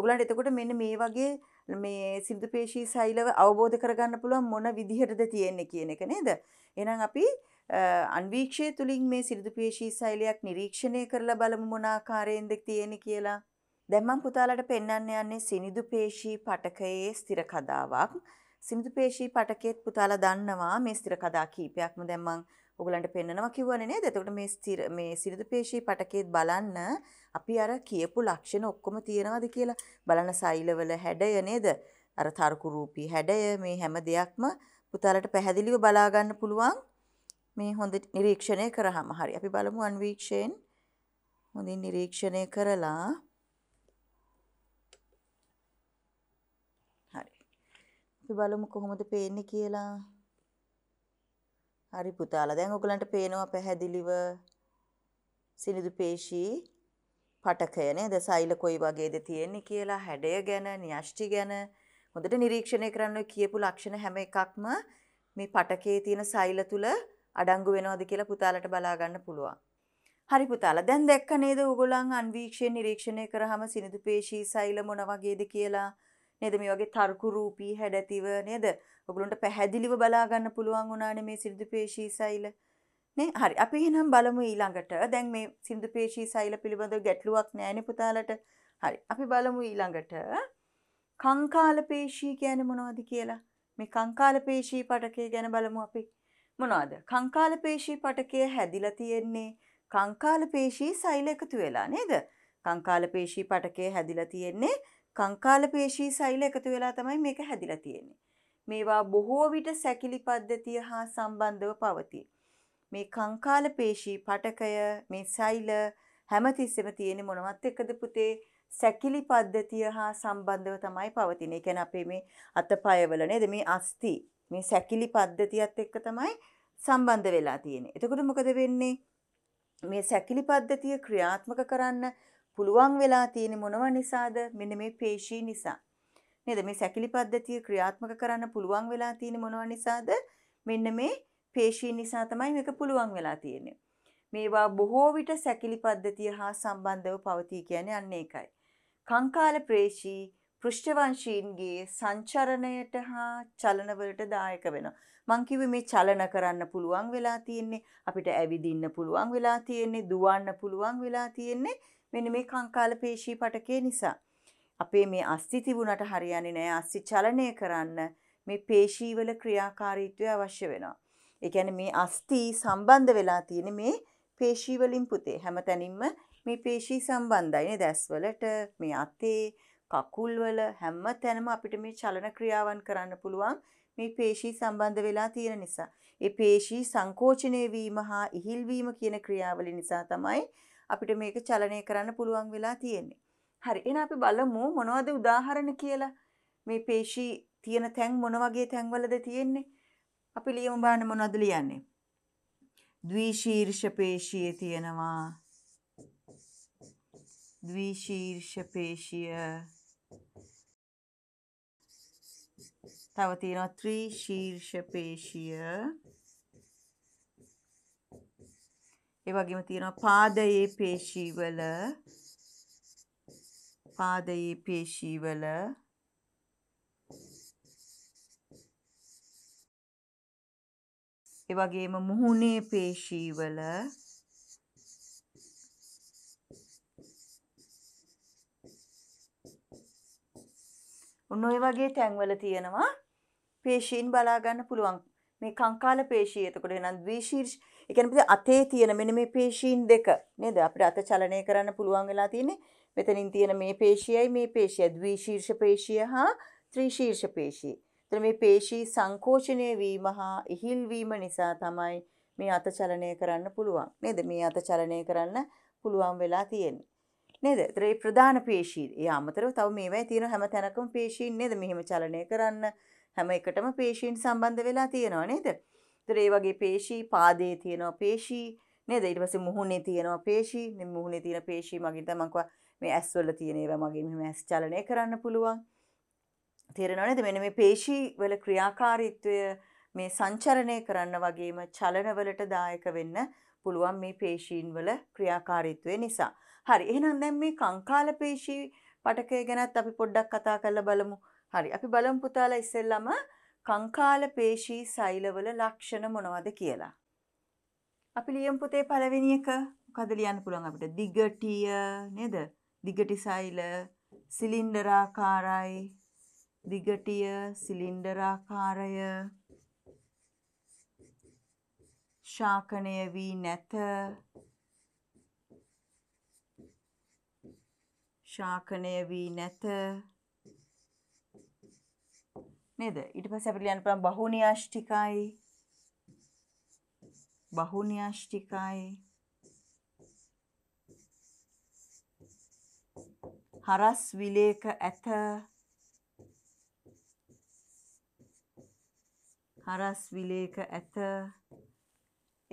ඔයගලන්ට එතකොට මෙන්න මේ වගේ මේ සිනිදු පේශී සෛලව අවබෝධ කරගන්න පුළුවන් මොන විදිහටද තියෙන්නේ කියන එක නේද? එහෙනම් අපි අන්වීක්ෂය තුළින් මේ සිරිදු පේශී සෛලයක් නිරීක්ෂණය කරලා බලමු මොන ආකාරයෙන්ද තියෙන කියලා. දැන් මම පුතාලට පෙන්වන්න යන්නේ සිනිදු පේශී පටකයේ ස්ථිර කතාවක්. සිනිදු පේශී පටකයේත් පුතාලා දන්නවා මේ ස්ථිර කතා කීපයක්ම දැන් මම ඔගලන්ට පෙන්නවා කිව්වනේ නේද? එතකොට මේ ස්ථිර මේ සිරිදු පේශී පටකේත් බලන්න අපි අර කියපු ලක්ෂණ ඔක්කොම තියෙනවද කියලා බලන්න සෛලවල හැඩය නේද? අර තර්කු රූපී හැඩය මේ හැම දෙයක්ම පුතාලට පැහැදිලිව බලා ගන්න පුළුවන්. මේ හොඳ නිරීක්ෂණය කරාම හරි. අපි බලමු අන්වීක්ෂයෙන් හොඳින් නිරීක්ෂණය කරලා හරි. අපි බලමු කොහොමද පේන්නේ කියලා. හරි පුතාලා. දැන් ඔයගලන්ට පේනවා පැහැදිලිව සිනිදු පේශී පටකය නේද? සෛල කොයි වගේද තියෙන්නේ කියලා හැඩය ගැන, න්‍යෂ්ටි ගැන හොඳට නිරීක්ෂණය කරන්න කියපු ලක්ෂණ හැම එකක්ම මේ පටකේ තියෙන සෛල තුල අඩංගු වෙනවද කියලා පුතාලට බලා ගන්න පුළුවන්. හරි පුතාලා දැන් දැක්ක නේද ඕගොල්ලන් අන්වීක්ෂය නිරීක්ෂණය කරාම සිනිදු පේශී සෛල මොන වගේද කියලා නේද මේ වගේ තර්කු රූපී හැඩතිව නේද ඔගලන්ට පැහැදිලිව බලා ගන්න පුළුවන් වුණානේ මේ සිරුදු පේශී සෛල. නේ? හරි. අපි එහෙනම් බලමු ඊළඟට. දැන් මේ සිරුදු පේශී සෛල පිළිබඳ ගැටලුවක් නැහැනේ පුතාලට. හරි. අපි බලමු ඊළඟට කංකාල පේශී කියන්නේ මොනවද කියලා. මේ කංකාල පේශී පටකය ගැන බලමු අපි. මොනවද? කංකාල පේශී පටකය හැදිලා තියෙන්නේ කංකාල පේශී සෛල එකතු වෙලා නේද? කංකාල පේශී පටකය හැදිලා තියෙන්නේ කංකාල පේශී සෛල එකතු වෙලා තමයි මේක හැදිලා තියෙන්නේ. මේවා බොහෝ විට සැකිලි පද්ධතිය හා සම්බන්ධව පවතී. මේ කංකාල පේශී පටකය මේ සෛල හැමතිස්සෙම තියෙන මොනවත් එකද පුතේ සැකිලි පද්ධතිය හා සම්බන්ධව තමයි පවතින. ඒ කියන්නේ අපේ මේ අතපයවල නේද මේ අස්ති මේ සැකිලි පද්ධතියත් එක්ක තමයි සම්බන්ධ වෙලා තියෙන්නේ. එතකොට මොකද වෙන්නේ? මේ සැකිලි පද්ධතිය ක්‍රියාත්මක කරන්න පුළුවන් වෙලා තියෙන මොනව නිසාද? මෙන්න මේ පේශී නිසා. නේද මේ සැකිලි පද්ධතිය ක්‍රියාත්මක කරන්න පුළුවන් වෙලා තියෙන්නේ මොනවා නිසාද මෙන්න මේ පේශීන් නිසා තමයි මේක පුළුවන් වෙලා තියෙන්නේ මේවා බොහෝ විට සැකිලි පද්ධතිය හා සම්බන්ධව පවතී කියන්නේ අන්න ඒකයි කංකාල ප්‍රේශී පෘෂ්ඨවංශීන්ගේ සංචරණයට හා චලනවලට දායක වෙනවා. මං කිව්වේ මේ චලන කරන්න පුළුවන් වෙලා තියෙන්නේ අපිට ඇවිදින්න පුළුවන් වෙලා තියෙන්නේ දුවන්න පුළුවන් වෙලා තියෙන්නේ මෙන්න මේ කංකාල පේශී පටකේ නිසා. අපේ මේ අස්ති තිබුණට හරියන්නේ නැහැ අස්ති චලනය කරන්න මේ පේශීවල ක්‍රියාකාරීත්වය අවශ්‍ය වෙනවා. ඒ කියන්නේ මේ අස්ති සම්බන්ධ වෙලා තියෙන මේ පේශීවලින් පුතේ හැමතැනින්ම මේ පේශී සම්බන්ධයි නේද? ඇස්වලට මේ අතේ කකුල්වල හැම තැනම අපිට මේ චලන ක්‍රියාවන් කරන්න පුළුවන් මේ පේශී සම්බන්ධ වෙලා තියෙන නිසා. ඒ පේශී සංකෝචනය වීම හා ඉහිල්වීම කියන ක්‍රියාවලිය නිසා තමයි අපිට මේක චලනය කරන්න පුළුවන් වෙලා තියෙන්නේ. හරි එන අපි බලමු මොනවද උදාහරණ කියලා මේ පේශී තියෙන තැන් මොන වගේ තැන්වලද තියෙන්නේ අපි ලියමු බලන්න මොනවද ලියන්නේ ද්විශීර්ෂ පේශිය තියෙනවා ද්විශීර්ෂ පේශිය තව තියෙනවා ත්‍රිශීර්ෂ පේශිය ඒ වගේම තියෙනවා පාදයේ පේශී වල පාදයේ පේශීවල ඒ වගේම මුහුණේ පේශීවල ඔන්න ඔය වගේ තැන්වල තියෙනවා පේශීන් බලා ගන්න පුළුවන් මේ කංකාල පේශී එතකොට එහෙනම් ද්විශීර්ෂ ඒ කියන්නේ අතේ තියෙන මෙන්න මේ පේශීන් දෙක නේද අපිට අත චලනය කරන්න පුළුවන් වෙලා තියෙන්නේ මෙතනින් තියෙන මේ පේශියයි මේ පේශිය ද්විශීර්ෂ පේශිය හා ත්‍රිශීර්ෂ පේශී. එතන මේ පේශී සංකෝචනය වීම හා ඉහිල් වීම නිසා තමයි මේ අත චලනය කරන්න පුළුවන්. නේද? මේ අත චලනය කරන්න පුළුවන් වෙලා තියෙන්නේ. නේද? ඒතර මේ ප්‍රධාන පේශී. ඒ අමතරව තව මේවයි තියෙන හැම තැනකම පේශීන් නේද? මෙහෙම චලනය කරන්න හැම එකටම පේශීන් සම්බන්ධ වෙලා තියෙනවා නේද? ඒතර ඒ වගේ පේශී පාදයේ තියෙනවා පේශී නේද? ඊට පස්සේ මුහුණේ තියෙනවා පේශී. මේ මුහුණේ තියෙන පේශී මගින් තමයි මම මේ ඇස්වල තියෙන ඒවා මගේ මෙහෙම ඇස් චලනය කරන්න පුළුවන්. තේරෙනව නේද? මෙන්න මේ පේශී වල ක්‍රියාකාරීත්වය මේ සංචරණය කරන්න වගේම චලනවලට දායක වෙන්න පුළුවන් මේ පේශීන් වල ක්‍රියාකාරීත්වය නිසා. හරි. එහෙනම් දැන් මේ කංකාල පේශී පටකය ගැනත් අපි පොඩ්ඩක් කතා කරලා බලමු. හරි. අපි බලමු පුතාලා ඉස්සෙල්ලම කංකාල පේශී සෛලවල ලක්ෂණ මොනවද කියලා. අපි ලියම් පුතේ පළවෙනි එක මොකද ලියන්න පුළුවන් අපිට? දිගටිය නේද? දිගටිසයිල සිලින්ඩරාකාරයි දිගටිය සිලින්ඩරාකාරය ශාකණය වී නැත ශාකණය වී නැත නේද ඊට පස්සේ අපිට ලියන්න පුළුවන් බහුන්‍යෂ්ටිකයි බහුන්‍යෂ්ටිකයි හරස් විලේක ඇත හරස් විලේක ඇත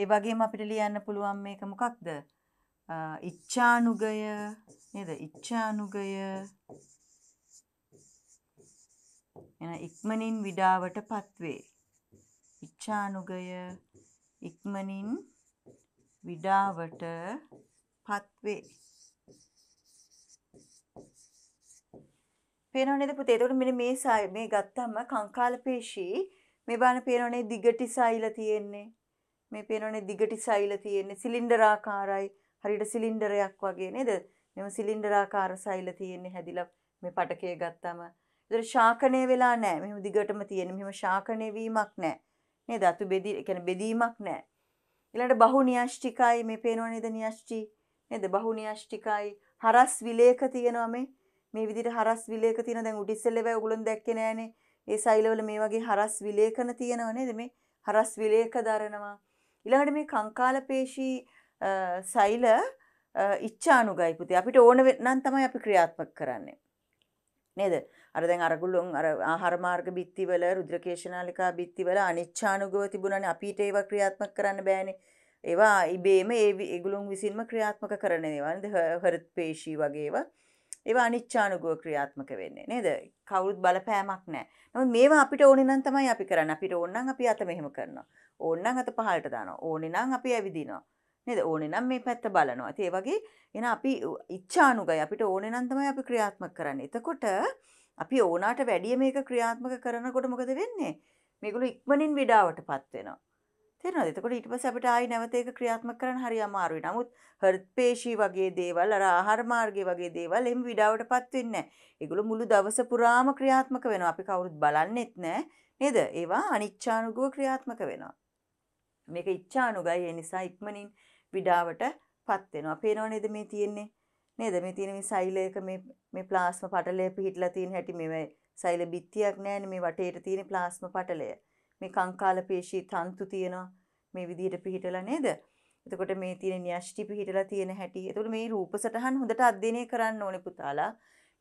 ඒ වගේම අපිට ලියන්න පුළුවන් මේක මොකක්ද ඉච්ඡානුගය නේද ඉච්ඡානුගය එන ඉක්මනින් විඩාවට පත්වේ ඉච්ඡානුගය ඉක්මනින් විඩාවට පත්වේ පේනව නේද පුතේ? එතකොට මෙන්න මේ සාය මේ ගත්තම කංකාල පේශී මේ බලන්න පේනව නේද දිගටි සෛල තියෙන්නේ. මේ පේනවනේ දිගටි සෛල තියෙන්නේ සිලින්ඩරාකාරයි හරියට සිලින්ඩරයක් වගේ නේද මෙම සිලින්ඩරාකාර සෛල තියෙන්නේ හැදිලා මේ පටකය ගත්තම ඒතර ශාකණය වෙලා නැහැ මෙහෙම දිගටම තියෙන මෙහෙම ශාකණය වීමක් නැහැ නේද අතු බෙදී කියන්නේ බෙදීමක් නැහැ ඊළඟට බහු න්‍යෂ්ටිකයි මේ පේනව නේද න්‍යෂ්ටි නේද බහු න්‍යෂ්ටිකයි හරස් විලේක තියෙනවා මේ මේ විදිහට හරස් විලේක තියෙන දැන් උඩ ඉස්සෙල්ලා වෙයි ඔයගොල්ලෝ දැක්කේ නෑනේ. ඒ සෛලවල මේ වගේ හරස් විලේකන තියෙනව නේද මේ හරස් විලේක දරනවා. ඊළඟට මේ කංකාල පේශී සෛල ඉච්ඡානුගයි පුතේ අපිට ඕන නම් තමයි අපි ක්‍රියාත්මක කරන්නේ. නේද? අර දැන් අරගුළුන් අර ආහාර මාර්ග බිත්තිවල රුද්‍රකේශනාලිකා බිත්තිවල අනිච්ඡානුගව තිබුණානේ අපිට ඒවා ක්‍රියාත්මක කරන්න බෑනේ. ඒවා ඉබේම ඒ ඒගොල්ලොන් විසින්ම ක්‍රියාත්මක කරන ඒවා නේද? හෘත් පේශී වගේ ඒවා. ඒවා අනිච්චානුගෝ ක්‍රියාත්මක වෙන්නේ නේද? කවුරුත් බලපෑමක් නැහැ. නමුත් මේවා අපිට ඕනේ නම් තමයි අපි කරන්නේ. අපිට ඕන නම් අපි අත මෙහෙම කරනවා. ඕන නම් අත පහළට දානවා. ඕනේ නම් අපි ඇවිදිනවා. නේද? ඕනේ නම් මේ පැත්ත බලනවා. ඉතින් ඒ වගේ එන අපි ඉච්ඡානුගය අපිට ඕනේ නම් තමයි අපි ක්‍රියාත්මක කරන්නේ. එතකොට අපි ඕනාට වැඩිය මේක ක්‍රියාත්මක කරනකොට මොකද වෙන්නේ? මේගොල්ලෝ ඉක්මනින් විඩාවටපත් වෙනවා. තේරෙනවද? එතකොට ඊට පස්සේ අපිට ආයි නැවත ඒක ක්‍රියාත්මක කරන්න හරි අමාරුයි. නමුත් හෘත්පේශී වගේ දේවල්, අර ආහාර මාර්ගය වගේ දේවල් එහෙම විඩාවටපත් වෙන්නේ නැහැ. ඒගොල්ලෝ මුළු දවස පුරාම ක්‍රියාත්මක වෙනවා. අපි කවුරුත් බලන්නෙත් නැහැ. නේද? ඒවා අනිච්ඡානුගුව ක්‍රියාත්මක වෙනවා. මේක ඉච්ඡානුගයි. ඒ නිසා ඉක්මනින් විඩාවටපත් වෙනවා. පේනව නේද මේ තියෙන්නේ? නේද? මේ තියෙන මේ සෛලයක මේ මේ ප්ලාස්මා පටලය පිහිටලා තියෙන හැටි මේවයි සෛල බිත්තියක් නැහැනේ මේ වටේට තියෙන ප්ලාස්මා පටලය. මේ කංකාල පේශී තන්තු තියෙනවා මේ විදිහට පිහිටලා නේද? එතකොට මේ තියෙන න්‍යෂ්ටි පිහිටලා තියෙන හැටි. එතකොට මේ රූප සටහන් හොඳට අධ්‍යයනය කරන්න ඕනේ පුතාලා.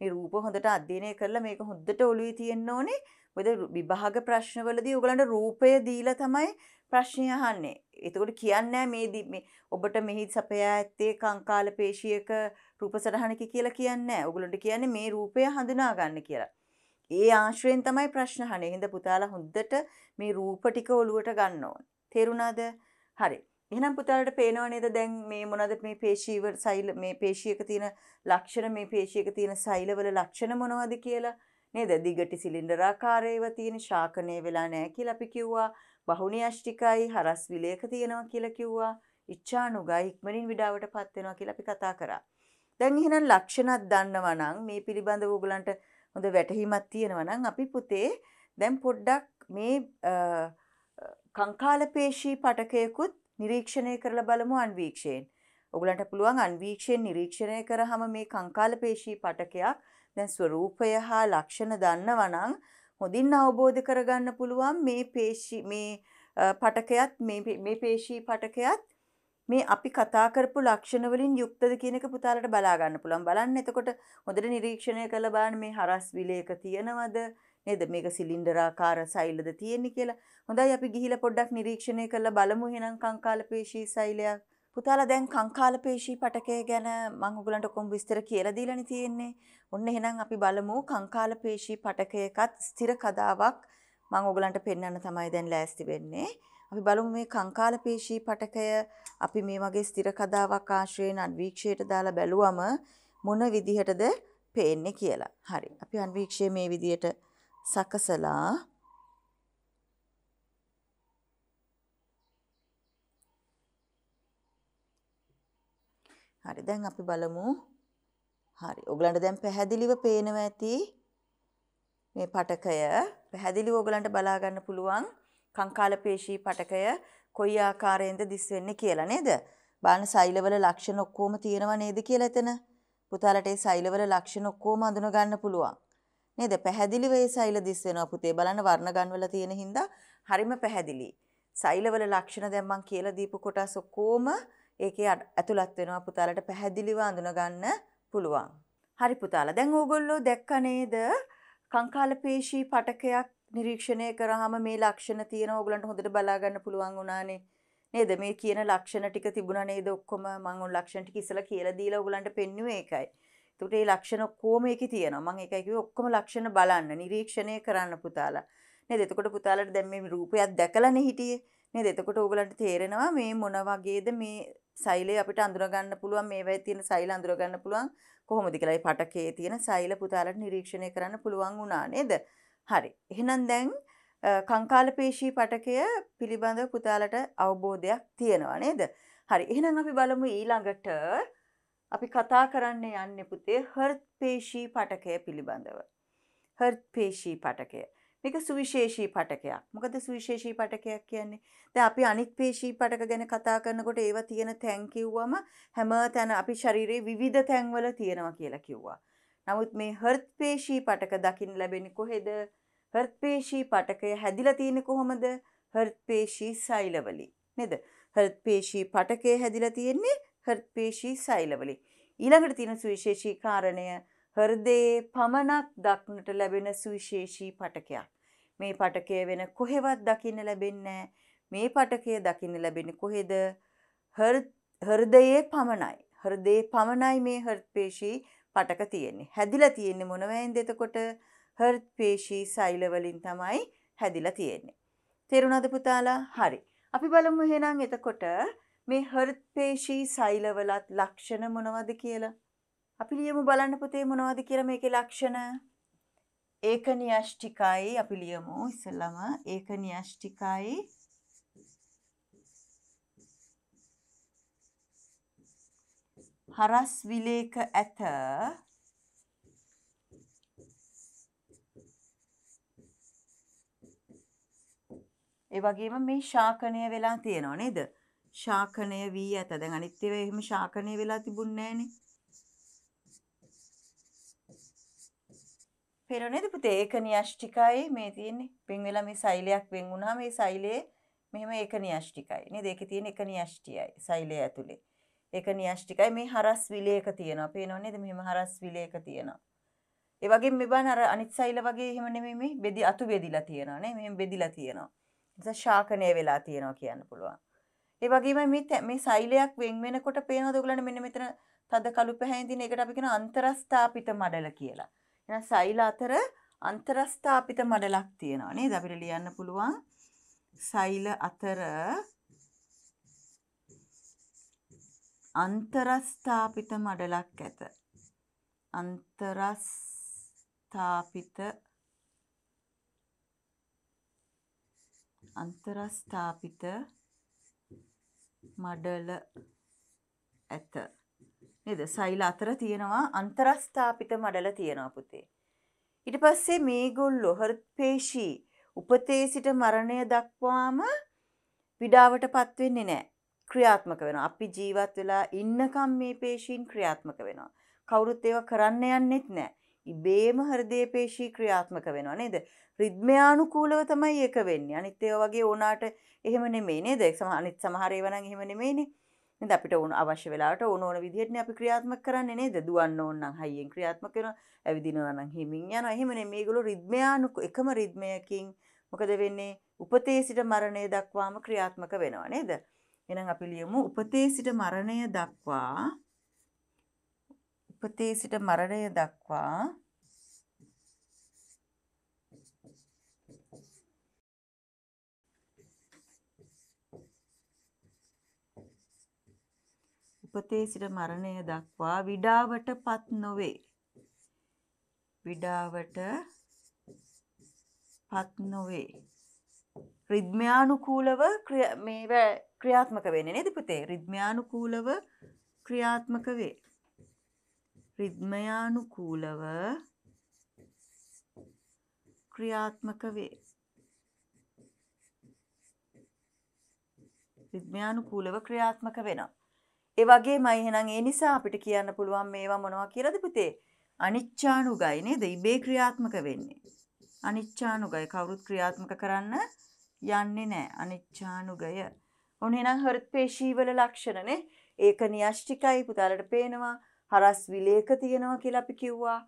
මේ රූප හොඳට අධ්‍යයනය කරලා මේක හොඳට ඔළුවේ තියෙන්න ඕනේ. මොකද විභාග ප්‍රශ්නවලදී ඔයගලන්ට රූපය දීලා තමයි ප්‍රශ්නය අහන්නේ. එතකොට කියන්නේ මේ මේ ඔබට මෙහි සපයා ඇත්තේ කංකාල පේශියක රූප සටහනක කියලා කියන්නේ නැහැ. ඔයගලන්ට කියන්නේ මේ රූපය හඳුනා ගන්න කියලා. ඒ ආශ්‍රයෙන් තමයි ප්‍රශ්න අහන්නේ. හින්දා පුතාලා හොඳට මේ රූප ටික ඔලුවට ගන්න ඕනේ. තේරුණාද? හරි. එහෙනම් පුතාලට පේනව නේද දැන් මේ මොනවද මේ පේශීව සෛල මේ පේශියක තියෙන ලක්ෂණ මේ පේශියක තියෙන සෛලවල ලක්ෂණ මොනවද කියලා? නේද? දිගටි සිලින්ඩරාකාරයව තියෙන ශාකණය වෙලා නැහැ කියලා අපි කිව්වා. බහුණ්‍යෂ්ටිකයි හරස් විලයක තියෙනවා කියලා කිව්වා. ඉච්ඡානුගයි ඉක්මනින් විඩාවටපත් වෙනවා කියලා අපි කතා කරා. දැන් එහෙනම් ලක්ෂණත් දන්නවා නම් මේ පිළිබඳව ඕගලන්ට හොඳ වැටහීමත් තියෙනවනම් අපි පුතේ දැම් පොඩ්ඩක් මේ කංකාලපේශී පටකයකුත් නිරීක්ෂණය කරලා බලමු අන්වීක්ෂයෙන්. ඔගලන්ට පුළුවන් අන්වීක්ෂයෙන් නිරීක්ෂණය කරහම මේ කංකාලපේශී පටකයක් දැන් ස්වරූපය හා ලක්ෂණ දන්නවනං හොඳින් අවබෝධ කරගන්න පුළුවන් මේ පේශී මේ පටකයත් මේ පේශී පටකයත් මේ අපි කතා කරපු ලක්ෂණ වලින් යුක්තද කියන එක පුතාලට බලා ගන්න පුළුවන්. බලන්න එතකොට හොඳට නිරීක්ෂණය කරලා බලන්න මේ හරස් විලයක තියෙනවද? නේද මේක සිලින්ඩරාකාර සෛලද තියෙන්නේ කියලා. හොඳයි අපි ගිහිලා පොඩ්ඩක් නිරීක්ෂණය කරලා බලමු එහෙනම් කංකාල පේශී සෛලයක්. පුතාලා දැන් කංකාල පේශී පටකය ගැන මම ඔයගලන්ට කොම් විස්තර කියලා දීලානේ තියෙන්නේ. ඔන්න එහෙනම් අපි බලමු කංකාල පේශී පටකයකත් ස්ථිර කතාවක් මම ඔයගලන්ට පෙන්වන්න තමයි දැන් ලෑස්ති වෙන්නේ. අපි බලමු මේ කංකාල පේශී පටකය අපි මේ වගේ ස්ථිර කතාවක් ආශ්‍රයෙන් අන්වීක්ෂයට දාලා බැලුවම මොන විදිහටද පේන්නේ කියලා. හරි. අපි අන්වීක්ෂය මේ විදිහට සකසලා හරි දැන් අපි බලමු. හරි. ඔයගලන්ට දැන් පැහැදිලිව පේනවා ඇති මේ පටකය. පැහැදිලිව ඔයගලන්ට බලා ගන්න පුළුවන්. කංකාලපේශී පටකය කොයි ආකාරයෙන්ද දිස් වෙන්නේ කියලා නේද? බාන සෛලවල ලක්ෂණ ඔක්කොම තියෙනව නේද කියලා එතන. පුතාලට ඒ සෛලවල ලක්ෂණ ඔක්කොම අඳුන ගන්න පුළුවන්. නේද? පැහැදිලිව ඒ සෛල දිස් වෙනවා පුතේ. බලන්න වර්ණ ගන්වල තියෙන හින්දා හරිම පැහැදිලි. සෛලවල ලක්ෂණ දැන් මම කියලා දීපු කොටස් ඔක්කොම ඒකේ ඇතුළත් වෙනවා පුතාලට පැහැදිලිව අඳුන ගන්න පුළුවන්. හරි පුතාලා දැන් ඕගොල්ලෝ දැක්ක නේද? කංකාල පේශී පටකයක් නිරීක්ෂණය කරාම මේ ලක්ෂණ තියෙනවා ඔයගලන්ට හොඳට බලා ගන්න පුළුවන් වුණානේ. නේද මේ කියන ලක්ෂණ ටික තිබුණා නේද ඔක්කොම මම ඔය ලක්ෂණ ටික ඉස්සලා කියලා දීලා ඔයගලන්ට පෙන්නුවේ ඒකයි. එතකොට මේ ලක්ෂණ ඔක්කොම ඒකේ තියෙනවා. මම ඒකයි කිව්වේ ඔක්කොම ලක්ෂණ බලන්න නිරීක්ෂණය කරන්න පුතාලා. නේද? එතකොට පුතාලට දැන් මේ රූපයක් දැකලානේ හිටියේ. නේද? එතකොට ඕගලන්ට තේරෙනවා මේ මොන වගේද මේ සෛලය අපිට අඳුර ගන්න පුළුවන් මේවයි තියෙන සෛල අඳුර ගන්න පුළුවන් කොහොමද කියලා. මේ පටකේ තියෙන සෛල පුතාලට නිරීක්ෂණය කරන්න පුළුවන් වුණා නේද? හරි එහෙනම් දැන් කංකාලපේශී පටකය පිළිබඳ පුතාලට අවබෝධයක් තියෙනවා නේද හරි එහෙනම් අපි බලමු ඊළඟට අපි කතා කරන්න යන්න පුතේ හර්ත්පේශී පටකය පිළිබඳව හර්ත්පේශී පටකය මේක සුවිශේෂී පටකයක් මොකද සුවිශේෂී පටකයක් කියන්නේ දැන් අපි අනිත් පේශී පටක ගැන කතා කරනකොට ඒව තියෙන තැන් කිව්වම හැම තැන අපි ශරීරයේ විවිධ තැන්වල තියෙනවා කියලා කිව්වා. නමුත් මේ හෘත් පේශී පටක දකින්න ලැබෙන්නේ කොහෙද? හර්ත්පේශී පටකය හැදිලා තියෙන්නේ කොහොමද? හර්ත්පේශී සෛලවලින්. නේද? හර්ත්පේශී පටකය හැදිලා තියෙන්නේ හර්ත්පේශී සෛලවලින්. ඊළඟට තියෙන සුවිශේෂී කාරණය හෘදයේ පමණක් දක්නට ලැබෙන සුවිශේෂී පටකයක්. මේ පටකය වෙන කොහෙවත් දකින්න ලැබෙන්නේ මේ පටකය දකින්න ලැබෙන්නේ කොහෙද? හෘදයේ පමණයි. හෘදයේ පමණයි මේ හෘත්පේශී පටක තියෙන්නේ. හැදිලා තියෙන්නේ මොනවෙන්ද එතකොට? හර්ත්පේශී සෛලවලින් තමයි හැදිලා තියෙන්නේ. තේරුණාද පුතාලා? හරි. අපි බලමු එහෙනම් එතකොට මේ හර්ත්පේශී සෛලවලත් ලක්ෂණ මොනවද කියලා. අපි ලියමු බලන්න පුතේ මොනවද කියලා මේකේ ලක්ෂණ. ඒකනියෂ්ටිකයි අපි ලියමු ඉස්සෙල්ලම ඒකනියෂ්ටිකයි හරස් විලේක ඇත ඒ වගේම මේ ශාකණය වෙලා තියෙනවා නේද? ශාකණය වී ඇත. දැන් අනිත් ඒවා එහෙම ශාකණය වෙලා තිබුණේ නැහනේ. පෙරනේද පුතේ ඒක න්‍යෂ්ටිකයි මේ තියෙන්නේ. වෙන් වෙලා මේ සෛලයක් වෙන් වුණා මේ සෛලයේ මෙහෙම ඒක න්‍යෂ්ටිකයි. නේද? ඒකේ තියෙන එක න්‍යෂ්ටියයි සෛලය ඇතුලේ. ඒක න්‍යෂ්ටිකයි මේ හරස් විලයක තියෙනවා. පේනව නේද? මෙහෙම හරස් විලයක තියෙනවා. ඒ වගේම මෙබන් අර අනිත් සෛල වගේ එහෙම නෙමෙයි මේ බෙදි අතු බෙදිලා තියෙනවා නේ. මෙහෙම බෙදිලා තියෙනවා. නිසා ශාකණය වෙලා තියෙනවා කියන්න පුළුවන්. ඒ වගේම මේ මේ සෛලයක් වෙන් වෙනකොට පේනවද ඔයගලන්ට මෙන්න මෙතන තද කළු පැහැයෙන් දින එකට අපි කියන අන්තරස්ථාපිත මඩල කියලා. එහෙනම් සෛල අතර අන්තරස්ථාපිත මඩලක් තියෙනවා නේද? අපිට ලියන්න පුළුවන් සෛල අතර අන්තරස්ථාපිත මඩලක් ඇත. අන්තරස්ථාපිත අන්තරස්ථාපිත මඩල ඇත. නේද? සෛල අතර තියෙනවා අන්තරස්ථාපිත මඩල තියෙනවා පුතේ. ඊට පස්සේ මේගොල්ලෝ හෘත්පේශී උපතේ සිට මරණය දක්වාම විඩාවටපත් වෙන්නේ නැහැ. ක්‍රියාත්මක වෙනවා. අපි ජීවත් වෙලා ඉන්නකම් මේ පේශීන් ක්‍රියාත්මක වෙනවා. කවුරුත් ඒවා කරන්න යන්නෙත් නැහැ. ඉබේම හෘදය පේශී ක්‍රියාත්මක වෙනවා නේද රිද්මයානුකූලව තමයි ඒක වෙන්නේ අනිත් ඒවා වගේ ඕනාට එහෙම නෙමෙයි නේද සම අනිත් සමහර ඒවා නම් එහෙම නෙමෙයිනේ නේද අපිට ඕන අවශ්‍ය වෙලාවට ඕන ඕන විදිහටනේ අපි ක්‍රියාත්මක කරන්නේ නේද දුවන්න ඕන නම් හයියෙන් ක්‍රියාත්මක වෙනවා ඇවිදිනවා නම් හිමින් යනවා එහෙමනේ මේගොල්ලෝ රිද්මයානුක එකම රිද්මයකින් මොකද වෙන්නේ උපතේ සිට මරණය දක්වාම ක්‍රියාත්මක වෙනවා නේද එහෙනම් අපි ලියමු උපතේ සිට මරණය දක්වා උපතේ සිට මරණය දක්වා උපතේ සිට මරණය දක්වා විඩාවට පත් නොවේ විඩාවට පත් නොවේ රිද්මයානුකූලව මේ ක්‍රියාත්මක වෙන්නේ නේද පුතේ රිද්මයානුකූලව ක්‍රියාත්මක වේ රිද්මයානුකූලව ක්‍රියාත්මක වේ. රිද්මයානුකූලව ක්‍රියාත්මක වෙනවා. ඒ වගේමයි එහෙනම් ඒ නිසා අපිට කියන්න පුළුවන් මේවා මොනවා කියලාද පුතේ? අනිච්චානුගයි නේද? ඉබේ ක්‍රියාත්මක වෙන්නේ. අනිච්චානුගය කවුරුත් ක්‍රියාත්මක කරන්න යන්නේ නැහැ. අනිච්චානුගය. ඔන්න එහෙනම් හෘත් පේශීවල ලක්ෂණනේ. ඒක න්‍යෂ්ටිකයි පුතාලට පේනවා. හරස් විලේක තියෙනවා කියලා අපි කිව්වා.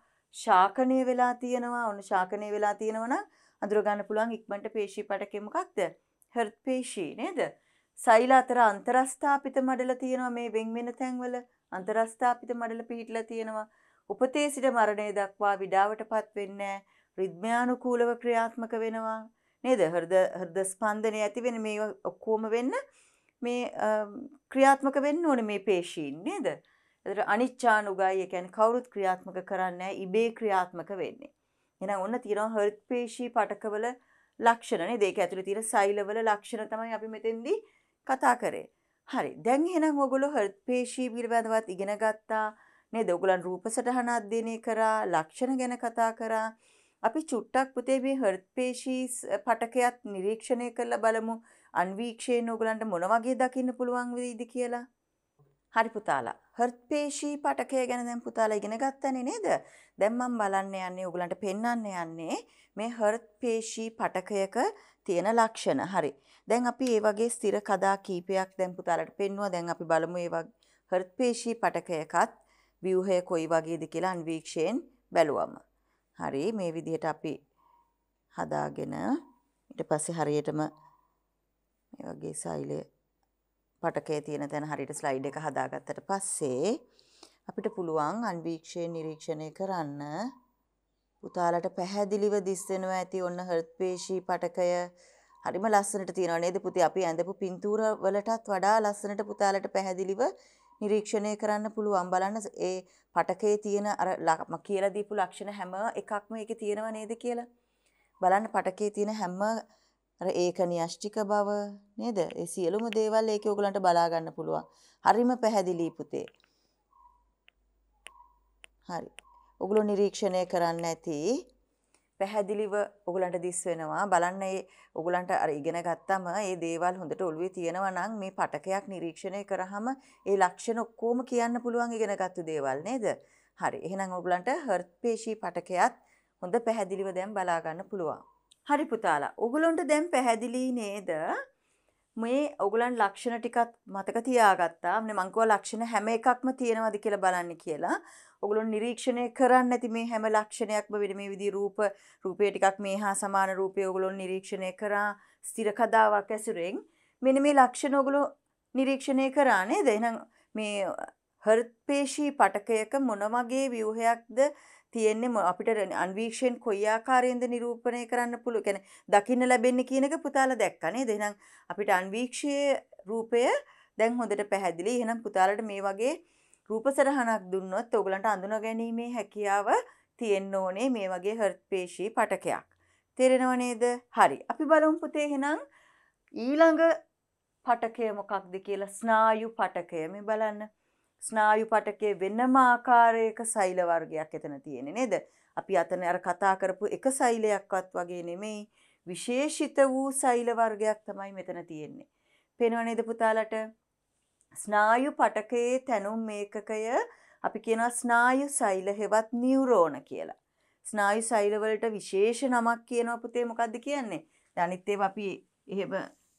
ශාකණය වෙලා තියෙනවා. ඔන්න ශාකණය වෙලා තියෙනවා නම් අඳුර ගන්න පුළුවන් ඉක්මනට පේශී පටකේ මොකක්ද? හර්ත් පේශී නේද? සෛල අතර අන්තරස්ථාපිත මඩල තියෙනවා මේ වෙන් වෙන තැන්වල අන්තරස්ථාපිත මඩල පිහිටලා තියෙනවා. උපතේ සිට මරණය දක්වා විඩාවටපත් වෙන්නේ නැහැ. රිද්මයානුකූලව ක්‍රියාත්මක වෙනවා නේද හෘද හෘද ස්පන්දනය ඇති වෙන මේ ඔක්කොම වෙන්න මේ ක්‍රියාත්මක වෙන්න ඕනේ මේ පේශීන් නේද ඒතර අනිච්චානුගාය කියන්නේ කවුරුත් ක්‍රියාත්මක කරන්නේ ඉබේ ක්‍රියාත්මක වෙන්නේ. එහෙනම් ඔන්න තියෙනවා හෘත්පේශී පටකවල ලක්ෂණ නේද? ඒක ඇතුලේ තියෙන සෛලවල ලක්ෂණ තමයි අපි මෙතෙන්දී කතා කරේ. හරි. දැන් එහෙනම් ඔයගොල්ලෝ හෘත්පේශී පිළිබඳවත් ඉගෙන ගත්තා. නේද? ඔයගොල්ලන් රූප සටහන අධ්‍යයනය කරා, ලක්ෂණ ගැන කතා කරා. අපි චුට්ටක් පුතේ මේ හෘත්පේශී පටකයත් නිරීක්ෂණය කරලා බලමු. අන්වීක්ෂයෙන් ඔයගලන්ට මොන වගේ දකින්න පුළුවන් වෙයිද කියලා. හරි පුතාලා හර්ත්පේශී පටකය ගැන දැන් පුතාලා ඉගෙන ගත්තනේ නේද? දැන් මම බලන්න යන්නේ ඔයගලන්ට පෙන්වන්න යන්නේ මේ හර්ත්පේශී පටකයක තියෙන ලක්ෂණ. හරි. දැන් අපි මේ වගේ ස්ථිර කදා කීපයක් දැන් පුතාලට පෙන්වුවා. දැන් අපි බලමු මේ හර්ත්පේශී පටකයකත් ව්‍යුහය කොයි වගේද කියලා අන්වීක්ෂයෙන් බැලුවම. හරි මේ විදිහට අපි හදාගෙන ඊට පස්සේ හරියටම මේ වගේ සෛලය පටකේ තියෙන තැන හරියට ස්ලයිඩ් එක හදාගත්තට පස්සේ අපිට පුළුවන් අන්වීක්ෂය නිරීක්ෂණය කරන්න පුතාලට පැහැදිලිව දිස්සෙනවා ඇති ඔන්න හෘත්පේශී පටකය හරිම ලස්සනට තියෙනවා නේද පුතේ අපි ඇඳපු පින්තූර වලටත් වඩා ලස්සනට පුතාලට පැහැදිලිව නිරීක්ෂණය කරන්න පුළුවන් බලන්න ඒ පටකේ තියෙන අර කියලා දීපු ලක්ෂණ හැම එකක්ම ඒකේ තියෙනව නේද කියලා බලන්න පටකේ තියෙන හැම අර ඒක න්‍යෂ්ටික බව නේද? ඒ සියලුම දේවල් ඒකේ ඔයගලන්ට බලා ගන්න පුළුවන්. හරිම පැහැදිලි පුතේ. හරි. ඔගොල්ලෝ නිරීක්ෂණය කරන්න ඇති. පැහැදිලිව ඔගලන්ට දිස් වෙනවා බලන්න ඒ ඔගලන්ට අර ඉගෙන ගත්තම ඒ දේවල් හොඳට ඔළුවේ තියෙනවා නම් මේ පටකයක් නිරීක්ෂණය කරාම ඒ ලක්ෂණ ඔක්කොම කියන්න පුළුවන් ඉගෙනගත්තු දේවල් නේද? හරි. එහෙනම් ඔගලන්ට හර්ත් පේශී පටකයත් හොඳ පැහැදිලිව දැන් බලා ගන්න පුළුවන්. හරි පුතාලා උගුලොන්ට දැම් පැහැදිලි නේද මේ ඔගුලන් ලක්ෂණ ටිකත් මතක තියාගත්තා මේ මංකුව ලක්ෂණ හැම එකක්ම තියෙනවද කියලා බලන්න කියලා ඔගුලොන් නිරීක්ෂණය කරන්න ඇති මේ හැම ලක්ෂණයක්ම වෙන මේ විදි රූප රූපය ටිකක් මේ හා සමාන රූපය ඔගුලොන් නිරීක්ෂණය කරා ස්තිර කදාවක් ඇසුරෙන් මෙන මේ ලක්ෂණ ඔගුලෝ නිරීක්ෂණය කරා නේද එහෙනම් මේ හෘත්පේශී පටකයක මොන වගේ ව්‍යුහයක්ද තියෙන්නේ අපිට අන්වීක්ෂයෙන් කොයි ආකාරයෙන්ද නිරූපණය කරන්න පුළුවන් කියන්නේ දකින්න ලැබෙන්නේ කියන එක පුතාලා දැක්කා නේද එහෙනම් අපිට අන්වීක්ෂයේ රූපය දැන් හොඳට පැහැදිලි එහෙනම් පුතාලට මේ වගේ රූපසරහනක් දුන්නොත් ඔයගලන්ට අඳුනගැනීමේ හැකියාව තියෙන්න ඕනේ මේ වගේ හර්ට් පේශී පටකයක් තේරෙනව නේද හරි අපි බලමු පුතේ එහෙනම් ඊළඟ පටකය මොකක්ද කියලා ස්නායු පටකය මේ බලන්න ස්නායු පටකේ වෙනම ආකාරයක සෛල වර්ගයක් එතන තියෙන්නේ නේද? අපි අතන අර කතා කරපු එක සෛලයක්වත් වගේ නෙමෙයි විශේෂිත වූ සෛල වර්ගයක් තමයි මෙතන තියෙන්නේ. පේනව නේද පුතාලට? ස්නායු පටකයේ තැනුම් මේකකය අපි කියනවා ස්නායු සෛල හෙවත් නියුරෝන කියලා. ස්නායු සෛල වලට විශේෂ නමක් කියනවා පුතේ මොකද්ද කියන්නේ? අනිත් ඒවා අපි එහෙම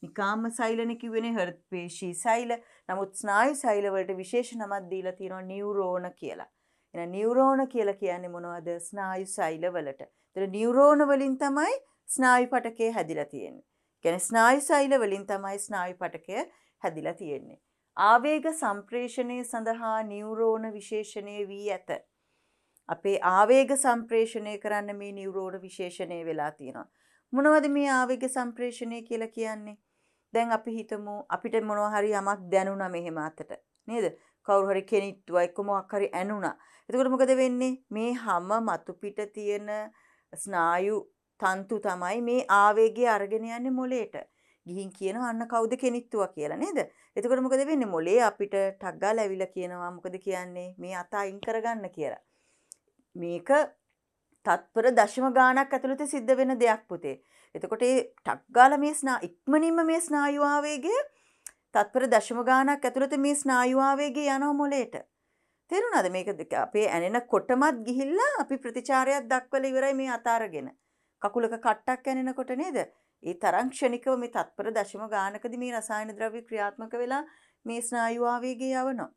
නිකාම්ම සෛලනේ කිව්වනේ හෘත් පේශී සෛල. නමුත් ස්නායු සෛලවලට විශේෂ නමක් දීලා තියෙනවා නියුරෝන කියලා. එහෙනම් නියුරෝන කියලා කියන්නේ මොනවද? ස්නායු සෛලවලට. ඒතර නියුරෝන වලින් තමයි ස්නායු පටකය හැදිලා තියෙන්නේ. කියන්නේ ස්නායු සෛල වලින් තමයි ස්නායු පටකය හැදිලා තියෙන්නේ. ආවේග සම්ප්‍රේෂණය සඳහා නියුරෝන විශේෂණය වී ඇත. අපේ ආවේග සම්ප්‍රේෂණය කරන්න මේ නියුරෝන විශේෂණය වෙලා තියෙනවා. මොනවද මේ ආවේග සම්ප්‍රේෂණය කියලා කියන්නේ? දැන් අපි හිතමු අපිට මොනවා හරි යමක් දැනුණා මෙහෙම අතට නේද? කවුරු හරි කෙනෙක්වා කොමක් හරි ඇනුණා. එතකොට මොකද වෙන්නේ? මේ හැම මතු පිට තියෙන ස්නායු තන්තු තමයි මේ ආවේගය අරගෙන යන්නේ මොළයට. ගිහින් කියනවා අන්න කවුද කෙනෙක්තුවා කියලා නේද? එතකොට මොකද වෙන්නේ? මොළේ අපිට ටක් ගාලා ඇවිල්ලා කියනවා මොකද කියන්නේ? මේ අත අයින් කරගන්න කියලා. මේක තත්පර දශම ගාණක් ඇතුළත සිද්ධ වෙන දෙයක් පුතේ. එතකොට ඒ ටක්ගාල මේ ස්නා ඉක්මනින්ම මේ ස්නායුවාවේගේ තත්පර දශම ගානක් ඇතුළත මේ ස්නායුවාවේගේ යනෝ මොලේට. තෙරුණද මේක අපේ ඇනෙන කොටමත් ගිහිල්ලා අපි ප්‍රතිචාරයක් දක්වල ඉවරයි මේ අතාරගෙන. කකුලක කට්ටක් ඇනෙනකොට නේද. ඒ තරංක්ෂණිකව මේ තත්පර දශම ගානකද මේ රසායන ද්‍රව්‍ය ක්‍රියාත්මක වෙලා මේ ස්නායුවාවේගේ යවනවා.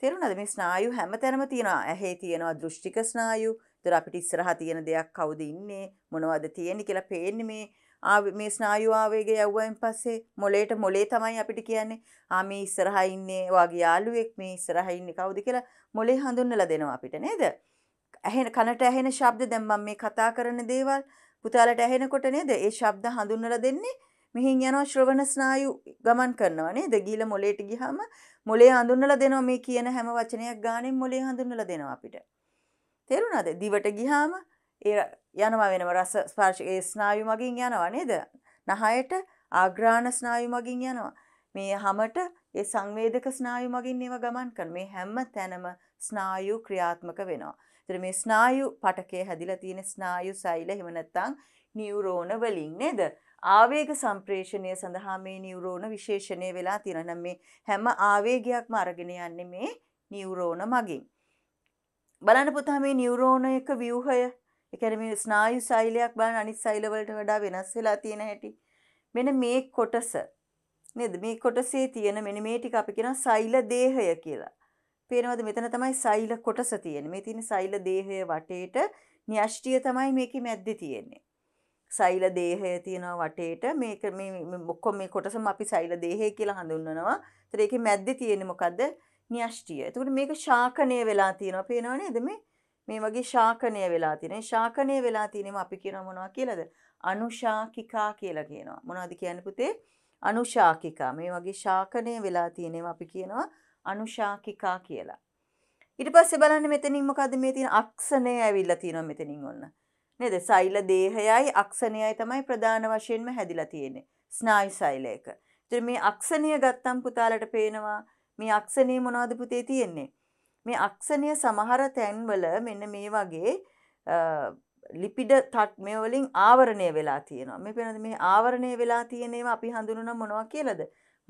තෙරුණද මේ ස්නායු හැම තැනම තියෙනවා ඇහේ තියෙනවා දෘෂ්ටික ස්නායු ඒතර අපිට ඉස්සරහා තියෙන දෙයක් කවුද ඉන්නේ මොනවද තියෙන්නේ කියලා පේන්නේ මේ ආ මේ ස්නායු ආවේගය යවුවෙන් පස්සේ මොලේට මොලේ තමයි අපිට කියන්නේ ආ මේ ඉස්සරහා ඉන්නේ වාගේ යාළුවෙක් මේ ඉස්සරහා ඉන්නේ කවුද කියලා මොලේ හඳුන්වලා දෙනවා අපිට නේද ඇහෙන කනට ඇහෙන ශබ්ද දැන් මම මේ කතා කරන දේවල් පුතාලට ඇහෙනකොට නේද ඒ ශබ්ද හඳුන්වලා දෙන්නේ මෙහින් යනවා ශ්‍රවණ ස්නායු ගමන් කරනවා නේද ගීල මොලේට ගිහම මොලේ හඳුන්වලා දෙනවා මේ කියන හැම වචනයක් ගානෙන් මොලේ හඳුන්වලා දෙනවා අපිට තෙරුණද දිවට ගිහාම ඒ යනවා වෙනම රස ස්පර්ශ ඒ ස්නායු මගින් යනවා නේද? නහයට ආග්‍රාණ ස්නායු මගින් යනවා. මේ හැමට ඒ සංවේදක ස්නායු මගින් ඒව ගමන් කරන මේ හැම තැනම ස්නායු ක්‍රියාත්මක වෙනවා. ඒතර මේ ස්නායු පටකය හැදිලා තියෙන ස්නායු සෛල එහෙම නැත්නම් නියුරෝන වලින් නේද? ආවේග සම්ප්‍රේෂණය සඳහා මේ නියුරෝන විශේෂණය වෙලා තියෙනවා. නම් මේ හැම ආවේගයක්ම අරගෙන යන්නේ මේ නියුරෝන මගින්. බලන්න පුතා මේ නියුරෝනයක ව්‍යූහය ඒ කියන්නේ මේ ස්නායු ශෛලයක් බලන අනිත් ශෛල වලට වඩා වෙනස් වෙලා තියෙන හැටි. මෙන්න මේ කොටස නේද මේ කොටසේ තියෙන මෙන්න මේ ටික අපි කියන ශෛල දේහය කියලා. පේනවද මෙතන තමයි ශෛල කොටස තියෙන්නේ. මේ තියෙන ශෛල දේහය වටේට න්‍යෂ්ටිය තමයි මේකේ මැද්දේ තියෙන්නේ. සෛල දේහය තියෙනවා වටේට මේක මේ ඔක්කොම මේ කොටසම අපි සෛල දේහය කියලා හඳුන්වනවා. ඒතර ඒකේ මැද්දේ තියෙන්නේ මොකද්ද? න්‍යෂ්ටිය. එතකොට මේක ශාකණය වෙලා තියෙනවා. පේනව නේද මේ? මේ වගේ ශාකණය වෙලා තියෙනවා. ශාකණය වෙලා තියෙනම අපි කියනවා මොනවා කියලාද? අනුශාකිකා කියලා කියනවා. මොනවද කියන්නේ පුතේ? අනුශාකිකා. මේ වගේ ශාකණය වෙලා තියෙනම අපි කියනවා අනුශාකිකා කියලා. ඊට පස්සේ බලන්න මෙතනින් මොකද්ද මේ තියෙන අක්ෂණය ඇවිල්ලා තියෙනවා මෙතනින් ඔන්න. නේද? සෛල දේහයයි අක්ෂණයයි තමයි ප්‍රධාන වශයෙන්ම හැදිලා තියෙන්නේ. ස්නායු සෛලයක. ඉතින් මේ අක්ෂණය ගත්තම් පුතාලට පේනවා මේ අක්ෂණේ මොනවද පුතේ තියෙන්නේ? මේ අක්ෂණය සමහර තැන්වල මෙන්න මේ වගේ ලිපිඩ තට් මේ වලින් ආවරණය වෙලා තියෙනවා. මේ පේනද මේ ආවරණය වෙලා තියෙන ඒවා අපි හඳුනන මොනවා කියලාද?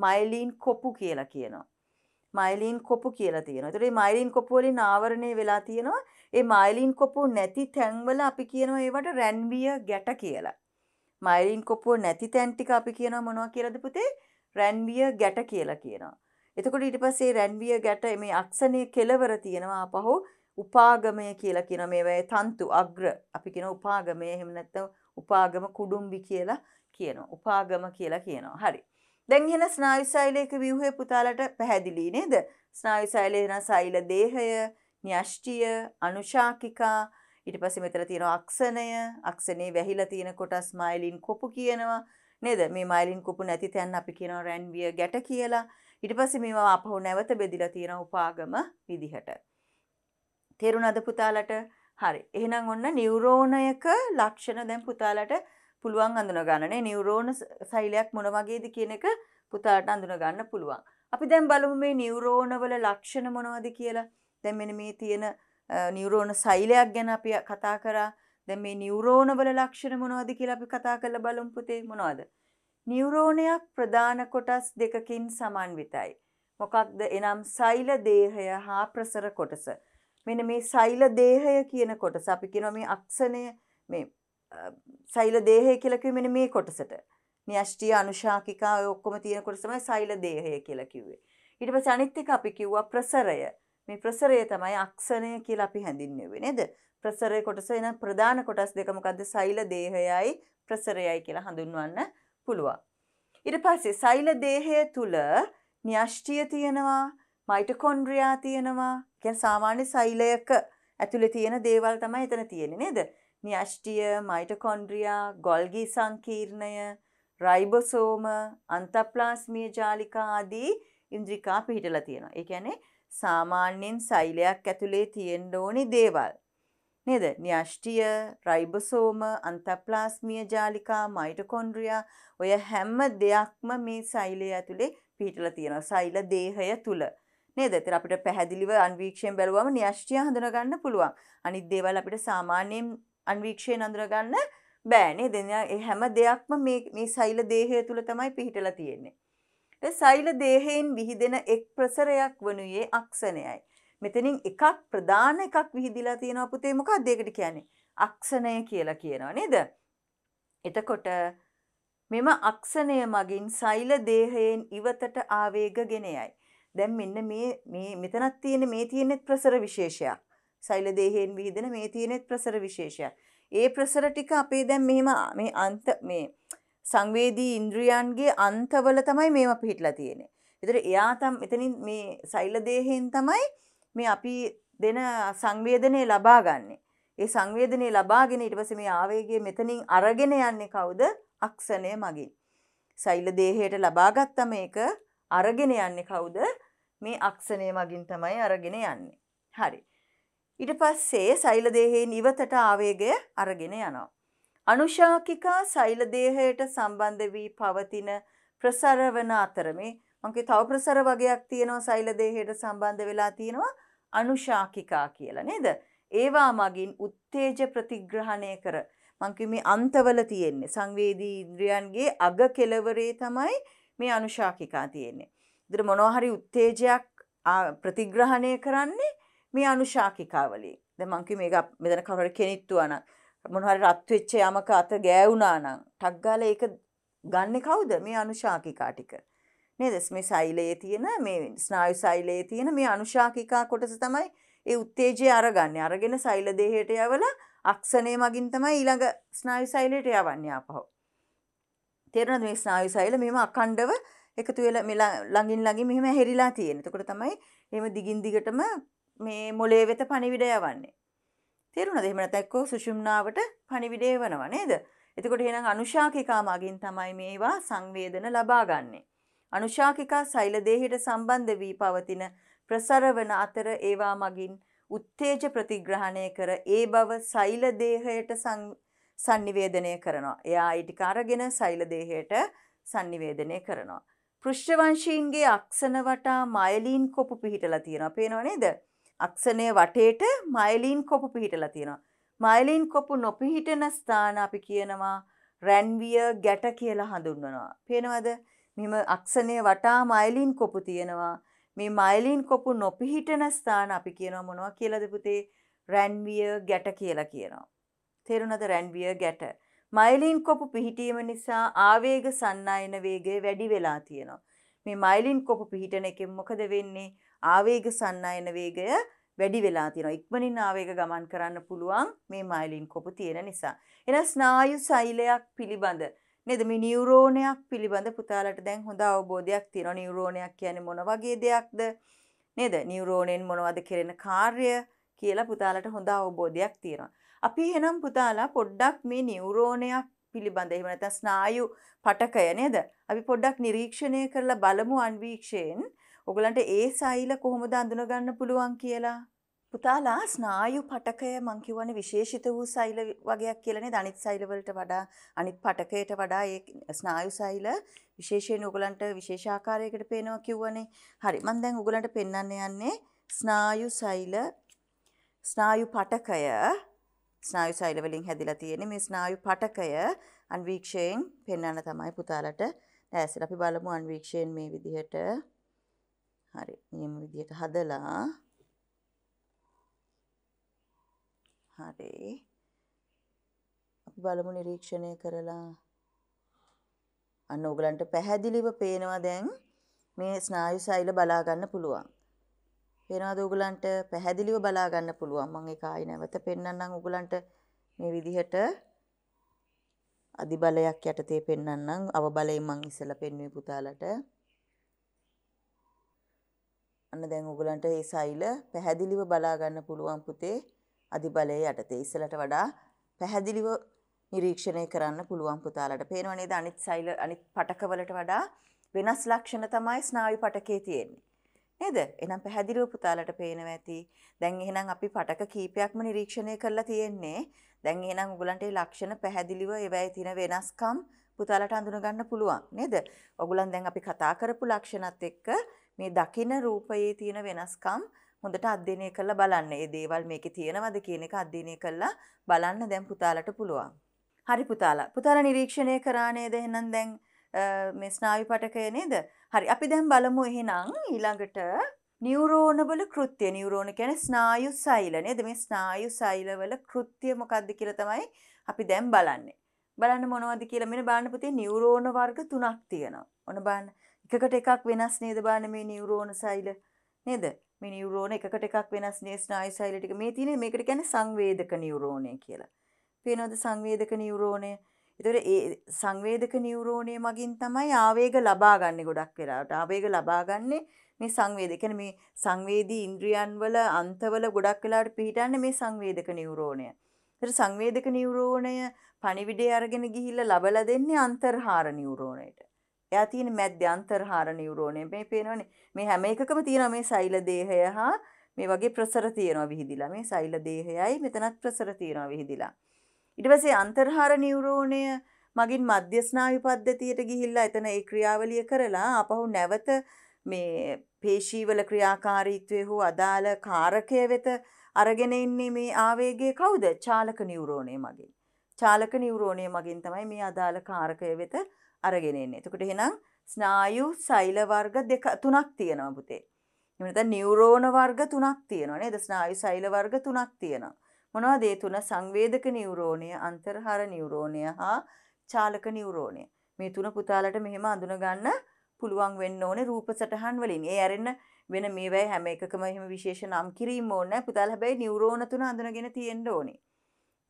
මයිලින් කොපු කියලා කියනවා. මයිලින් කොපු කියලා තියෙනවා. ඒතකොට මේ මයිලින් කොපු වලින් ආවරණය වෙලා තියෙනවා. ඒ මයිලින් කොපු නැති තැන්වල අපි කියනවා ඒවට රැන්විය ගැට කියලා. මයිලින් කොපුව නැති තැන් ටික අපි කියනවා මොනවා කියලාද පුතේ? රැන්විය ගැට කියලා කියනවා. එතකොට ඊට පස්සේ රැන්විය ගැට මේ අක්ෂණයේ කෙලවර තියෙනවා ආපහු උපාගමය කියලා කියන මේවායේ තන්තු අග්‍ර අපි කියන උපාගමය එහෙම නැත්නම් උපාගම කුඩුම්බි කියලා කියනවා. උපාගම කියලා කියනවා. හරි. දැන් එහෙන ස්නායු සෛලයක ව්‍යුහය පුතාලට පැහැදිලි නේද? ස්නායු සෛලය එන සෛල දේහය, න්‍යෂ්ටිය, අනුශාකිකා ඊට පස්සේ මෙතන තියෙන අක්ෂණය, අක්ෂණේ වැහිලා තියෙන කොටස් මයිලින් කොපු කියනවා. නේද? මේ මයිලින් කොපු නැති තැන් අපි කියනවා රැන්විය ගැට කියලා. ඊට පස්සේ මේවා අපහු නැවත බෙදිලා තියෙන උපාගම විදිහට. තේරුණාද පුතාලට? හරි. එහෙනම් ඔන්න නියුරෝනයක ලක්ෂණ දැන් පුතාලට පුළුවන් අඳුන ගන්නනේ. නියුරෝන සෛලයක් මොන වගේද කියන එක පුතාලට අඳුන ගන්න පුළුවන්. අපි දැන් බලමු මේ නියුරෝනවල ලක්ෂණ මොනවද කියලා. දැන් මෙන්න මේ තියෙන නියුරෝන සෛලයක් ගැන අපි කතා කරා. දැන් මේ නියුරෝනවල ලක්ෂණ මොනවද කියලා අපි කතා කරලා බලමු පුතේ මොනවද? නිවරෝණයක් ප්‍රධාන කොටස් දෙකකින් සමන්විතයි. මොකක්ද එනම් සෛල දේහය හා ප්‍රසර කොටස. මෙන මේ සෛල දේහය කියන කොටස අපි කියනවා මේ අක්ෂණය මේ සෛල දේහය කියලා කිව්වේ මෙන්න මේ කොටසට. න්‍යෂ්ටි අනුශාකිකා ඔය ඔක්කොම තියෙන කොටස තමයි සෛල දේහය කියලා කිව්වේ. ඊට පස්සේ අනිත් එක අපි කිව්වා ප්‍රසරය. මේ ප්‍රසරය තමයි අක්ෂණය කියලා අපි හැඳින්වෙන්නේ නේද? ප්‍රසරය කොටස එන ප්‍රධාන කොටස් දෙක මොකද්ද? සෛල දේහයයි ප්‍රසරයයි කියලා හඳුන්වන්න පුළුවන්. ඉට පස්සේ සෛල දේහය තුළ න්‍යෂ්ටිය තියෙනවා මයිටකොන්ඩ්‍රියා තියෙනවා කැන් සාමාන්‍ය සෛලයක ඇතුළ තියෙන දේවල් තමයි එතන තියෙන නේද. න්‍යෂ්ටිය මයිටකොන්ඩ්‍රියා ගොල්ගී සංකීර්ණය රයිබොසෝම අන්තප්ලාස්මිය ජාලිකාදී ඉන්ද්‍රිකා පිහිටලා තියෙනවා. එකැනේ සාමාන්‍යෙන් සෛලයක් ඇතුළේ තියෙන්ඩ ඕනි දේවල්. නේද? න්‍යෂ්ටිය, රයිබෝසෝම, අන්තප්ලාස්මීය ජාලිකා, මයිටොකොන්ඩ්‍රියා ඔය හැම දෙයක්ම මේ සෛලය ඇතුලේ පිහිටලා තියෙනවා. සෛල දේහය තුල. නේද? ඒතර අපිට පැහැදිලිව අන්වීක්ෂයෙන් බැලුවම න්‍යෂ්ටිය හඳුනගන්න පුළුවන්. අනිත් දේවල් අපිට සාමාන්‍යයෙන් අන්වීක්ෂයෙන් හඳුනගන්න බෑ නේද? ඒ හැම දෙයක්ම මේ මේ සෛල දේහය තුල තමයි පිහිටලා තියෙන්නේ. සෛල දේහයෙන් විහිදෙන එක් ප්‍රසරයක් වනුයේ අක්ෂණයයි. මෙතනින් එකක් ප්‍රධාන එකක් විහිදිලා තියෙනවා පුතේ මොකක්ද ඒකට කියන්නේ අක්ෂණය කියලා කියනවා නේද? එතකොට මෙම අක්ෂණය මගින් සෛල දේහයෙන් ඉවතට ආවේග ගෙන යයි. දැන් මෙන්න මේ මේ මෙතනක් තියෙන මේ තියෙනෙත් ප්‍රසර විශේෂයක්. සෛල දේහයෙන් විහිදෙන මේ තියෙනෙත් ප්‍රසර විශේෂයක්. ඒ ප්‍රසර ටික අපේ දැන් මෙහෙම මේ අන්ත මේ සංවේදී ඉන්ද්‍රියන්ගේ අන්තවල තමයි මේවා පිහිටලා තියෙන්නේ. ඒතර එයා තම එතනින් මේ සෛල දේහයෙන් තමයි මේ අපි දෙන සංවේදනය ලබා ගන්නේ. ඒ සංවේදනය ලබාගෙන ඊට පස්සේ මේ ආවේගය මෙතනින් අරගෙන යන්නේ කවුද? අක්ෂණය මගින්. සෛල දේහයට ලබාගත්ත මේක අරගෙන යන්නේ කවුද? මේ අක්ෂණය මගින් තමයි අරගෙන යන්නේ. හරි. ඊට පස්සේ සෛල දේහයෙන් ඉවතට ආවේගය අරගෙන යනවා. අනුශාකිකා සෛල දේහයට සම්බන්ධ වී පවතින ප්‍රසරවන අතර මේ මගේ තව ප්‍රසර වගයක් තියෙනවා සෛල දේහයට සම්බන්ධ වෙලා තියෙනවා අනුශාකිකා කියලා නේද? ඒවා මගින් උත්තේජ ප්‍රතිග්‍රහණය කර මං කිව්වේ අන්තවල තියෙන්නේ සංවේදී ඉන්ද්‍රියන්ගේ අග කෙළවරේ තමයි මේ අනුශාකිකා තියෙන්නේ. ඉතින් මොනවා හරි උත්තේජයක් ප්‍රතිග්‍රහණය කරන්නේ මේ අනුශාකිකා වලින්. දැන් මං කිව්වේ මේක මෙතන කවුරු හරි කෙනිට්ටුවා නම් මොනවා හරි රත් වෙච්ච යමක අත ගෑවුනා නම් ටක් ගාලා ඒක ගන්නේ කවුද? මේ අනුශාකිකා ටික. නේද මේ සෛලයේ තියෙන මේ ස්නායු සෛලයේ තියෙන මේ අනුශාකිකා කොටස තමයි ඒ උත්තේජය අරගන්නේ අරගෙන සෛල දේහයට යවලා අක්ෂණය මගින් තමයි ඊළඟ ස්නායු සෛලයට යවන්නේ ආපහු තේරෙනවද මේ ස්නායු සෛල මෙහෙම අඛණ්ඩව එකතු වෙලා මේ ළඟින් ළඟින් මෙහෙම හැරිලා තියෙන. එතකොට තමයි එහෙම දිගින් දිගටම මේ මොලේ වෙත පණිවිඩ යවන්නේ. තේරුණාද? එහෙම නැත්නම් එක්කෝ සුෂුම්නාවට පණිවිඩය එවනවා නේද? එතකොට එහෙනම් අනුශාකිකා මගින් තමයි මේවා සංවේදන ලබා ගන්නේ. අනුශාකිකා සෛලදේහයට සම්බන්ධ වී පවතින ප්‍රසරවන අතර ඒවා මගින් උත්තේජ ප්‍රතිග්‍රහණය කර ඒ බව සෛලදේහයට sannivedanaya කරනවා. එයා ඒ ටික අරගෙන සෛලදේහයට sannivedanaya කරනවා. පෘෂ්ඨවංශීන්ගේ අක්ෂණ වටා මයලීන් කොපු පිහිටලා තියෙනවා. පේනව නේද? අක්ෂණයේ වටේට මයලීන් කොපු පිහිටලා තියෙනවා. මයලීන් කොපු නොපිහිටන ස්ථාන අපි කියනවා රැන්විය ගැට කියලා හඳුන්වනවා. පේනවද? මෙම අක්ෂණය වටා මයිලින් කොපු තියෙනවා මේ මයිලින් කොපු නොපිහිටන ස්ථාන අපි කියනවා මොනවා කියලද පුතේ රැන්විය ගැට කියලා කියනවා. තේරුණද රැන්විය ගැට. මයිලින් කොපු පිහිටීම නිසා ආවේග සන්නයන වේගය වැඩි වෙලා තියෙනවා. මේ මයිලින් කොපු පිහිටන එකෙන් මොකද වෙන්නේ? ආවේග සන්නයන වේගය වැඩි වෙලා තියෙනවා. ඉක්මනින් ආවේග ගමන් කරන්න පුළුවන් මේ මයිලින් කොපු තියෙන නිසා. එන ස්නායු සෛලයක් පිළිබඳ නේද මේ නියුරෝනයක් පිළිබඳ පුතාලට දැන් හොඳ අවබෝධයක් තියෙනවා නියුරෝනයක් කියන්නේ මොන වගේ දෙයක්ද නේද නියුරෝනෙන් මොනවද කෙරෙන කාර්ය කියලා පුතාලට හොඳ අවබෝධයක් තියෙනවා. අපි එහෙනම් පුතාලා පොඩ්ඩක් මේ නියුරෝනයක් පිළිබඳ එහෙම නැත්නම් ස්නායු පටකය නේද? අපි පොඩ්ඩක් නිරීක්ෂණය කරලා බලමු අන්වීක්ෂයෙන්. ඔයගලන්ට ඒ සෛල කොහොමද අඳුනගන්න පුළුවන් කියලා. පුතාලා ස්නායු පටකය මං කියවනේ විශේෂිත වූ සෛල වගයක් කියලානේ අනිත් සෛල වලට වඩා අනිත් පටකයට වඩා ඒ ස්නායු සෛල විශේෂයෙන් උගලන්ට විශේෂ ආකාරයකට පේනවා කිව්වනේ. හරි මං දැන් උගලන්ට පෙන්වන්න යන්නේ ස්නායු සෛල ස්නායු පටකය ස්නායු සෛල වලින් හැදිලා තියෙන මේ ස්නායු පටකය අන්වීක්ෂයෙන් පෙන්වන්න තමයි පුතාලට දැසලා අපි බලමු අන්වීක්ෂයෙන් මේ විදිහට හරි මේ විදිහට හදලා හරි. අපි බලමු නිරීක්ෂණය කරලා. අන්න ඔයගලන්ට පැහැදිලිව පේනවා දැන් මේ ස්නායු සෛල බලා ගන්න පුළුවන්. පේනවාද ඔයගලන්ට පැහැදිලිව බලා ගන්න පුළුවන්. මම ඒක ආයි නැවත පෙන්වන්නම් ඔයගලන්ට මේ විදිහට අධිබලයක් යටතේ පෙන්වන්නම්. අවබලයෙන් මම ඉස්සලා පෙන්වුවේ පුතාලට. අන්න දැන් ඔයගලන්ට මේ සෛල පැහැදිලිව බලා ගන්න පුළුවන් පුතේ. අධිබලය යටතේ ඉස්සලට වඩා පැහැදිලිව නිරීක්ෂණය කරන්න පුළුවන් පුතාලට පේනවනේ අනිත් සයිල අනිත් පටකවලට වඩා වෙනස් ලක්ෂණ තමයි ස්නායු පටකේ තියෙන්නේ. නේද? එහෙනම් පැහැදිලිව පුතාලට පේනවා ඇති. දැන් එහෙනම් අපි පටක කීපයක්ම නිරීක්ෂණය කරලා තියෙන්නේ. දැන් එහෙනම් ඔයගලන්ට මේ ලක්ෂණ පැහැදිලිව ඒවැයි තියෙන වෙනස්කම් පුතාලට අඳුන ගන්න පුළුවන් නේද? ඔයගලන් දැන් අපි කතා කරපු ලක්ෂණත් එක්ක මේ දකින රූපයේ තියෙන වෙනස්කම් හොඳට අධ්‍යයනය කරලා බලන්න. මේ දේවල් මේකේ තියෙනවද කියන එක අධ්‍යයනය කරලා බලන්න දැන් පුතාලට පුළුවන්. හරි පුතාලා. පුතාලා නිරීක්ෂණය කරා නේද? එහෙනම් දැන් මේ ස්නායු පටකය නේද? හරි. අපි දැන් බලමු එහෙනම් ඊළඟට නිවරෝණවල කෘත්‍ය නිවරෝණ කියන්නේ ස්නායු සෛල නේද? මේ ස්නායු සෛලවල කෘත්‍ය මොකක්ද කියලා තමයි අපි දැන් බලන්නේ. බලන්න මොනවද කියලා මෙන්න බලන්න පුතේ නිවරෝණ වර්ග තුනක් තියෙනවා. ඔන්න බලන්න. එකකට එකක් වෙනස් නේද බලන්න මේ නිවරෝණ සෛල නේද? මේ නියුරෝන එකකට එකක් වෙනස් නේ ස්නායු ශෛල ටික. මේ තියෙන මේකට කියන්නේ සංවේදක නියුරෝනය කියලා. පේනවද සංවේදක නියුරෝනය? ඒතකොට ඒ සංවේදක නියුරෝනය මගින් තමයි ආවේග ලබාගන්නේ ගොඩක් වෙලාවට. ආවේග ලබාගන්නේ මේ සංවේදක. කියන්නේ මේ සංවේදී ඉන්ද්‍රියන් වල අන්තවල ගොඩක් වෙලාවට පිහිටන්නේ මේ සංවේදක නියුරෝනය. ඒතර සංවේදක නියුරෝනය පණිවිඩය අරගෙන ගිහිල්ලා ලබලා දෙන්නේ අන්තර්හාර නියුරෝනයට. එයා තියෙන මැද්ද අන්තර්හාර නියුරෝනය මේ පේනවනේ මේ හැම එකකම තියෙනවා මේ සෛල දේහය හා මේ වගේ ප්‍රසර තියෙනවා විහිදිලා මේ සෛල දේහයයි මෙතනත් ප්‍රසර තියෙනවා විහිදිලා ඊට පස්සේ අන්තර්හාර නියුරෝනය මගින් මධ්‍යස්නායු පද්ධතියට ගිහිල්ලා එතන ඒ ක්‍රියාවලිය කරලා අපහු නැවත මේ පේශීවල ක්‍රියාකාරීත්වය හෝ අදාළ කාරකය වෙත අරගෙන ඉන්නේ මේ ආවේගය කවුද? චාලක නියුරෝනය මගින්. චාලක නියුරෝනය මගින් තමයි මේ අදාළ කාරකය වෙත අරගෙන එන්නේ. එතකොට එහෙනම් ස්නායු සෛල වර්ග දෙක තුනක් තියෙනවා පුතේ. එමෙතන නියුරෝන වර්ග තුනක් තියෙනවා නේද? ස්නායු සෛල වර්ග තුනක් තියෙනවා. මොනවද ඒ තුන? සංවේදක නියුරෝනය, අන්තර්හාර නියුරෝනය හා චාලක නියුරෝනය. මේ තුන පුතාලට මෙහෙම අඳුන ගන්න පුළුවන් වෙන්න ඕනේ රූප සටහන් වලින්. ඒ ඇරෙන්න වෙන මේවයි හැම එකකම එහෙම විශේෂ නම් කිරීම ඕනේ නැහැ. පුතාලා හැබැයි නියුරෝන තුන අඳුනගෙන තියෙන්න ඕනේ.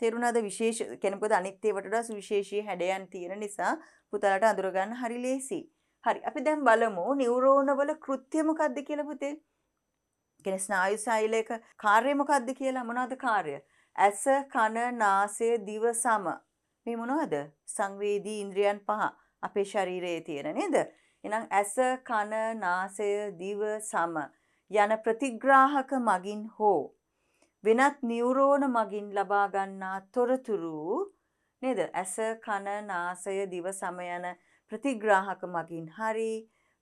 තේරුණාද විශේෂ කියන්නේ මොකද අනිත් ඒවට වඩා සුවිශේෂී හැඩයන් තියෙන නිසා පුතාලට අඳුර ගන්න හරි ලේසි. හරි අපි දැන් බලමු නිවුරෝනවල කෘත්‍ය මොකක්ද කියලා පුතේ. කියන්නේ ස්නායු ශෛලයක කාර්යය මොකක්ද කියලා මොනවද කාර්ය? ඇස, කන, නාසය, දිව සම. මේ මොනවද? සංවේදී ඉන්ද්‍රියන් පහ අපේ ශරීරයේ තියෙන නේද? එහෙනම් ඇස, කන, නාසය, දිව සම යන ප්‍රතිග්‍රාහක මගින් හෝ වෙනත් නියුරෝන මගින් ලබා ගන්නා තොරතුරු නේද ඇස කන නාසය දිව සම යන ප්‍රතිග්‍රාහක මගින් හරි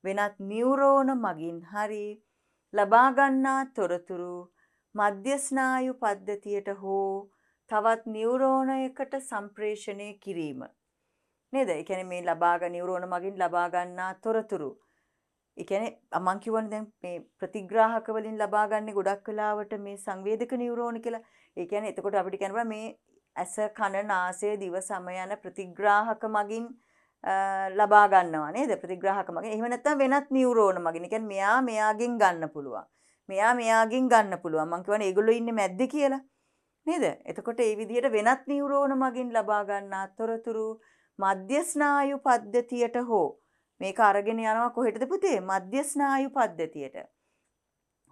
වෙනත් නියුරෝන මගින් හරි ලබා ගන්නා තොරතුරු මධ්‍ය ස්නායු පද්ධතියට හෝ තවත් නියුරෝනයකට සම්ප්‍රේෂණය කිරීම නේද? ඒ කියන්නේ මේ ලබාග නියුරෝන මගින් ලබා ගන්නා තොරතුරු ඒ කියන්නේ මම කියවනේ දැන් මේ ප්‍රතිග්‍රාහක වලින් ලබා ගන්න ගොඩක් වෙලාවට මේ සංවේදක නියුරෝන කියලා. ඒ කියන්නේ එතකොට අපිට කියනවා මේ ඇස කන නාසය දිව සම යන ප්‍රතිග්‍රාහක මගින් ලබා ගන්නවා නේද ප්‍රතිග්‍රාහක මගින්. එහෙම නැත්නම් වෙනත් නියුරෝන මගින්. ඒ කියන්නේ මෙයා මෙයාගෙන් ගන්න පුළුවන්. මෙයා මෙයාගෙන් ගන්න පුළුවන්. මම කියවනේ ඒගොල්ලෝ ඉන්නේ මැද්දේ කියලා. නේද? එතකොට ඒ විදිහට වෙනත් නියුරෝන මගින් ලබා ගන්නා තොරතුරු මධ්‍යස්නායු පද්ධතියට හෝ මේක අරගෙන යනවා කොහෙටද පුතේ මධ්‍යස්නායු පද්ධතියට.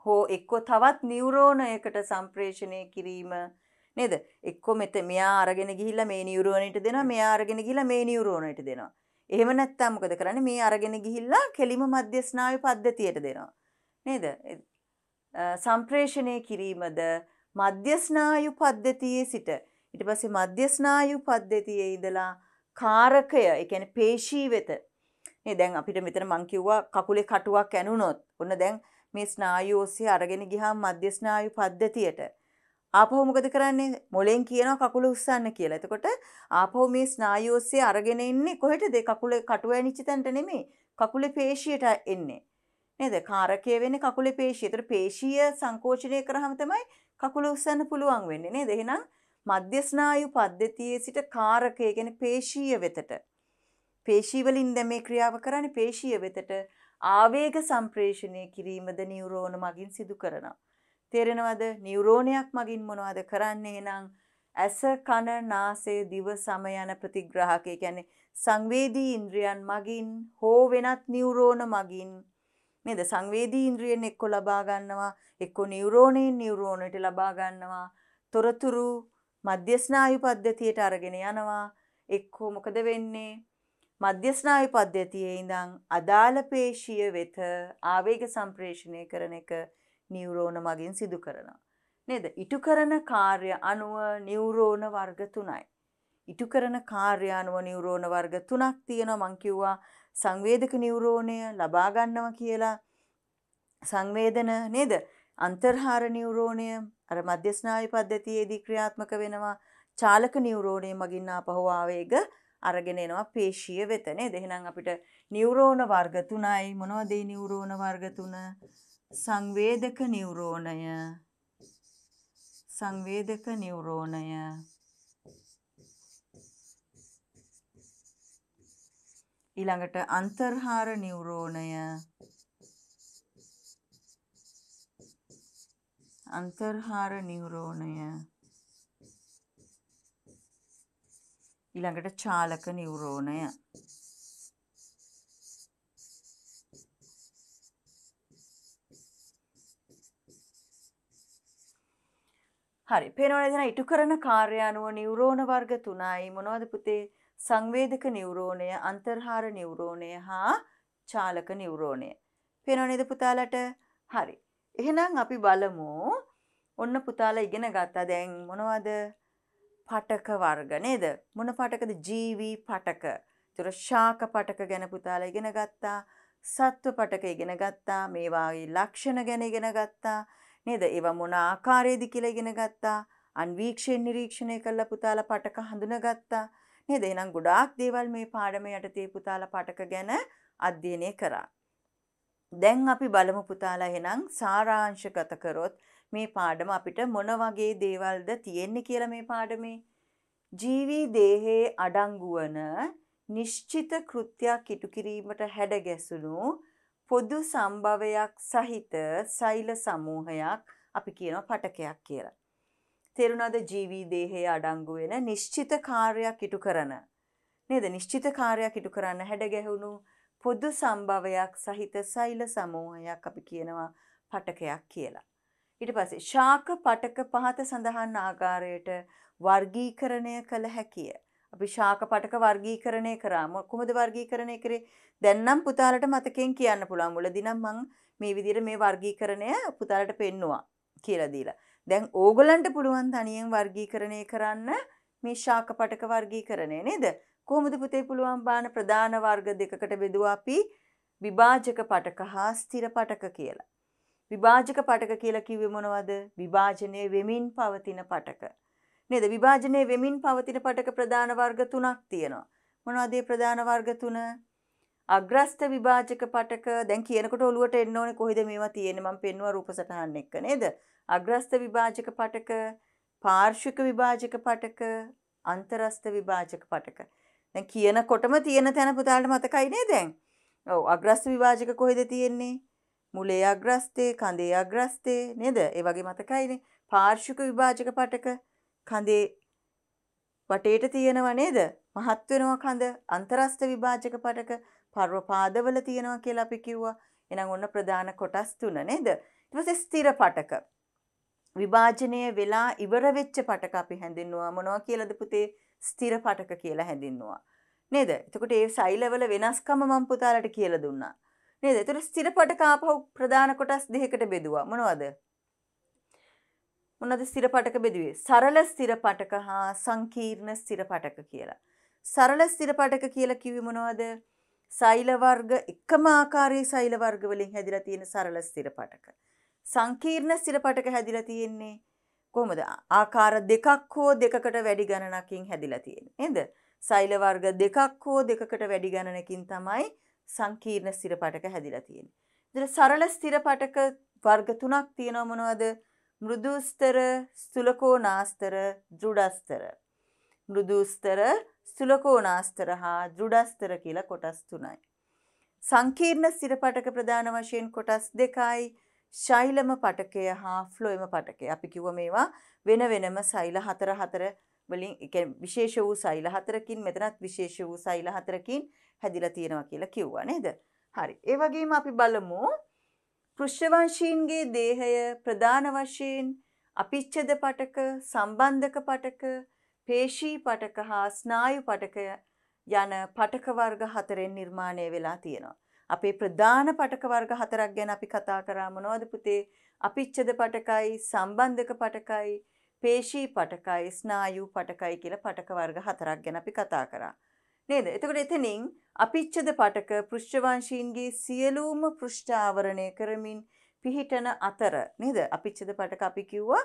හෝ එක්කෝ තවත් නිවරෝණයකට සම්ප්‍රේෂණය කිරීම නේද? එක්කෝ මෙත මෙයා අරගෙන ගිහිල්ලා මේ නිවරෝණයට දෙනවා, මෙයා අරගෙන ගිහිල්ලා මේ නිවරෝණයට දෙනවා. එහෙම නැත්නම් මොකද කරන්නේ? මේ අරගෙන ගිහිල්ලා කෙලිම මධ්‍යස්නායු පද්ධතියට දෙනවා. නේද? සම්ප්‍රේෂණය කිරීමද මධ්‍යස්නායු පද්ධතියේ සිට ඊට පස්සේ මධ්‍යස්නායු පද්ධතියේ ඉඳලා කාරකය, ඒ කියන්නේ පේශී වෙත ඒ දැන් අපිට මෙතන මං කිව්වා කකුලේ කටුවක් ඇනුනොත් ඔන්න දැන් මේ ස්නායු ඔස්සේ අරගෙන ගියාම මධ්‍ය ස්නායු පද්ධතියට ආපහු මොකද කරන්නේ මොලෙන් කියනවා කකුල උස්සන්න කියලා. එතකොට ආපහු මේ ස්නායු ඔස්සේ අරගෙන ඉන්නේ කොහෙටද? කකුලේ කටුව ඇනිච්ච තැනට නෙමෙයි. කකුලේ පේශියට එන්නේ. නේද? කාරකය වෙන්නේ කකුලේ පේශිය. ඒතර පේශීය සංකෝචනය කරාම තමයි කකුල උස්සන්න පුළුවන් වෙන්නේ නේද? එහෙනම් මධ්‍ය ස්නායු පද්ධතියේ සිට කාරකය කියන්නේ පේශීය වෙතට පේශීවලින් දැ මේ ක්‍රියාව කරන පේශීය වෙතට ආවේග සම්ප්‍රේෂණය කිරීමද නිවරෝණ මගින් සිදු කරනවා. තේරෙනවද නිවරෝණයක් මගින් මොනවද කරන්නේ නම් ඇස කණ නාසය දිව සමයන ප්‍රතිග්‍රහකය ගැන සංවේදී ඉන්ද්‍රියන් මගින් හෝ වෙනත් නිවරෝණ මගින් මෙද සංවේදී ඉන්ද්‍රියෙන් එක්කො ලබාගන්නවා එක්කො නිවරෝණයෙන් නිවරෝණයට ලබාගන්නවා තොරතුරු මධ්‍යස්නායු පද්ධතියට අරගෙන යනවා එක්කෝ මොකද වෙන්නේ මධ්‍යස්නායු පද්ධතියේ ඉඳන් අදාළ පේශිය වෙත ආවේග සම්ප්‍රේෂණය කරන එක නිවරෝණ මගින් සිදු කරනවා. නේද? ඉටු කරන කාර්ය අණුව නිවරෝණ වර්ග 3යි. ඉටු කරන කාර්ය අණුව නිවරෝණ වර්ග 3ක් තියෙනවා මං කිව්වා සංවේදක නිවරෝණය ලබා ගන්නවා කියලා සංවේදන නේද? අන්තර්හාර නිවරෝණය අර මධ්‍යස්නායු පද්ධතියේදී ක්‍රියාත්මක වෙනවා. චාලක නිවරෝණය මගින් ආපහු ආවේග අරගෙන එනවා පේශීය වෙත නේද? එහෙනම් අපිට නියුරෝන වර්ග තුනයි මොනවද මේ නියුරෝන වර්ග තුන? සංවේදක නියුරෝනය සංවේදක නියුරෝනය ඊළඟට අන්තර්හාර නියුරෝනය අන්තර්හාර නියුරෝනය ඊළඟට චාලක නිවුරෝනය හරි පේනවනේ දැන් ඉටු කරන කාර්ය අනුව නිවුරෝන වර්ග තුනයි මොනවද පුතේ සංවේදක නිවුරෝනය අන්තර්හාර නිවුරෝනය හා චාලක නිවුරෝනය පේනවනේද පුතාලට හරි එහෙනම් අපි බලමු ඔන්න පුතාලා ඉගෙන ගත්තා දැන් මොනවද පටක වර්ග නේද මොන පටකද ජීවී පටක තුර ශාක පටක ගැන පුතාලා ඉගෙන ගත්තා සත්ව පටක ඉගෙන ගත්තා මේවාගේ ලක්ෂණ ගැන ඉගෙන ගත්තා නේද ඒවා මොන ආකාරයේද කියලා ඉගෙන ගත්තා අන්වීක්ෂයෙන් නිරීක්ෂණය කළා පුතාලා පටක හඳුනගත්තා නේද එහෙනම් ගොඩාක් දේවල් මේ පාඩම යටතේ පුතාලා පටක ගැන අධ්‍යයනය කරා දැන් අපි බලමු පුතාලා එහෙනම් සාරාංශගත කරොත් මේ පාඩම අපිට මොන වගේ දේවල්ද තියෙන්නේ කියලා මේ පාඩමේ ජීවි දේහයේ අඩංගු වන නිශ්චිත කෘත්‍යයක් ඉටු කිරීමට හැඩගැසුණු පොදු සම්භවයක් සහිත සෛල සමූහයක් අපි කියනවා පටකයක් කියලා. තේරුණාද ජීවි දේහයේ අඩංගු වෙන නිශ්චිත කාර්යයක් ඉටු කරන නේද නිශ්චිත කාර්යයක් ඉටු කරන්න හැඩගැහුණු පොදු සම්භවයක් සහිත සෛල සමූහයක් අපි කියනවා පටකයක් කියලා. ඊට පස්සේ ශාක පටක පහත සඳහන් ආකාරයට වර්ගීකරණය කළ හැකිය. අපි ශාක පටක වර්ගීකරණය කරා. කොහොමද වර්ගීකරණය කරේ? දැන් නම් පුතාලට මතකයෙන් කියන්න පුළුවන්. මුලදී නම් මම මේ විදිහට මේ වර්ගීකරණය පුතාලට පෙන්නවා කියලා දීලා. දැන් ඕගලන්ට පුළුවන් තනියෙන් වර්ගීකරණය කරන්න මේ ශාක පටක වර්ගීකරණය නේද? කොහොමද පුතේ පුළුවන් බාන ප්‍රධාන වර්ග දෙකකට බෙදුවා අපි විභාජක පටක හා ස්ථිර පටක කියලා. විභාජක පටක කියලා කිව්වේ මොනවද? විභාජනය වෙමින් පවතින පටක. නේද? විභාජනය වෙමින් පවතින පටක ප්‍රධාන වර්ග තුනක් තියෙනවා. මොනවද මේ ප්‍රධාන වර්ග තුන? අග්‍රස්ත විභාජක පටක දැන් කියනකොට ඔලුවට එන්න ඕනේ කොහෙද මේවා තියෙන්නේ මම පෙන්නුවා රූපසටහන් එක්ක නේද අග්‍රස්ත විභාජක පටක පාර්ශ්වික විභාජක පටක අන්තරස්ත විභාජක පටක දැන් කියනකොටම තියෙන තැන පුතාලට මතකයි නේ දැන් ඔව් අග්‍රස්ත විභාජක කොහෙද තියෙන්නේ මුලේ අග්‍රස්තේ කඳේ අග්‍රස්තේ නේද? ඒ වගේ මතකයිනේ. පාර්ශ්වික විභාජක පටක කඳේ වටේට තියෙනවා නේද? මහත් වෙනවා කඳ අන්තරස්ත විභාජක පටක පර්ව පාදවල තියෙනවා කියලා අපි කිව්වා. එහෙනම් ඔන්න ප්‍රධාන කොටස් තුන නේද? ඊට පස්සේ ස්ථිර පටක. විභාජනය වෙලා ඉවර වෙච්ච පටක අපි හැඳින්නවා මොනවා කියලාද පුතේ? ස්ථිර පටක කියලා හැඳින්නවා. නේද? එතකොට ඒ සෛලවල වෙනස්කම මම පුතාලට කියලා දුන්නා. නේද? ඒතර ස්ථිරපට කාපහු ප්‍රධාන කොටස් දෙකකට බෙදුවා. මොනවද? මොනවද ස්ථිරපටක බෙදුවේ? සරල ස්ථිරපටක හා සංකීර්ණ ස්ථිරපටක කියලා. සරල ස්ථිරපටක කියලා කිව්වේ මොනවද? සෛල වර්ග එකම ආකාරයේ සෛල වර්ග වලින් හැදිලා තියෙන සරල ස්ථිරපටක. සංකීර්ණ ස්ථිරපටක හැදිලා තියෙන්නේ කොහොමද? ආකාර දෙකක් හෝ දෙකකට වැඩි ගණනකින් හැදිලා තියෙන්නේ. නේද? සෛල වර්ග දෙකක් හෝ දෙකකට වැඩි ගණනකින් තමයි සංකීර්ණ ස්ථිර පටක හැදිලා තියෙන. ඉතින් සරල ස්ථිර පටක වර්ග තුනක් තියෙනවා මොනවද? මෘදුස්තර, ස්තුලකෝනාස්තර, දෘඩස්තර. මෘදුස්තර, ස්තුලකෝනාස්තර හා දෘඩස්තර කියලා කොටස් තුනයි. සංකීර්ණ ස්ථිර පටක ප්‍රධාන වශයෙන් කොටස් දෙකයි. ශෛලම පටකය හා ෆ්ලොයම පටකය. අපි කිව්ව මේවා වෙන වෙනම සෛල හතර හතර වලින් විශේෂ වූ සෛල හතරකින් මෙතනත් විශේෂ වූ සෛල හතරකින් හැදිලා තියෙනවා කියලා කිව්වා නේද. හරි. ඒ වගේම අපි බලමු පෘෂ්‍යවංශීන්ගේ දේහය ප්‍රධාන වශයෙන් අපිච්ඡද පටක, සම්බන්ධක පටක, පේශී පටක හා ස්නායු පටක යන පටක වර්ග හතරෙන් නිර්මාණය වෙලා තියෙනවා. අපේ ප්‍රධාන පටක වර්ග හතරක් ගැන අපි කතා කරා මොනවද පුතේ? අපිච්ඡද පටකයි, සම්බන්ධක පටකයි, පේශී පටකයි, ස්නායු පටකයි කියලා පටක වර්ග හතරක් ගැන අපි කතා කරා. නේද? එතකොට එතනින් අපිච්ඡද පාඨක පෘෂ්ඨවංශීන්ගේ සියලුම පෘෂ්ඨ ආවරණය කරමින් පිහිටන අතර නේද? අපිච්ඡද පාඨක අපි කිව්වා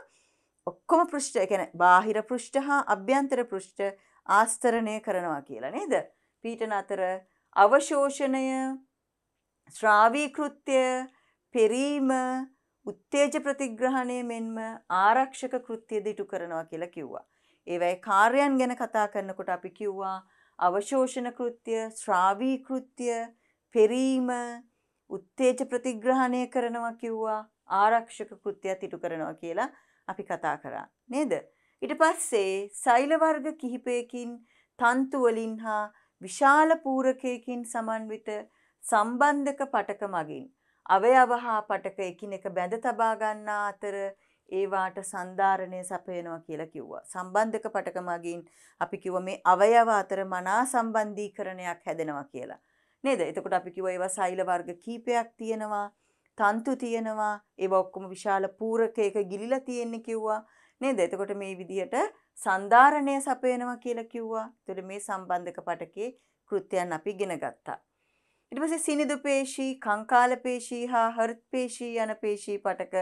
ඔක්කොම පෘෂ්ඨ, ඒ කියන්නේ බාහිර පෘෂ්ඨ හා අභ්‍යන්තර පෘෂ්ඨ ආස්තරණය කරනවා කියලා නේද? පිහිටන අතර අවශෝෂණය, ශ්‍රාවී කෘත්‍ය, පෙරීම, උත්තේජ ප්‍රතිග්‍රහණය මෙන්ම ආරක්ෂක කෘත්‍ය දිටු කරනවා කියලා කිව්වා. ඒවයි කාර්යයන් ගැන කතා කරනකොට අපි කිව්වා අවශෝෂණ කෘත්‍ය, ශ්‍රාවී කෘත්‍ය, පෙරීම, උත්තේජ ප්‍රතිග්‍රහණය කරනවා කිව්වා, ආරක්ෂක කෘත්‍යත් ඉටු කරනවා කියලා අපි කතා කරා. නේද? ඊට පස්සේ සෛල වර්ග කිහිපයකින් තන්තු වලින් හා විශාල පූරකයකින් සමන්විත සම්බන්ධක පටක මගින් අවයව හා පටක එකිනෙක බැඳ තබා ගන්නා අතර ඒවාට සන්ධාරණය සපයනවා කියලා කිව්වා. සම්බන්ධක පටක මගින් අපි කිව්ව මේ අවයව අතර මනා සම්බන්ධීකරණයක් හැදෙනවා කියලා. නේද? එතකොට අපි කිව්වා ඒවා සෛල වර්ග කීපයක් තියෙනවා, තන්තු තියෙනවා, ඒවා ඔක්කොම විශාල පූරකයක ගිලිලා තියෙන්නේ කිව්වා. නේද? එතකොට මේ විදිහට සන්ධාරණය සපයනවා කියලා කිව්වා. එතකොට මේ සම්බන්ධක පටකේ කෘත්‍යයන් අපි ඉගෙන ගත්තා. ඊට පස්සේ සිනිදු පේශී, කංකාල පේශී හා හෘත් පේශී යන පේශී පටක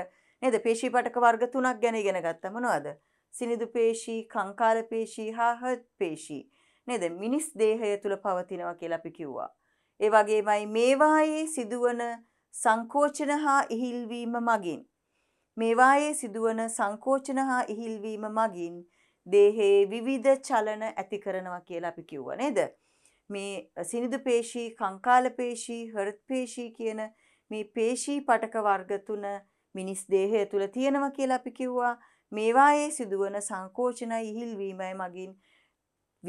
නේද පේශී පටක වර්ග තුනක් ගැන ඉගෙන ගත්තා මොනවද සිනිදු පේශී කංකාල පේශී හා හත් පේශී නේද මිනිස් දේහය තුල පවතිනවා කියලා අපි කිව්වා ඒ වගේමයි මේවායේ සිදුවන සංකෝචන හා ඉහිල්වීම මගින් මේවායේ සිදුවන සංකෝචන හා ඉහිල්වීම මගින් දේහයේ විවිධ චලන ඇති කරනවා කියලා අපි කිව්වා නේද? මේ සිනිදු පේශී, කංකාල පේශී, හෘත් පේශී කියන මේ පේශී පටක වර්ග තුන මිනිස් දේහය තුළ තියෙනවා කියලා අපි කිව්වා. මේවායේ සිදුවන සංකෝචනයි ඉහිල්වීමයි මගින්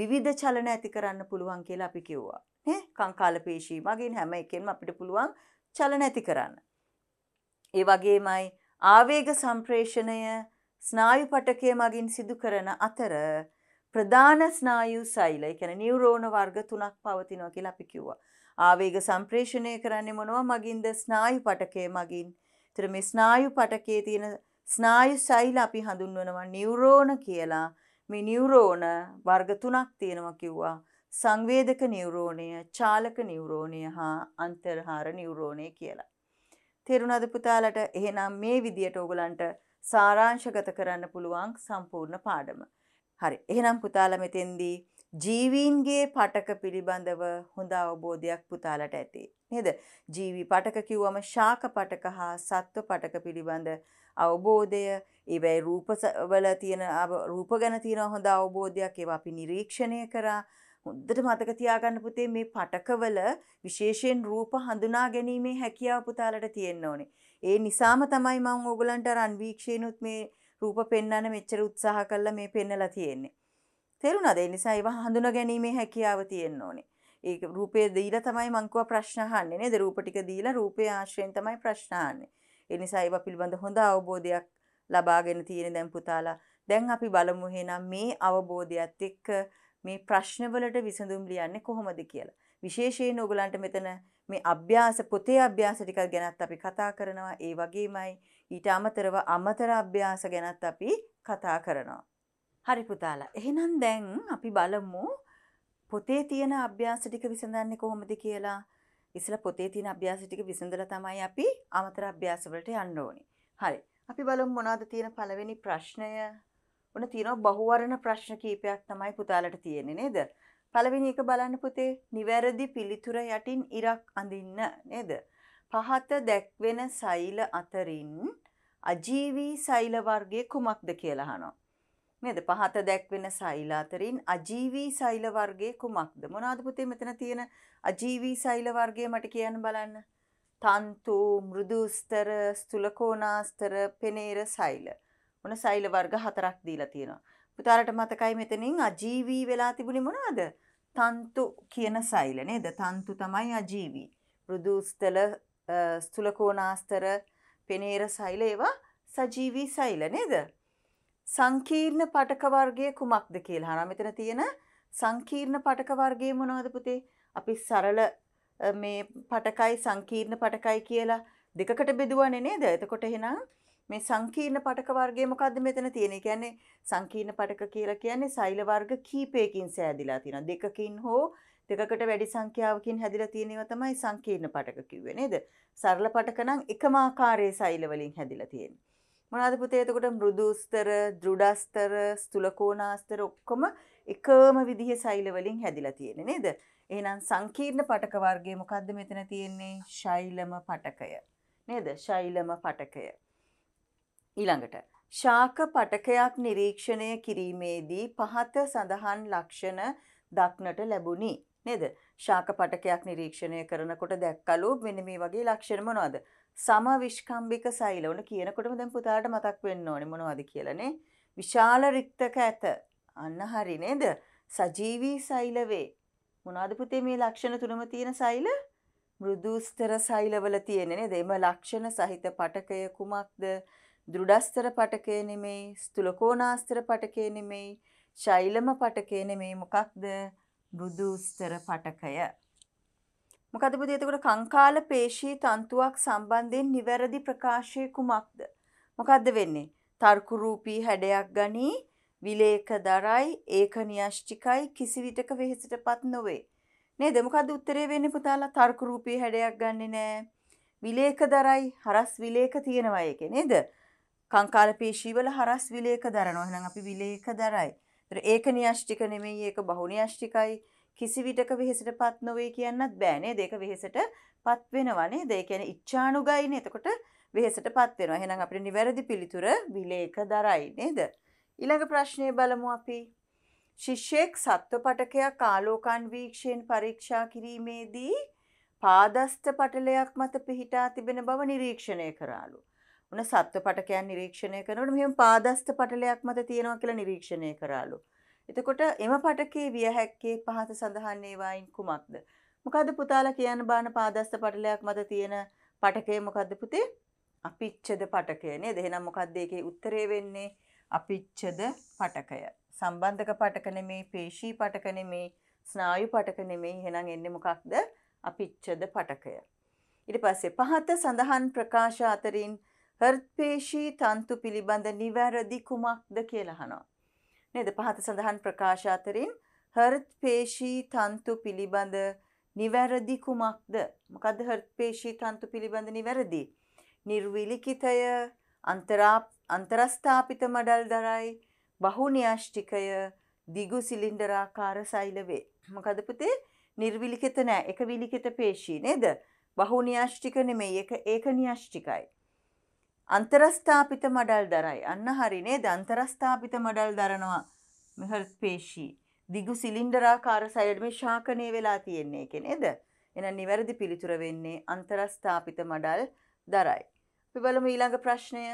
විවිධ චලන ඇති කරන්න පුළුවන් කියලා අපි කිව්වා. නේ? කංකාල පේශී මගින් හැම එකෙන්ම අපිට පුළුවන් චලන ඇති කරන්න. ඒ වගේමයි ආවේග සම්ප්‍රේෂණය ස්නායු පටකය මගින් සිදු කරන අතර ප්‍රධාන ස්නායු සෛල, ඒ කියන්නේ නියුරෝන වර්ග තුනක් පවතිනවා කියලා අපි කිව්වා. ආවේග සම්ප්‍රේෂණය කරන්නේ මොනවා මගින්ද? ස්නායු පටකය මගින්. ඒතර මේ ස්නායු පටකයේ තියෙන ස්නායු සෛල අපි හඳුන්වනවා නියුරෝන කියලා. මේ නියුරෝන වර්ග තුනක් තියෙනවා කිව්වා. සංවේදක නියුරෝණය, චාලක නියුරෝණය හා අන්තර්හාර නියුරෝණය කියලා. තේරුණාද පුතාලට? එහෙනම් මේ විදියට ඕගලන්ට සාරාංශගත කරන්න පුළුවන් සම්පූර්ණ පාඩම. හරි. එහෙනම් පුතාලා මෙතෙන්දී ජීවීන්ගේ පටක පිළිබඳව හොඳ අවබෝධයක් පුතාලට ඇති. නේද? ජීවි පටක කිව්වම ශාක පටක හා සත්ව පටක පිළිබඳ අවබෝධය, ඒවැයි රූපවල තියෙන රූප ගැන තියෙන හොඳ අවබෝධයක් ඒවා අපි නිරීක්ෂණය කරා. හොඳට මතක තියාගන්න පුතේ මේ පටකවල විශේෂයෙන් රූප හඳුනා ගැනීමේ හැකියාව පුතාලට තියෙන්න ඕනේ. ඒ නිසාම තමයි මම ඕගලන්ට අර අන්වීක්ෂේනුත් මේ රූප පෙන්වන්න මෙච්චර උත්සාහ කළා මේ පෙන්නලා තියෙන්නේ. තේරුණාද? ඒ නිසා ඒවා හඳුනා ගැනීමේ හැකියාව තියෙන්න ඕනේ. ඒක රූපය දීලා තමයි මං කව ප්‍රශ්න අහන්නේ නේද? රූප ටික දීලා රූපය ආශ්‍රයෙන් තමයි ප්‍රශ්න අහන්නේ. ඒ නිසා ඒවා පිළිබඳ හොඳ අවබෝධයක් ලබාගෙන තියෙන දැන් පුතාලා. දැන් අපි බලමු එහෙනම් මේ අවබෝධයත් එක්ක මේ ප්‍රශ්නවලට විසඳුම් ලියන්නේ කොහොමද කියලා. විශේෂයෙන් ඔයගලන්ට මෙතන මේ අභ්‍යාස පොතේ අභ්‍යාස ටික ගැනත් අපි කතා කරනවා. ඒ වගේමයි ඊට අමතරව අමතර අභ්‍යාස ගැනත් අපි කතා කරනවා. හරි පුතාලා. එහෙනම් දැන් අපි බලමු පොතේ තියෙන අභ්‍යාස ටික විසඳන්නේ කොහොමද කියලා. ඉස්සලා පොතේ තියෙන අභ්‍යාස ටික විසඳලා තමයි අපි අමතර අභ්‍යාස වලට යන්න ඕනේ. හරි. අපි බලමු මොනවද තියෙන පළවෙනි ප්‍රශ්නය. ඔන්න තියෙනවා බහුවර්ණ ප්‍රශ්න කීපයක් තමයි පුතාලට තියෙන්නේ නේද? පළවෙනි එක බලන්න පුතේ නිවැරදි පිළිතුර යටින් ඉරක් අඳින්න නේද? පහත දැක්වෙන සෛල අතරින් අජීවී සෛල වර්ගයේ කුමක්ද කියලා අහනවා. නේද? පහත දැක්වෙන සෛල අතරින් අජීවී සෛල වර්ගයේ කුමක්ද? මොනවාද පුතේ මෙතන තියෙන අජීවී සෛල වර්ගය මට කියන්න බලන්න. තන්තු, මෘදුස්තර, ස්තුලකෝණාස්තර, පෙනේර සෛල. මොන සෛල වර්ග හතරක් දීලා තියෙනවා. පුතාලට මතකයි මෙතනින් අජීවී වෙලා තිබුණේ මොනවාද? තන්තු කියන සෛල නේද? තන්තු තමයි අජීවී. මෘදුස්තල, ස්තුලකෝණාස්තර, පෙනේර සෛල ඒවා සජීවී සෛල නේද? සංකීර්ණ පටක වර්ගය කුමක්ද කියලා. හරහා මෙතන තියෙන සංකීර්ණ පටක වර්ගය මොනවද පුතේ? අපි සරල මේ පටකයි සංකීර්ණ පටකයි කියලා දෙකකට බෙදුවනේ නේද? එතකොට එහෙනම් මේ සංකීර්ණ පටක වර්ගය මොකද්ද මෙතන තියෙන්නේ? කියන්නේ සංකීර්ණ පටක කියලා කියන්නේ සෛල වර්ග කීපයකින් සෑදිලා තියෙනවා. දෙකකින් හෝ දෙකකට වැඩි සංඛ්‍යාවකින් හැදිලා තියෙනවා තමයි සංකීර්ණ පටක කිව්වේ නේද? සරල පටක නම් එකම ආකාරයේ සෛල වලින් හැදිලා තියෙන්නේ. මොනවද පුතේ එතකොට මෘදුස්තර, දෘඩස්තර, ස්තුලකෝණාස්තර ඔක්කොම එකම විදිහේ ශෛල වලින් හැදිලා තියෙන්නේ නේද? එහෙනම් සංකීර්ණ පටක වර්ගය මොකද්ද මෙතන තියෙන්නේ? ශෛලම පටකය. නේද? ශෛලම පටකය. ඊළඟට ශාක පටකයක් නිරීක්ෂණය කිරීමේදී පහත සඳහන් ලක්ෂණ දක්නට ලැබුණි. නේද? ශාක පටකයක් නිරීක්ෂණය කරනකොට දැක්කලු මෙන්න මේ වගේ ලක්ෂණ මොනවද? සමවිෂ්කම්භික සෛල උන කියනකොටම දැන් පුතාට මතක් වෙන්න ඕනේ මොනවද කියලානේ. විශාල රික්තක ඇත. අන්න හරි නේද? සජීවී සෛල වේ. මොනවද පුතේ මේ ලක්ෂණ තුනම තියෙන සෛල? මෘදුස්තර සෛලවල තියෙන නේද? එම ලක්ෂණ සහිත පටකය කුමක්ද? දෘඩස්තර පටකය නෙමෙයි, ස්තුලකෝණාස්තර පටකය නෙමෙයි, ශෛලම පටකය නෙමෙයි මොකක්ද? මෘදුස්තර පටකය. මොකද පුතේ එතකොට කංකාල පේශී තන්තුවක් සම්බන්ධයෙන් නිවැරදි ප්‍රකාශය කුමක්ද? මොකද්ද වෙන්නේ? තර්ක රූපී හැඩයක් ගනී විලේක දරයි ඒක න්‍යෂ්ටිකයි කිසිවිටක වෙහෙසටපත් නොවේ. නේද? මොකද්ද උත්තරේ වෙන්නේ පුතාලා? තර්ක රූපී හැඩයක් ගන්නෙ නෑ. විලේක දරයි හරස් විලේක තියෙනවා ඒකේ නේද? කංකාල පේශීවල හරස් විලේක දරනවා. එහෙනම් අපි විලේක දරයි. ඒක න්‍යෂ්ටික නෙමෙයි ඒක බහුන්‍යෂ්ටිකයි. කිසිවිටක වෙහෙසටපත් නොවේ කියන්නත් බෑ නේද? ඒක වෙහෙසටපත් වෙනවා නේද? ඒ කියන්නේ ඉච්ඡානුගයිනේ. එතකොට වෙහෙසටපත් වෙනවා. එහෙනම් අපිට නිවැරදි පිළිතුර විලේක දරයි නේද? ඊළඟ ප්‍රශ්නේ බලමු අපි. ශිෂ්‍යෙක් සත්ව පටකයක් ආලෝකන් වීක්ෂයෙන් පරීක්ෂා කිරීමේදී පාදස්ත පටලයක් මත පිහිටා තිබෙන බව නිරීක්ෂණය කරාලු. උන සත්ව පටකයන් නිරීක්ෂණය කරනකොට මෙහෙම පාදස්ත පටලයක් මත තියෙනවා කියලා නිරීක්ෂණය කරාලු. එතකොට එම පටකේ විය හැක්කේ පහත සඳහන් ඒවායින් කුමක්ද? මොකද්ද පුතාලා කියන්න බාන පාදස්ත පටලයක් මත තියෙන පටකය මොකද්ද පුතේ? අපිච්ඡද පටකය නේද? එහෙනම් මොකද්ද ඒකේ උත්තරේ වෙන්නේ? අපිච්ඡද පටකය. සම්බන්ධක පටක නෙමේ, පේශී පටක නෙමේ, ස්නායු පටක නෙමේ. එහෙනම් එන්නේ මොකක්ද? අපිච්ඡද පටකය. ඊට පස්සේ පහත සඳහන් ප්‍රකාශ අතරින් හෘත්පේශී තන්තු පිළිබඳ නිවැරදි කුමක්ද කියලා අහනවා. නේද පහත සඳහන් ප්‍රකාශ අතරින් හර්ත්පේශී තන්තු පිළිබඳ නිවැරදි කුමක්ද? මොකද්ද හර්ත්පේශී තන්තු පිළිබඳ නිවැරදි? නිර්විලිකිතය, අන්තරස්ථාපිත මඩල් දරයි, බහුන්‍යෂ්ටිකය, දිගු සිලින්ඩරාකාර සෛලවේ. මොකද පුතේ? නිර්විලිකිත නෑ. ඒක විලිකිත පේශී නේද? බහුන්‍යෂ්ටික නෙමෙයි. ඒක ඒකන්‍යෂ්ටිකයි. අන්තරස්ථාපිත මඩල් දරයි. අන්න හරිනේ දන්තරස්ථාපිත මඩල් දරනවා මෙහර්ත් පේශී. දිගු සිලින්ඩරාකාර සයිඩ් මේ ශාකනය වෙලා තියෙන්නේ එක නේද. එන නිවැරදි පිළිතුර වෙන්නේ අන්තරස්ථාපිත මඩල් දරයි. අපි බලමු ඊළඟ ප්‍රශ්නය.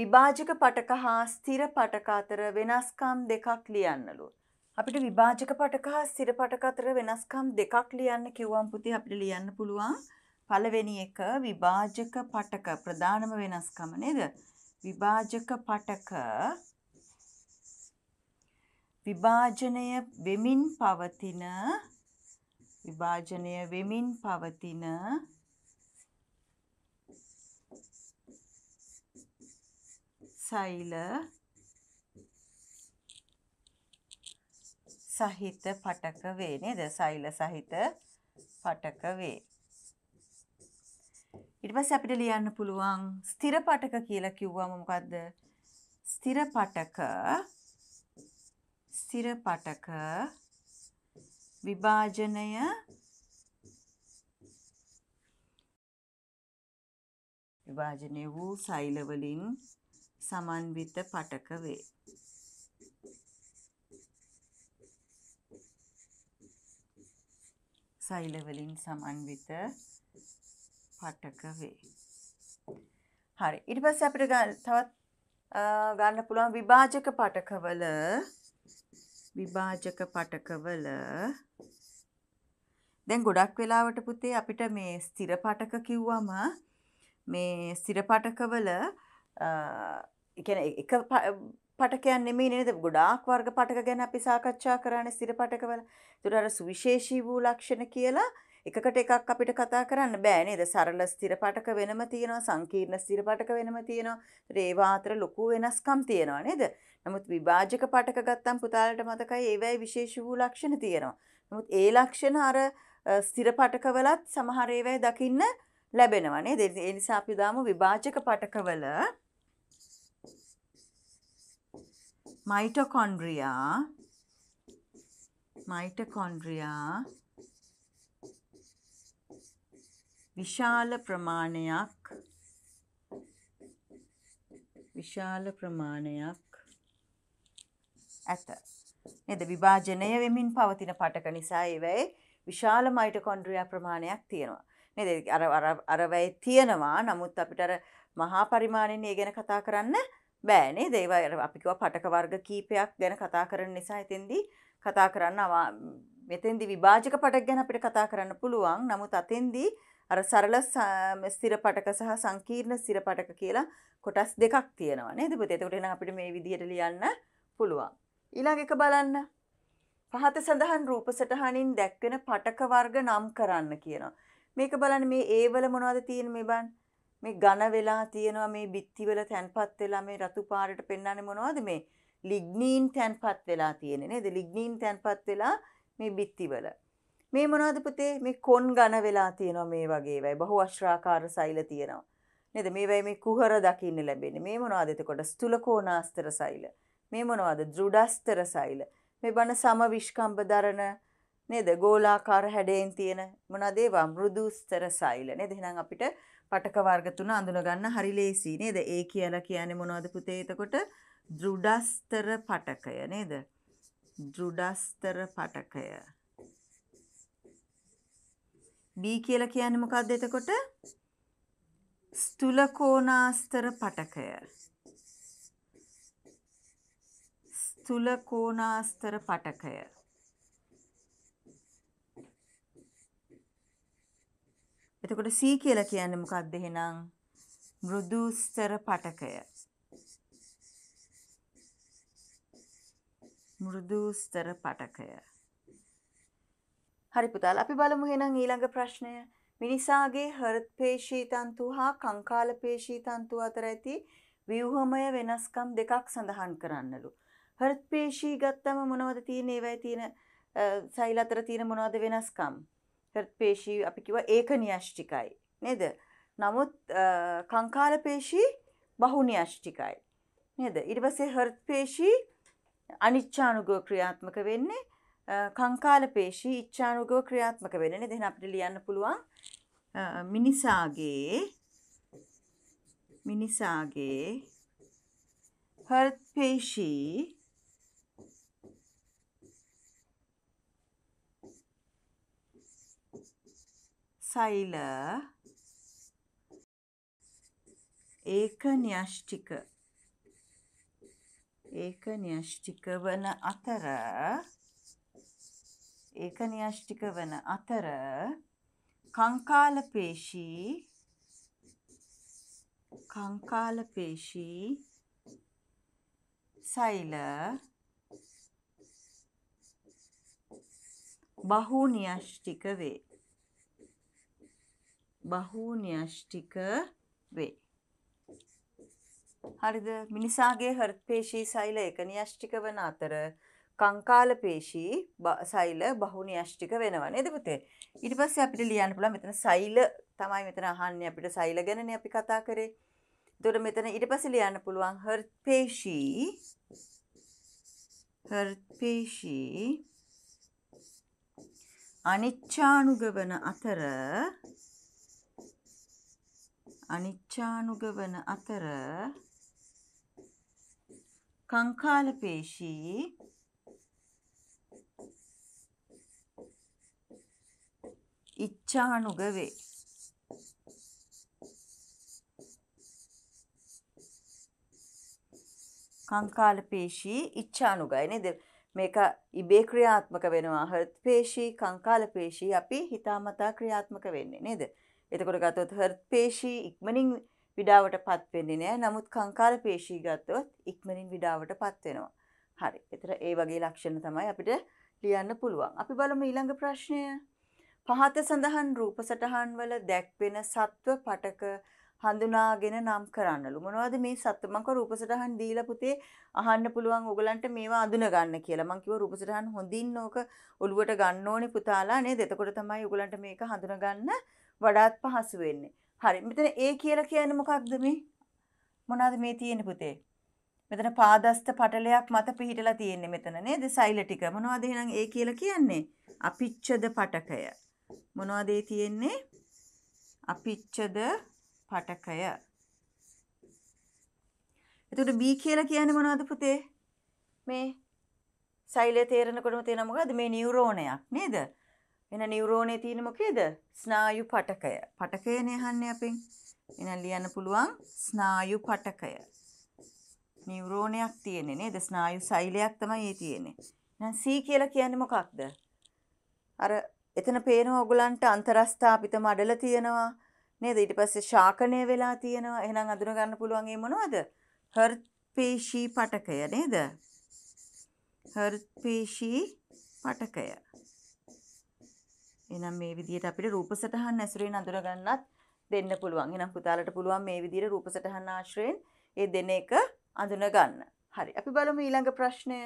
විභාජක පටක හා ස්ථිර පටක අතර වෙනස්කම් දෙකක් ලියන්නලු. අපිට විභාජක පටක හා ස්ථිර පටක අතර වෙනස්කම් දෙකක් ලියන්න කිව්වම් පුතේ අපිට ලියන්න පුළුවන්. පළවෙනි එක විභාජක පටක ප්‍රධානම වෙනස්කම නේද? විභාජක පටක විභාජනය වෙමින් පවතින විභාජනය වෙමින් පවතින සෛල සහිත පටක වේ නේද? සෛල සහිත පටක වේ. ඊට පස්සේ අපිට ලියන්න පුළුවන් ස්ථිර පටක කියලා කිව්වම මොකද්ද? ස්ථිර පටක ස්ථිර පටක විභාජනය විභාජනය වූ සෛල වලින් සමන්විත පටක වේ. සෛල වලින් සමන්විත පටක වේ. හරි ඉට පස්ස අපිට තවත් ගන්න පුළුවන් විභාජක පටකවල විභාජක පටකවල දැන් ගොඩක් වෙලාවට පුතේ අපිට මේ ස්තිර පටක කිව්වම මේ ස්තිර පටකවල එක පටකයන් නෙමේ නේද ගොඩාක් වර්ග පටක ගැන අපි සාකච්ඡා කරන්නේ ස්තිර පටකවල. ඒතර අර සුවිශේෂී වූ ලක්ෂණ කියලා එකකට එකක් අපිට කතා කරන්න බෑ නේද? සරල ස්ථිර පාඨක වෙනම තියෙනවා, සංකීර්ණ ස්ථිර පාඨක වෙනම තියෙනවා. ඒවා අතර ලොකු වෙනස්කම් තියෙනවා නේද? නමුත් විභාජක පාඨක ගත්තම් පුතාලට මතකයි ඒවයි විශේෂ වූ ලක්ෂණ තියෙනවා. නමුත් ඒ ලක්ෂණ අර ස්ථිර පාඨකවලත් සමහර ඒවායි දකින්න ලැබෙනවා නේද? ඒ නිසා අපි දාමු විභාජක පාඨකවල mitochondria mitochondria විශාල ප්‍රමාණයක් විශාල ප්‍රමාණයක් ඇත. නේද විභාජනය වෙමින් පවතින පටක නිසා ඒවැයි විශාල මයිටකොන්ඩ්‍රියා ප්‍රමාණයක් තියෙනවා. නේද අරවැයි තියෙනවා නමුත් අපිට අර මහා පරිමාණයෙන් ඒ ගැන කතා කරන්න බෑනේ දේව අපිකව පටක වර්ග කීපයක් ගැන කතා කරන නිසා එතෙන්දී කතා කරන්න මෙතෙන්දි විභාජක පටක් ගැන අපිට කතා කරන්න පුළුවන් නමුත් අතෙන්දී අර සරල ස්ථිරපටක සහ සංකීර්ණ ස්ථිරපටක කියලා කොටස් දෙකක් තියෙනවා නේද පුතේ. එතකොට එහෙනම් අපිට මේ විදිහට ලියන්න පුළුවන්. ඊළඟ එක බලන්න. පහත සඳහන් රූප සටහනින් දැක්වෙන පටක වර්ග නම් කරන්න කියනවා. මේක බලන්න මේ ඒ වල මොනවද තියෙන්නේ මේ බලන්න. මේ ඝන වෙලා තියෙනවා මේ බිත්ති වල තැන්පත් වෙලා මේ රතු පාටට පෙන්වන්නේ මොනවද මේ ලිග්නීන් තැන්පත් වෙලා තියෙන්නේ නේද? ලිග්නීන් තැන්පත් වෙලා මේ බිත්ති වල. මේ මොනවද පුතේ මේ කොන් ඝන වෙලා තියෙනවා මේ වගේ වෙයි බහුවශ්‍රාකාර සෛල තියෙනවා නේද මේ වෙයි මේ කුහර දකින්න ලැබෙන්නේ මේ මොනවද එතකොට ස්තුල කෝණාස්තර සෛල මේ මොනවද දෘඩස්තර සෛල මේ බන සම විස්කම්බ දරන නේද ගෝලාකාර හැඩයෙන් තියෙන මොනවද ඒවා මෘදුස්තර සෛල නේද එහෙනම් අපිට පටක වර්ග තුන අඳුන ගන්න හරි ලේසි නේද ඒ කියලා කියන්නේ මොනවද පුතේ එතකොට දෘඩස්තර පටකය නේද දෘඩස්තර පටකය B කියලා කියන්නේ මොකක්ද එතකොට? ස්තුල කෝණාස්තර පටකය. ස්තුල කෝණාස්තර පටකය. එතකොට C කියලා කියන්නේ මොකක්ද එහෙනම්? මෘදුස්තර පටකය. මෘදුස්තර පටකය. හරි පුතාල අපි බලමු එහෙනම් ඊළඟ ප්‍රශ්නය. මිනිසාගේ හෘත්පේශී තන්තු හා කංකාලපේශී තන්තු අතර ඇති ව්‍යුහමය වෙනස්කම් දෙකක් සඳහන් කරන්නලු. හෘත්පේශී ගත්තම මොනවද තියෙන්නේ? ඒවයි තියෙන සෛල අතර තියෙන මොනවද වෙනස්කම්? හෘත්පේශී අපි කිව්වා ඒකන්‍යෂ්ටිකයි. නේද? නමුත් කංකාලපේශී බහුන්‍යෂ්ටිකයි. නේද? ඊට පස්සේ හෘත්පේශී අනිච්ඡානුගෝ ක්‍රියාත්මක වෙන්නේ කංකාල පේශී ඉච්ඡානුගව ක්‍රියාත්මක වෙන දෙහෙන අපිට ලියන්න පුළුවන් මිනිසාගේ මිනිසාගේ හර්ත් පේශී සෛල ඒක න්‍යෂ්ටික ඒක න්‍යෂ්ටික වන අතර ඒකන්‍යෂ්ටික වන අතර කංකාල පේශී කංකාල පේශී සෛල බහුන්‍යෂ්ටික වේ බහුන්‍යෂ්ටික වේ හරිද මිනිසාගේ හෘත්පේශී සෛල ඒකන්‍යෂ්ටික වන අතර කංකාල පේශී සෛල බහුනියෂ්ටික වෙනවා නේද පුතේ. ඊට පස්සේ අපිට ලියන්න පුළුවන් මෙතන සෛල තමයි මෙතන අහන්නේ අපිට සෛල ගැනනේ අපි කතා කරේ. එතකොට මෙතන ඊට පස්සේ ලියන්න පුළුවන් හර්පේශී හර්පේශී අනිච්ඡානුගවන අතර අනිච්ඡානුගවන අතර කංකාල පේශී ඉච්ඡානුග වේ. කංකාල පේශී ඉච්ඡානුගයි නේද? මේක ඉබේ ක්‍රියාත්මක වෙනවා. හෘත් පේශී, කංකාල පේශී අපි හිතාමතා ක්‍රියාත්මක වෙන්නේ නේද? එතකොට ගත්තොත් හෘත් පේශී ඉක්මනින් විඩාවටපත් වෙන්නේ නෑ. නමුත් කංකාල පේශී ගත්තොත් ඉක්මනින් විඩාවටපත් වෙනවා. හරි. ඒතර ඒ වගේ ලක්ෂණ තමයි අපිට ලියන්න පුළුවන්. අපි බලමු ඊළඟ ප්‍රශ්නය. පහත සඳහන් රූප සටහන් වල දැක්වෙන සත්ව පටක හඳුනාගෙන නම් කරන්නලු. මොනවද මේ සත්ව මං කව රූප සටහන් දීලා පුතේ අහන්න පුළුවන් ඔයගලන්ට මේවා අඳුන ගන්න කියලා. මං කිව්වා රූප සටහන් හොඳින් ඕක ඔළුවට ගන්න ඕනේ පුතාලා නේද? එතකොට තමයි ඔයගලන්ට මේක හඳුන ගන්න වඩාත් පහසු වෙන්නේ. හරි. මෙතන ඒ කියලා කියන්නේ මොකක්ද මේ? මොනවද මේ තියෙන්නේ පුතේ? මෙතන පාදස්ත පටලයක් මත පිහිටලා තියෙන්නේ මෙතන නේද? සෛල ටික. මොනවද එහෙනම් ඒ කියලා කියන්නේ? අපිච්ඡද පටකය. මොනවද ඒ තියෙන්නේ? අපිච්ඡද පටකය. එතකොට B කියලා කියන්නේ මොනවද පුතේ? මේ සෛලය තේරෙනකොටම තියෙන මොකද්ද මේ නියුරෝනයක් නේද? එහෙනම් නියුරෝනේ තියෙන මොකේද? ස්නායු පටකය. පටකයනේ අහන්නේ අපෙන්. එහෙනම් ලියන්න පුළුවන් ස්නායු පටකය. නියුරෝනයක් තියෙන්නේ නේද? ස්නායු සෛලයක් තමයි ඒ තියෙන්නේ. එහෙනම් C කියලා කියන්නේ මොකක්ද? අර එතන පේනවා ඔයගලන්ට අන්තරස්ථාපිත මඩල තියෙනවා නේද? ඊට පස්සේ ශාකණය වෙලා තියෙනවා. එහෙනම් අඳුන ගන්න පුළුවන් ඒ මොනවද? හර්ත්පේශී පටකය නේද? හර්ත්පේශී පටකය. එහෙනම් මේ විදිහට අපිට රූප සටහන් ඇසුරෙන් අඳුර ගන්නත් දෙන්න පුළුවන්. එහෙනම් පුතාලට පුළුවන් මේ විදිහට රූප සටහන් ආශ්‍රයෙන් ඒ දෙන එක අඳුන ගන්න. හරි. අපි බලමු ඊළඟ ප්‍රශ්නය.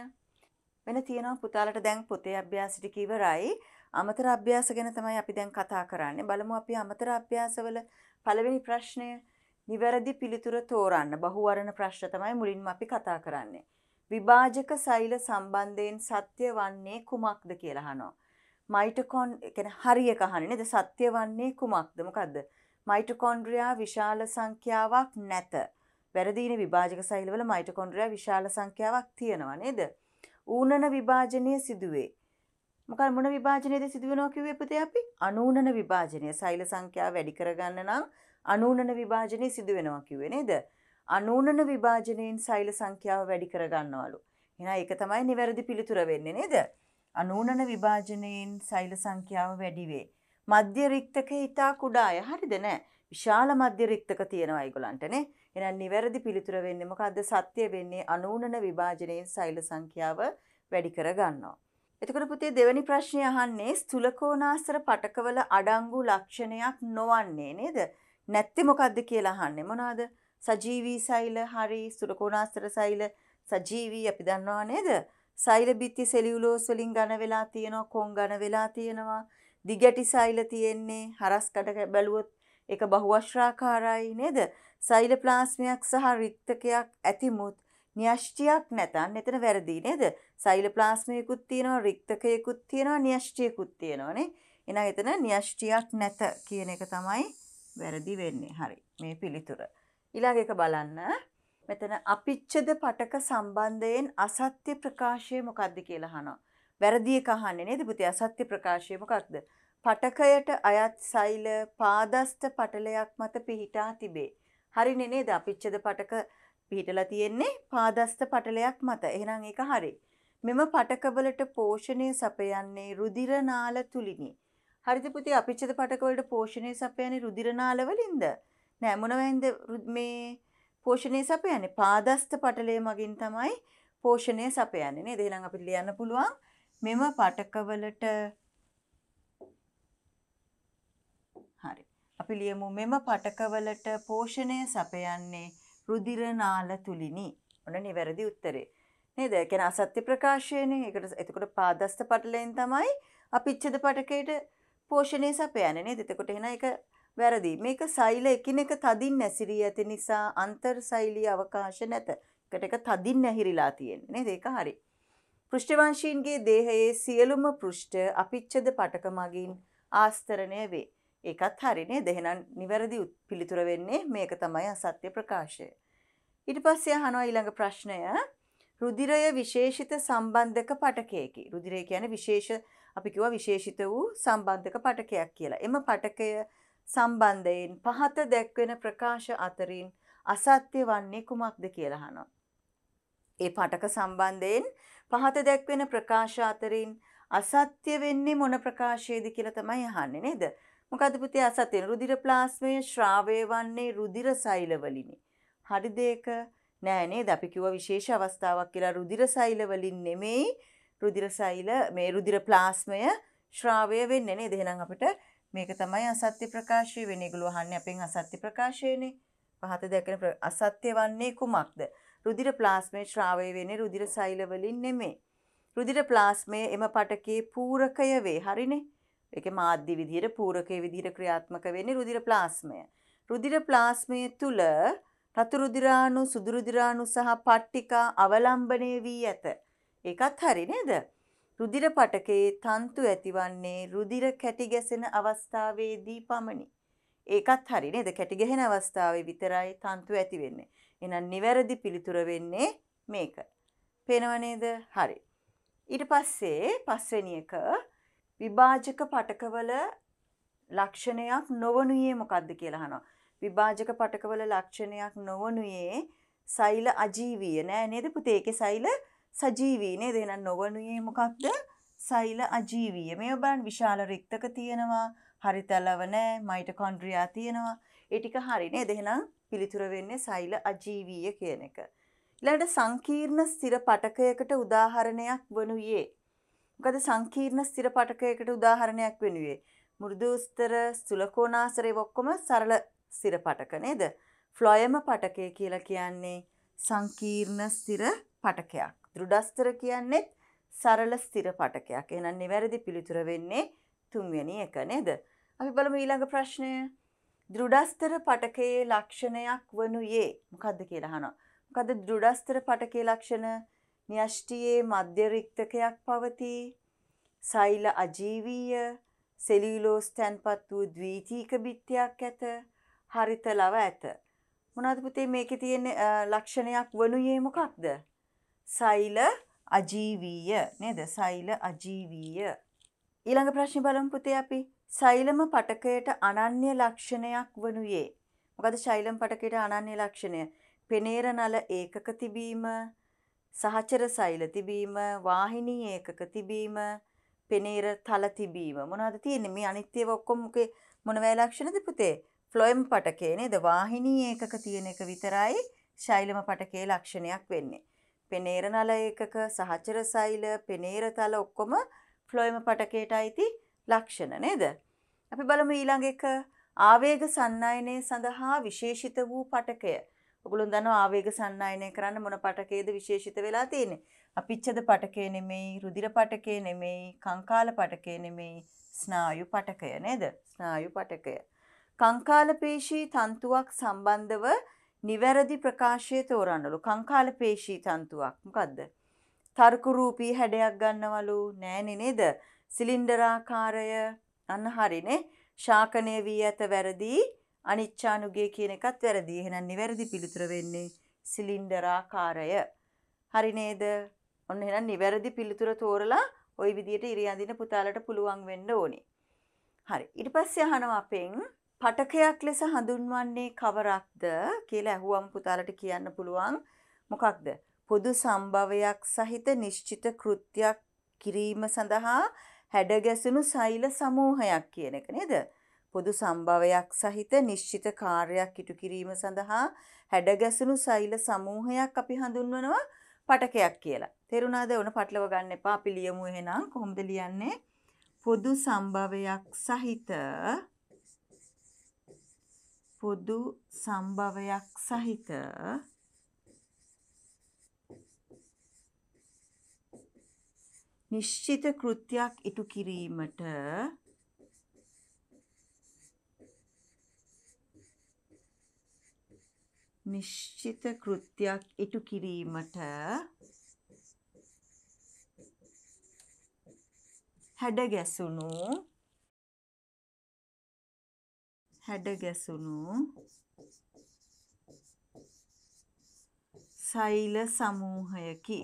වෙන තියෙනවා පුතාලට දැන් පොතේ අභ්‍යාස ටික ඉවරයි. අමතර අභ්‍යාස ගැන තමයි අපි දැන් කතා කරන්නේ. බලමු අපි අමතර අභ්‍යාසවල පළවෙනි ප්‍රශ්නය නිවැරදි පිළිතුර තෝරන්න. බහුවරණ ප්‍රශ්න තමයි මුලින්ම අපි කතා කරන්නේ. විභාජක සෛල සම්බන්ධයෙන් සත්‍ය වන්නේ කුමක්ද කියලා අහනවා. මයිටොකොන් කියන්නේ හරියක අහන්නේ නේද? සත්‍ය වන්නේ කුමක්ද? මොකද්ද? මයිටොකොන්ඩ්‍රියා විශාල සංඛ්‍යාවක් නැත. වැරදීන විභාජක සෛලවල මයිටොකොන්ඩ්‍රියා විශාල සංඛ්‍යාවක් තියෙනවා නේද? ඌනන විභාජනය සිදුවේ. මොකද මොන විභාජනයේද සිදු වෙනවා කිව්වේ පුතේ අපි? අනූනන විභාජනය. සෛල සංඛ්‍යාව වැඩි කරගන්න නම් අනූනන විභාජනය සිදු වෙනවා කිව්වේ නේද? අනූනන විභාජනයෙන් සෛල සංඛ්‍යාව වැඩි කරගන්නවලු. එහෙනම් ඒක තමයි නිවැරදි පිළිතුර වෙන්නේ නේද? අනූනන විභාජනයෙන් සෛල සංඛ්‍යාව වැඩි වේ. මධ්‍ය රික්තක ඊටා කුඩාය. හරිද නෑ? විශාල මධ්‍ය රික්තක තියෙනවා ඒගොල්ලන්ටනේ. එහෙනම් නිවැරදි පිළිතුර වෙන්නේ මොකද්ද? සත්‍ය වෙන්නේ අනූනන විභාජනයෙන් සෛල සංඛ්‍යාව වැඩි කරගන්නවා. එතකොට පුතේ දෙවැනි ප්‍රශ්නය අහන්නේ ස්තුලකෝණාස්තර පටකවල අඩංගු ලක්ෂණයක් නොවන්නේ නේද? නැත්ති මොකද්ද කියලා අහන්නේ. මොනවාද? සජීවී සෛල, හරි ස්තුලකෝණාස්තර සෛල, සජීවී අපි දන්නවා නේද? සෛල බිත්ති සෙලියුලෝස් වලින් ඝන වෙලා තියෙනවා, කොන් ඝන වෙලා තියෙනවා. දිගැටි සෛල තියෙන්නේ, හරස් කඩ බැලුවොත් ඒක බහුවශ්‍රාකාරයි නේද? සෛල ප්ලාස්මයක් සහ රික්තකයක් ඇතිමුත් න්‍යෂ්ටියක් නැතන් එතන වැරදි නේද? සෛල ප්ලාස්මයකුත් තියෙනවා රික්තකයකුත් තියෙනවා න්‍යෂ්ටියකුත් තියෙනවානේ. එහෙනම් එතන න්‍යෂ්ටියක් නැත කියන එක තමයි වැරදි වෙන්නේ. හරි. මේ පිළිතුර. ඊළඟ එක බලන්න. මෙතන අපිච්ඡද පටක සම්බන්ධයෙන් අසත්‍ය ප්‍රකාශය මොකක්ද කියලා අහනවා. වැරදි එක අහන්නේ නේද පුතේ? අසත්‍ය ප්‍රකාශය මොකක්ද? පටකයට අයත් සෛල පාදස්ත පටලයක් මත පිහිටා තිබේ. හරිනේ නේද? අපිච්ඡද පටක පිහිටලා තියෙන්නේ පාදස්ත පටලයක් මත. එහෙනම් ඒක හරි. මෙම පටකවලට පෝෂණය සපයන්නේ රුධිරනාල තුලිනි. හරිද පුතේ අපිච්චද පටකවලට පෝෂණය සපයන්නේ රුධිරනාල වලින්ද? නෑ මොනවෙන්ද මේ පෝෂණය සපයන්නේ? පාදස්ත පටලය මගින් තමයි පෝෂණය සපයන්නේ නේද? එහෙනම් අපිට ලියන්න පුළුවන් මෙම පටකවලට හරි. අපි ලියමු මෙම පටකවලට පෝෂණය සපයන්නේ රුධිරනාල තුලිනි. ඔන්න නිවැරදි උත්තරේ. නේද? කියන්නේ අසත්‍ය ප්‍රකාශයනේ. ඒකට එතකොට පාදස්ත පටලෙන් තමයි අපිච්ඡේද පටකයට පෝෂණය සපයන්නේ නේද? එතකොට එහෙනම් ඒක වැරදි. මේක සෛල එකිනෙක තදින් නැසිරී ඇති නිසා අන්තර් සෛලී අවකාශ නැත. එකට එක තදින් නැහිරිලා තියෙන්නේ නේද? ඒක හරි. පෘෂ්ඨවංශීන්ගේ දේහයේ සියලුම පෘෂ්ඨ අපිච්ඡේද පටක මගින් ආස්තරණය වේ. ඒකත් හරි නේද? එහෙනම් නිවැරදි පිළිතුර වෙන්නේ මේක තමයි අසත්‍ය ප්‍රකාශය. ඊට පස්සේ අහනවා ඊළඟ ප්‍රශ්නය. රුධිරය විශේෂිත සම්බන්ධක පටකයකි. රුධිරය කියන්නේ විශේෂ අපි කිව්වා විශේෂිත වූ සම්බන්ධක පටකයක් කියලා. එම පටකය සම්බන්ධයෙන් පහත දැක්වෙන ප්‍රකාශ අතරින් අසත්‍ය වන්නේ කුමක්ද කියලා අහනවා. ඒ පටක සම්බන්ධයෙන් පහත දැක්වෙන ප්‍රකාශ අතරින් අසත්‍ය වෙන්නේ මොන ප්‍රකාශයේද කියලා තමයි අහන්නේ නේද? මොකද පුතේ අසත්‍ය රුධිර ප්ලාස්මය ශ්‍රාවය වන්නේ රුධිර සෛල වලිනි. හරිද ඒක? නෑ නේද අපි කිව්ව විශේෂ අවස්ථාවක් කියලා රුධිර සෛල වලින් නෙමෙයි රුධිර සෛල මේ රුධිර ප්ලාස්මය ශ්‍රාවය වෙන්නේ නේද එහෙනම් අපිට මේක තමයි අසත්‍ය ප්‍රකාශය වෙන්නේ ඒගොල්ලෝ අහන්නේ අපෙන් අසත්‍ය ප්‍රකාශයනේ පහත දැකෙන අසත්‍ය වන්නේ කුමක්ද රුධිර ප්ලාස්මය ශ්‍රාවය වෙන්නේ රුධිර සෛල වලින් නෙමෙයි රුධිර ප්ලාස්මය එම පටකේ පූරකය වේ හරිනේ ඒක මාධ්‍ය විදියට පූරකයේ විදියට ක්‍රියාත්මක වෙන්නේ රුධිර ප්ලාස්මය රුධිර ප්ලාස්මය තුල රතුරුදිරාණු සුදුරුදිරාණු සහ පට්ටිකා අවලම්බනය වී ඇත. ඒකත් හරි නේද? රුධිර පටකයේ තන්තු ඇතිවන්නේ රුධිර කැටි ගැසෙන අවස්ථාවේදී පමණි. ඒකත් හරි නේද? කැටි ගැහෙන අවස්ථාවේ විතරයි තන්තු ඇති වෙන්නේ. එහෙනම් නිවැරදි පිළිතුර වෙන්නේ මේක. පේනව නේද? හරි. ඊට පස්සේ පස්වෙනි එක විභාජක පටකවල ලක්ෂණයක් නොවනුයේ මොකද්ද කියලා අහනවා. විභාජක පටකවල ලක්ෂණයක් නොවනුයේ සෛල අජීවීය නෑ නේද පුතේ ඒකේ සෛල සජීවී නේද එහෙනම් නොවනුයේ මොකක්ද සෛල අජීවීය මේ බලන්න විශාල රික්තක තියෙනවා හරිතලව නෑ මයිටොකොන්ඩ්‍රියා තියෙනවා ඒ ටික හරි නේද එහෙනම් පිළිතුර වෙන්නේ සෛල අජීවීය කියන එක ඊළඟට සංකීර්ණ ස්ථිර පටකයකට උදාහරණයක් වනුයේ මොකද සංකීර්ණ ස්ථිර පටකයකට උදාහරණයක් වෙනුවේ මෘදු ස්තර සුලකෝණාසරේ ඔක්කොම සරල ස්ථිර පටක නේද. ෆ්ලොයම පටකය කියලා කියන්නේ සංකීර්ණ ස්ථිර පටකයක්. දෘඩස්තර කියන්නේත් සරල ස්ථිර පටකයක්. එහෙනම් නිවැරදි පිළිතුර වෙන්නේ තුන්වෙනි එක නේද? අපි බලමු ඊළඟ ප්‍රශ්නය. දෘඩස්තර පටකයේ ලක්ෂණයක් වනුයේ මොකද්ද කියලා අහනවා. මොකද දෘඩස්තර පටකේ ලක්ෂණ න්‍යෂ්ටියේ මධ්‍ය රික්තකයක් පවතී සෛල අජීවීය සෙලියුලෝස් තැන්පත් වූ ද්විතීක බිත්තියක් ඇත හරිත ලව ඇත. මොනවද පුතේ මේකේ තියෙන ලක්ෂණයක් වනුයේ මොකක්ද? සෛල අජීවීය නේද? සෛල අජීවීය. ඊළඟ ප්‍රශ්නේ බලමු පුතේ අපි. සෛලම පටකයට අනන්‍ය ලක්ෂණයක් වනුයේ. මොකද ශෛලම් පටකයට අනන්‍ය ලක්ෂණය? පෙනේර නල ඒකක තිබීම, සහචර සෛල තිබීම, වාහිනී ඒකක තිබීම, පෙනේර තල තිබීම. මොනවද තියෙන්නේ? මේ අනිත්‍යව ඔක්කොම මොකේ මොන වේ ලක්ෂණද පුතේ? ෆ්ලොයම් පටකේ නේද වාහිනී ඒකක තියෙන එක විතරයි ශෛලම පටකේ ලක්ෂණයක් වෙන්නේ. පෙනේර නල ඒකක සහචර සෛල පෙනේර තල ඔක්කොම ෆ්ලොයම පටකේට අයිති ලක්ෂණ නේද. අපි බලමු ඊළඟ එක ආවේග සන්නායනය සඳහා විශේෂිත වූ පටකය. ඔගුලුන් දන්න ආවේග සන්නායනය කරන්න මොන පටකේද විශේෂිත වෙලා තියෙන්නේ. අපිච්චද පටකේ නෙමෙයි රුදිර පටකේ නෙමෙයි කංකාල පටකේ නෙමෙයි ස්නායු පටකය නේද ස්නායු පටකය. කංකාලපේශී තන්තුවක් සම්බන්ධව නිවැරදි ප්‍රකාශය තෝරන්නලු. කංකාලපේශී තන්තුවක් මොකද්ද? තර්ක රූපී හැඩයක් ගන්නවලු නෑනේ නේද? සිලින්ඩරාකාරය අන්න හරිනේ. ශාකණය වී ඇත වැරදි. අනිච්චානුගේ කියන එකත් වැරදි. එහෙනම් නිවැරදි පිළිතුර වෙන්නේ සිලින්ඩරාකාරය. හරි නේද? ඔන්න එහෙනම් නිවැරදි පිළිතුර තෝරලා ওই විදියට ඉරියඳින පුතාලට පුළුවන් වෙන්න ඕනේ. හරි. ඊට පස්සේ අහනවා අපෙන් පටකයක් ලෙස හඳුන්වන්නේ කවරක්ද කියලා ඇහුවම් පුතාලට කියන්න පුළුවන් මොකක්ද පොදු සම්භවයක් සහිත නිශ්චිත කෘත්‍යයක් කිරීම සඳහා හැඩගැසුණු සෛල සමූහයක් කියන එක නේද පොදු සම්භවයක් සහිත නිශ්චිත කාර්යයක් ඉටු කිරීම සඳහා හැඩගැසුණු සෛල සමූහයක් අපි හඳුන්වනවා පටකයක් කියලා තේරුණාද ඔන පටලව ගන්න එපා අපි ලියමු එහෙනම් කොහොමද ලියන්නේ පොදු සම්භවයක් සහිත පොදු සම්භවයක් සහිත නිශ්චිත කෘත්‍යයක් ඉටු කිරීමට නිශ්චිත කෘත්‍යයක් ඉටු කිරීමට හැඩ ගැසුණු හැඩ ගැසුණු සෛල සමූහයකි.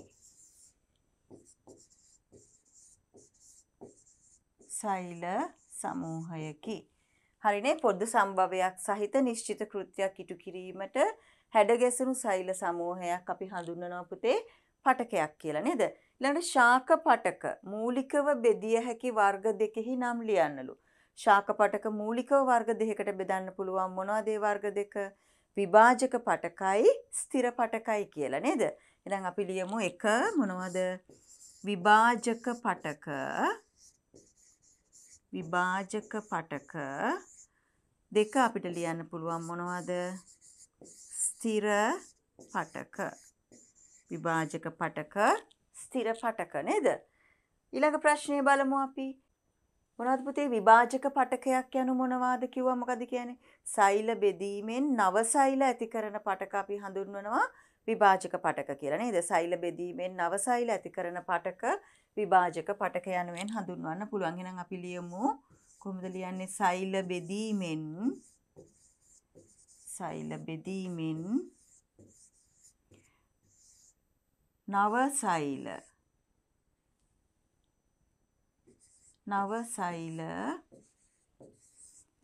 සෛල සමූහයකි. හරිනේ පොදු සම්භවයක් සහිත නිශ්චිත කෘත්‍යයක් ඉටු කිරීමට හැඩ ගැසුණු සෛල සමූහයක් අපි හඳුන්වනවා පුතේ පටකයක් කියලා නේද? ඊළඟට ශාක පටක මූලිකව බෙදිය හැකි වර්ග දෙකෙහි නම් ලියන්නලු. ශාක පටක මූලිකව වර්ග දෙකකට බෙදන්න පුළුවන් මොනවද ඒ වර්ග දෙක? විභාජක පටකයි ස්ථිර පටකයි කියලා නේද? එහෙනම් අපි ලියමු එක මොනවද? විභාජක පටක විභාජක පටක දෙක අපිට ලියන්න පුළුවන් මොනවද? ස්ථිර පටක විභාජක පටක ස්ථිර පටක නේද? ඊළඟ ප්‍රශ්නය බලමු අපි මොනවද පුතේ විභාජක පටකයක් යනු මොනවාද කිව්වා මොකද කියන්නේ? සෛල බෙදීමෙන් නව සෛල ඇති කරන පටක අපි හඳුන්වනවා විභාජක පටක කියලා නේද? සෛල බෙදීමෙන් නව සෛල ඇති කරන පටක විභාජක පටක යනුවෙන් හඳුන්වන්න පුළුවන්. එහෙනම් අපි ලියමු කොහොමද ලියන්නේ? සෛල බෙදීමෙන් සෛල බෙදීමෙන් නව සෛල නව සෛල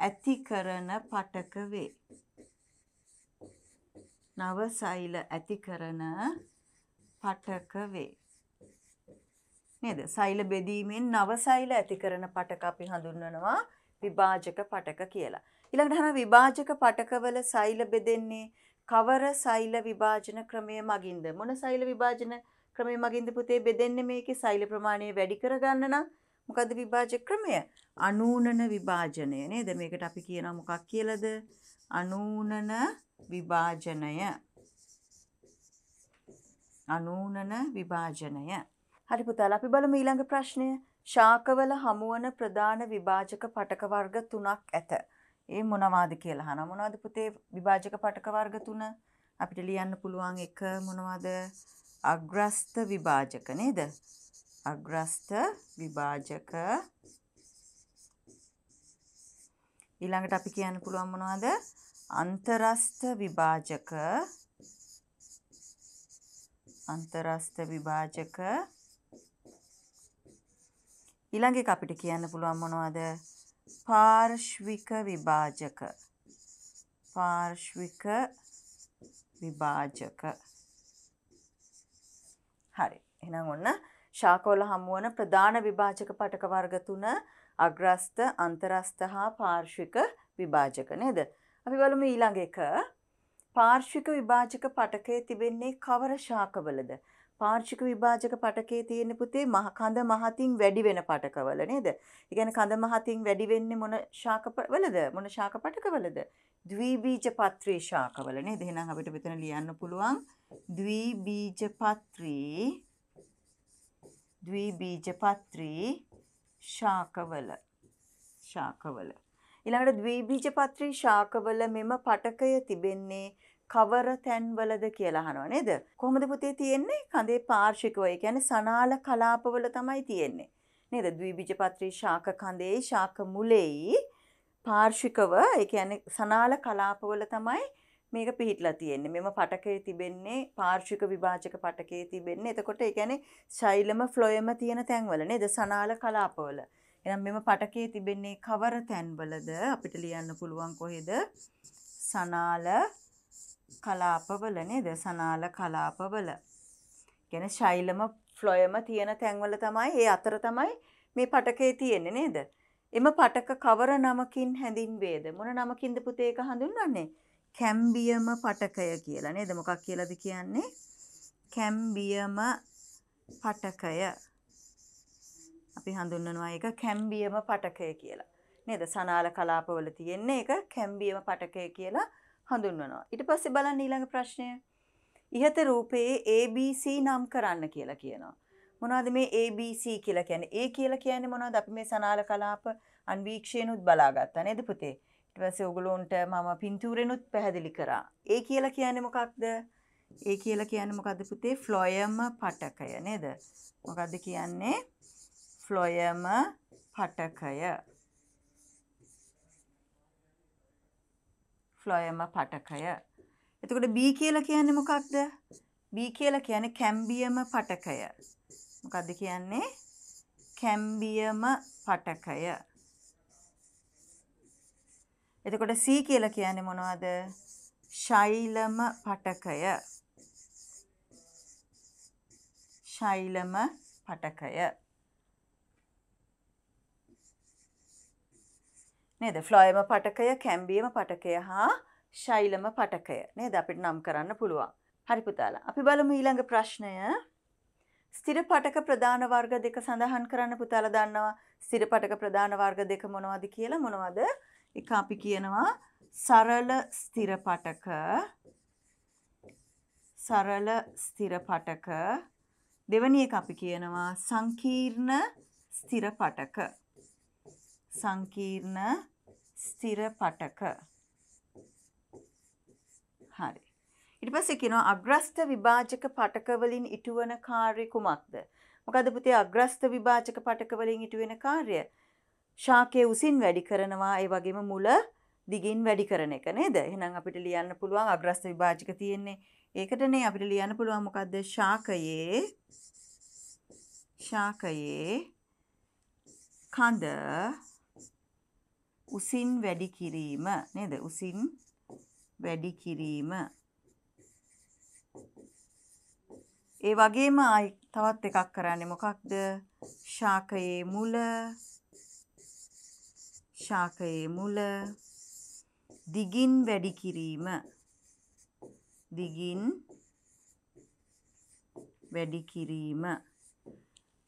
ඇති කරන පටක වේ. නව සෛල ඇති කරන පටක වේ. නේද? සෛල බෙදීමෙන් නව සෛල ඇති කරන පටක අපි හඳුන්වනවා විභාජක පටක කියලා. ඊළඟට හන විභාජක පටකවල සෛල බෙදෙන්නේ කවර සෛල විභාජන ක්‍රමය මගින්ද? මොන සෛල විභාජන ක්‍රමය මගින්ද පුතේ බෙදෙන්නේ මේකේ සෛල ප්‍රමාණය වැඩි කරගන්න නම් මොකද විභාජ ක්‍රමය අනූනන විභාජනය නේද මේකට අපි කියන මොකක් කියලද අනූනන විභාජනය අනූනන විභාජනය හරි පුතාල අපි බලමු ඊළඟ ප්‍රශ්නය ශාකවල හමුවන ප්‍රධාන විභාජක පටක වර්ග තුනක් ඇත. ඒ මොනවාද කියලා අහනවා. මොනවද පුතේ විභාජක පටක වර්ග තුන? අපිට ලියන්න පුළුවන් එක මොනවද? අග්‍රස්ත විභාජක නේද? අග්‍රස්ථ විභාජක ඊළඟට අපි කියන්න පුළුවන් මොනවද අන්තරස්ථ විභාජක අන්තරස්ථ විභාජක ඊළඟ එක අපිට කියන්න පුළුවන් මොනවද පාර්ශ්වික විභාජක පාර්ශ්වික විභාජක හරි එහෙනම් ඔන්න ශාකෝල හමුවන ප්‍රධාන විභාජක පටක වර්ග තුන අග්‍රස්ත අන්තරස්ත හා පාර්ශ්වික විභාජක නේද. අපි බලමු ඊළඟ එක පාර්ශ්වික විභාජක පටකයේ තිබෙන්නේ කවර ශාකවලද? පාර්ශ්වික විභාජක පටකයේ තියෙන පුතේ මහ කඳ මහතින් වැඩි වෙන පටකවල නේද? ඒ කියන්නේ කඳ මහතින් වැඩි වෙන්නේ මොන ශාකවලද? මොන ශාක පටකවලද? ද්විබීජ පත්‍රී ශාකවල නේද? එහෙනම් අපිට මෙතන ලියන්න පුළුවන් ද්විබීජ පත්‍රී ද්විබීජපත්‍රී ශාකවල ශාකවල ඊළඟට ද්විබීජපත්‍රී ශාකවල මෙම පටකය තිබෙන්නේ කවර තැන්වලද කියලා අහනවා නේද කොහොමද පුතේ තියෙන්නේ කඳේ පාර්ශිකව ඒ කියන්නේ සනාල කලාපවල තමයි තියෙන්නේ නේද ද්විබීජපත්‍රී ශාක කඳේ ශාක මුලෙයි පාර්ශිකව ඒ කියන්නේ සනාල කලාපවල තමයි මේක පිහිටලා තියෙන්නේ. මෙම පටකේ තිබෙන්නේ පාර්ශ්වික විභාජක පටකේ තිබෙන්නේ. එතකොට ඒ කියන්නේ ශෛලම ෆ්ලොයම තියෙන තැන්වල නේද? සනාල කලාපවල. එහෙනම් මෙම පටකේ තිබෙන්නේ කවර තැන්වලද? අපිට ලියන්න පුළුවන් කොහෙද? සනාල කලාපවල නේද? සනාල කලාපවල. කියන්නේ ශෛලම ෆ්ලොයම තියෙන තැන්වල තමයි ඒ අතර තමයි මේ පටකේ තියෙන්නේ නේද? එම පටක කවර නමකින් හැඳින්වේද? මොන නමකින්ද පුතේ ඒක හඳුන්වන්නේ? කැම්බියම පටකය කියලා නේද මොකක් කියලාද කියන්නේ කැම්බියම පටකය අපි හඳුන්වනවා ඒක කැම්බියම පටකය කියලා නේද සනාල කලාපවල තියෙන්නේ ඒක කැම්බියම පටකය කියලා හඳුන්වනවා ඊට පස්සේ බලන්න ඊළඟ ප්‍රශ්නය ඉහත රූපයේ ABC නම් කරන්න කියලා කියනවා මොනවද මේ ABC කියලා කියන්නේ ඒ කියලා කියන්නේ මොනවද අපි මේ සනාල කලාප අන්වීක්ෂයනුත් බලාගත්තා නේද පුතේ ඉටවස ඔගලොන්ට මම පින්තූරෙනුත් පැහැදිලි කරා ඒ කියලා කියන්නේ මොකක්ද ඒ කියලා කියන්න මොකද පුතේ ෆ්ලොයම පටකය නේද මොකද කියන්නේ ෆ්ලොයම පටකය ෆ්ලොයම පටකය එතකොට B කියලා කියන්නේ මොකක්ද B කියලා කියන්නේ කැම්බියම පටකය මොකක්ද කියන්නේ කැම්බියම පටකය එතකොට C කියලා කියන්නේ මොනවද? ශෛලම පටකය. ශෛලම පටකය. නේද? ෆ්ලොයම පටකය, කැම්බියම පටකය හා ශෛලම පටකය නේද අපිට නම් කරන්න පුළුවන්. හරි පුතාලා. අපි බලමු ඊළඟ ප්‍රශ්නය. ස්ථිර පටක ප්‍රධාන වර්ග දෙක සඳහන් කරන්න පුතාලා දන්නවා. ස්ථිර පටක ප්‍රධාන වර්ග දෙක මොනවද කියලා මොනවද? එක අපි කියනවා සරල ස්ථිර පටක සරල ස්ථිර පටක දෙවනි එක අපි කියනවා සංකීර්ණ ස්ථිර පටක සංකීර්ණ ස්ථිර පටක හරි ඊට පස්සේ කියනවා අග්‍රස්ත විභාජක පටක වලින් ඉටුවන කාර්ය කුමක්ද මොකද පුතේ අග්‍රස්ත විභාජක පටක වලින් ඉටුවෙන කාර්ය ශාකය උසින් වැඩි කරනවා ඒ වගේම මුල දිගින් වැඩි කරන එක නේද එහෙනම් අපිට ලියන්න පුළුවන් අග්‍රස්ත විභාජක තියෙන්නේ ඒකටනේ අපිට ලියන්න පුළුවන් මොකක්ද ශාකයේ ශාකයේ කඳ උසින් වැඩි කිරීම නේද උසින් වැඩි කිරීම ඒ වගේම තවත් එකක් කරන්නේ මොකක්ද ශාකයේ මුල ශාකයේ මුල දිගින් වැඩි කිරීම දිගින් වැඩි කිරීම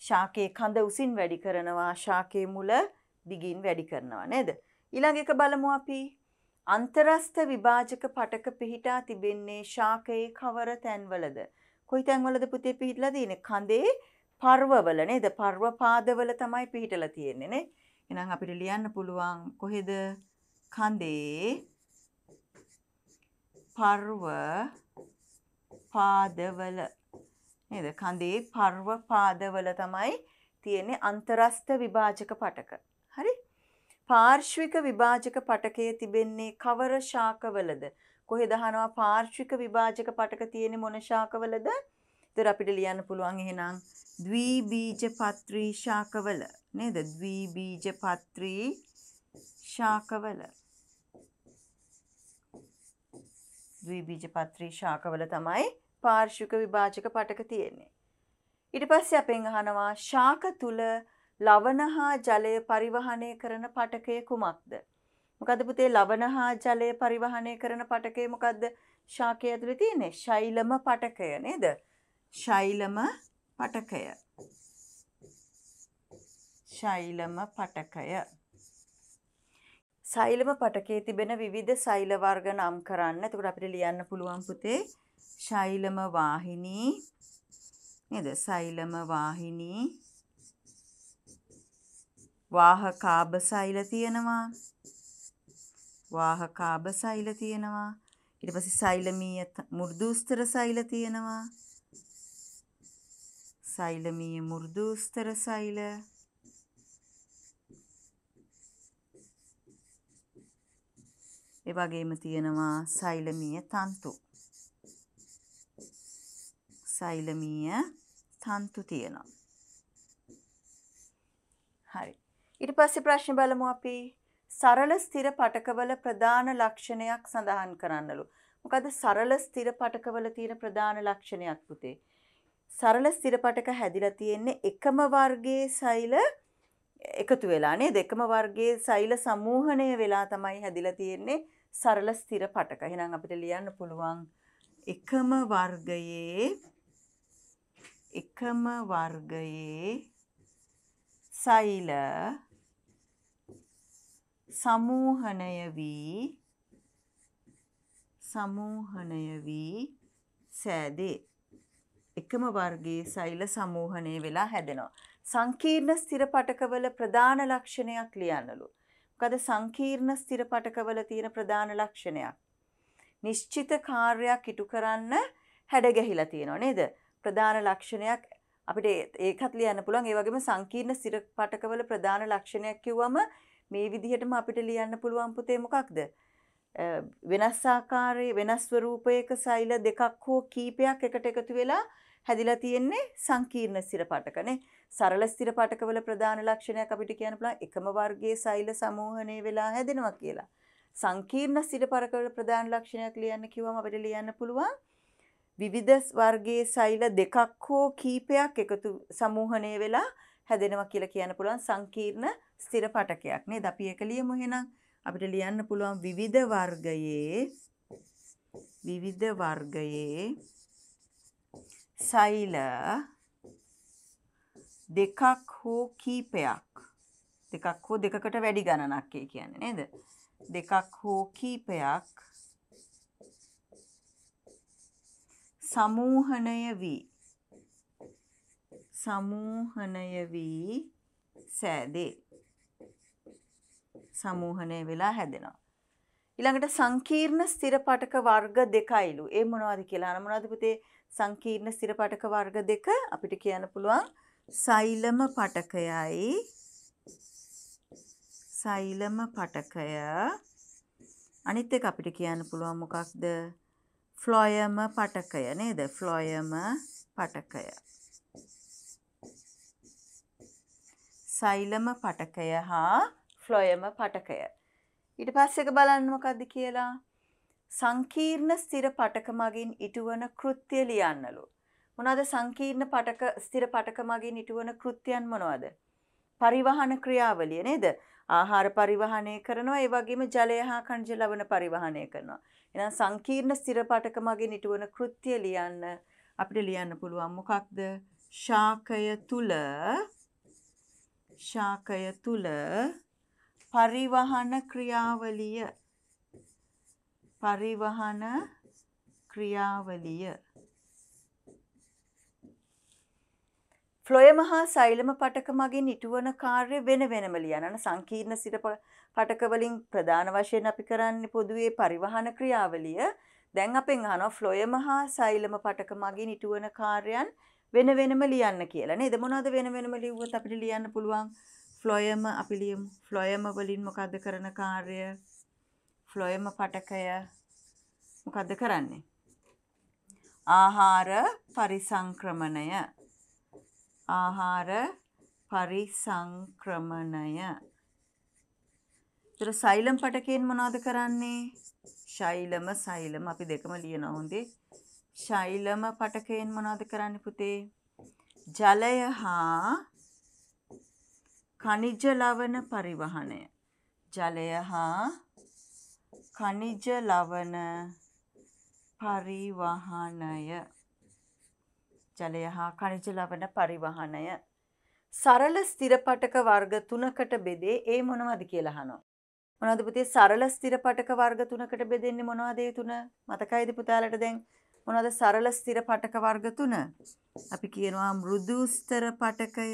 ශාකයේ කඳ උසින් වැඩි කරනවා ශාකයේ මුල දිගින් වැඩි කරනවා නේද ඊළඟ එක බලමු අපි අන්තරස්ත විභාජක පටක පිහිටා තිබෙන්නේ ශාකයේ කවර තැන්වලද කොයි තැන්වලද පුතේ පිහිටලා තියෙන්නේ කඳේ පර්වවල නේද පර්ව පාදවල තමයි පිහිටලා තියෙන්නේ නේ එහෙනම් අපිට ලියන්න පුළුවන් කොහෙද කඳේ පර්ව පාදවල නේද කඳේ පර්ව පාදවල තමයි තියෙන්නේ අන්තරස්ත විභාජක පටක හරි පාර්ශ්වික විභාජක පටකයේ තිබෙන්නේ කවර ශාකවලද කොහෙද අහනවා පාර්ශ්වික විභාජක පටක තියෙන්නේ මොන ශාකවලද ඒතර අපිට ලියන්න පුළුවන් එහෙනම් ද්විබීජ පත්‍රී ශාකවල නේද? ද්විබීජ පත්‍රී ශාකවල ද්විබීජ පත්‍රී ශාකවල තමයි පාර්ශික විභාජක පටක තියෙන්නේ. ඊට පස්සේ අපෙන් අහනවා ශාක තුල ලවණ හා ජලය පරිවහණය කරන පටකය කුමක්ද? මොකද පුතේ ලවණ හා ජලය පරිවහණය කරන පටකය මොකද්ද? ශාකයේ ඇතුලේ තියෙන්නේ ශෛලම පටකය නේද? ශෛලම පටකය ශෛලම පටකය සෛලම පටකේ තිබෙන විවිධ සෛල වර්ග නම් කරන්න. එතකොට අපිට ලියන්න පුළුවන් පුතේ ශෛලම වාහිනී නේද? සෛලම වාහිනී වාහකාබ සෛල තියෙනවා. වාහකාබ සෛල තියෙනවා. ඊට පස්සේ සෛලමීය මෘදුස්තර සෛල තියෙනවා. සෛලමී මු르දුස්තර සෛල ඒ වගේම තියෙනවා සෛලමීය තන්තු. සෛලමීය තන්තු තියෙනවා. හරි. ඊට පස්සේ ප්‍රශ්න බලමු අපි සරල ස්ථිර පටකවල ප්‍රධාන ලක්ෂණයක් සඳහන් කරන්නලු. මොකද සරල ස්ථිර පටකවල තියෙන ප්‍රධාන ලක්ෂණයක් පුතේ? සරල ස්ථිරපටක හැදිලා තියෙන්නේ එකම වර්ගයේ සෛල එකතු වෙලා නේද? එකම වර්ගයේ සෛල සමූහණය වෙලා තමයි හැදිලා තියෙන්නේ සරල ස්ථිරපටක. එහෙනම් අපිට ලියන්න පුළුවන් එකම වර්ගයේ එකම වර්ගයේ සෛල සමූහණය වී සමූහණය වී සෑදේ එකම වර්ගයේ සෛල සමූහණය වෙලා හැදෙනවා. සංකීර්ණ ස්ථිර පටකවල ප්‍රධාන ලක්ෂණයක් ලියන්නලු. මොකද සංකීර්ණ ස්ථිර පටකවල තියෙන ප්‍රධාන ලක්ෂණයක්. නිශ්චිත කාර්යයක් ඉටු කරන්න හැඩගැහිලා තියෙනවා නේද? ප්‍රධාන ලක්ෂණයක් අපිට ඒකත් ලියන්න පුළුවන්. ඒ වගේම සංකීර්ණ ස්ථිර පටකවල ප්‍රධාන ලක්ෂණයක් කිව්වම මේ විදිහටම අපිට ලියන්න පුළුවන් පුතේ මොකක්ද? වෙනස් ආකාරයේ වෙනස් ස්වරූපයක සෛල දෙකක් හෝ කීපයක් එකට එකතු වෙලා හැදිලා තියෙන්නේ සංකීර්ණ ස්ථිරපටකනේ. සරල ස්ථිරපටකවල ප්‍රධාන ලක්ෂණයක් අපිට කියන්න පුළුවන් එකම වර්ගයේ සෛල සමූහණය වෙලා හැදෙනවා කියලා. සංකීර්ණ ස්ථිරපටකවල ප්‍රධාන ලක්ෂණයක් ලියන්න කිව්වම අපිට ලියන්න පුළුවන් විවිධ වර්ගයේ සෛල දෙකක් හෝ කීපයක් එකතු සමූහණය වෙලා හැදෙනවා කියලා කියන්න පුළුවන් සංකීර්ණ ස්ථිරපටකයක් නේද? අපි ඒක ලියමු එහෙනම්. අපිට ලියන්න පුළුවන් විවිධ වර්ගයේ විවිධ වර්ගයේ සෛල දෙකක් හෝ කීපයක් දෙකක් හෝ දෙකකට වැඩි ගණනක් ඒ කියන්නේ නේද? දෙකක් හෝ කීපයක් සමූහණය වී සමූහණය වී සෑදේ සමූහණය වෙලා හැදෙනවා. ඊළඟට සංකීර්ණ ස්ථිර පටක වර්ග දෙකයිලු. ඒ මොනවද කියලා අර මොනවද පුතේ? සංකීර්ණ ස්ථිර පටක වර්ග දෙක අපිට කියන්න පුළුවන් සෛලම පටකයයි සෛලම පටකය අනිත් එක අපිට කියන්න පුළුවන් මොකක්ද ෆ්ලොයම පටකය නේද ෆ්ලොයම පටකය සෛලම පටකය හා ෆ්ලොයම පටකය ඊට පස්ස එක බලන්න මොකක්ද කියලා සංකීර්ණ ස්ථිර පටක මගින් ඉටුවන කෘත්‍ය ලියන්නලු. මොනවද සංකීර්ණ පටක ස්ථිර පටක මගින් ඉටුවන කෘත්‍යයන් මොනවද? පරිවහන ක්‍රියාවලිය නේද? ආහාර පරිවහනය කරනවා ඒ වගේම ජලය හා කණජ ලවණ පරිවහනය කරනවා. එහෙනම් සංකීර්ණ ස්ථිර පටක මගින් ඉටුවන කෘත්‍ය ලියන්න අපිට ලියන්න පුළුවන් මොකක්ද? ශාකය තුල ශාකය තුල පරිවහන ක්‍රියාවලිය පරිවහන ක්‍රියාවලිය ෆ්ලොයම හා සෛලම පටක මගින් ඉටුවන කාර්ය වෙන වෙනම ලියනන සංකීර්ණ සිර පටකවලින් ප්‍රධාන වශයෙන් අපි කරන්න පොදුවේ පරිවහන ක්‍රියාවලිය දැන් අපෙන් අහන ෆ්ලොයම හා සෛලම පටක මගින් ඉටුවන කාර්යන් වෙන වෙනම ලියන්න කියලා නේද මොනවද වෙන වෙනම ලිව්වොත් අපිට ලියන්න පුළුවන් ෆ්ලොයම අපි ලියමු ෆ්ලොයම වලින් මොකද්ද කරන කාර්ය ෆ්ලොයම පටකය මොකක්ද කරන්නේ. ආහාර පරිසංක්‍රමණය ආහාර පරිසංක්‍රමණය තර සෛලම් පටකයෙන් මොනාද කරන්නේ ශෛලම සෛලම අපි දෙකම ලියන හොඳේ ශෛලම පටකයෙන් මොනාද කරන්න පුතේ ජලය හා කනිජ ලවණ පරිවහනය ජලය හා ඛනිජ ලවණ පරිවහනය ජලය හා ඛනිජ ලවණ පරිවහනය සරල ස්ථිර පටක වර්ග තුනකට බෙදේ ඒ මොනවද කියලා අහනවා මොනවද පුතේ සරල ස්ථිර පටක වර්ග තුනකට බෙදෙන්නේ මොනවද ඒ තුන මතකයිද පුතාලට දැන් මොනවද සරල ස්ථිර පටක වර්ග තුන අපි කියනවා මෘදු ස්ථර පටකය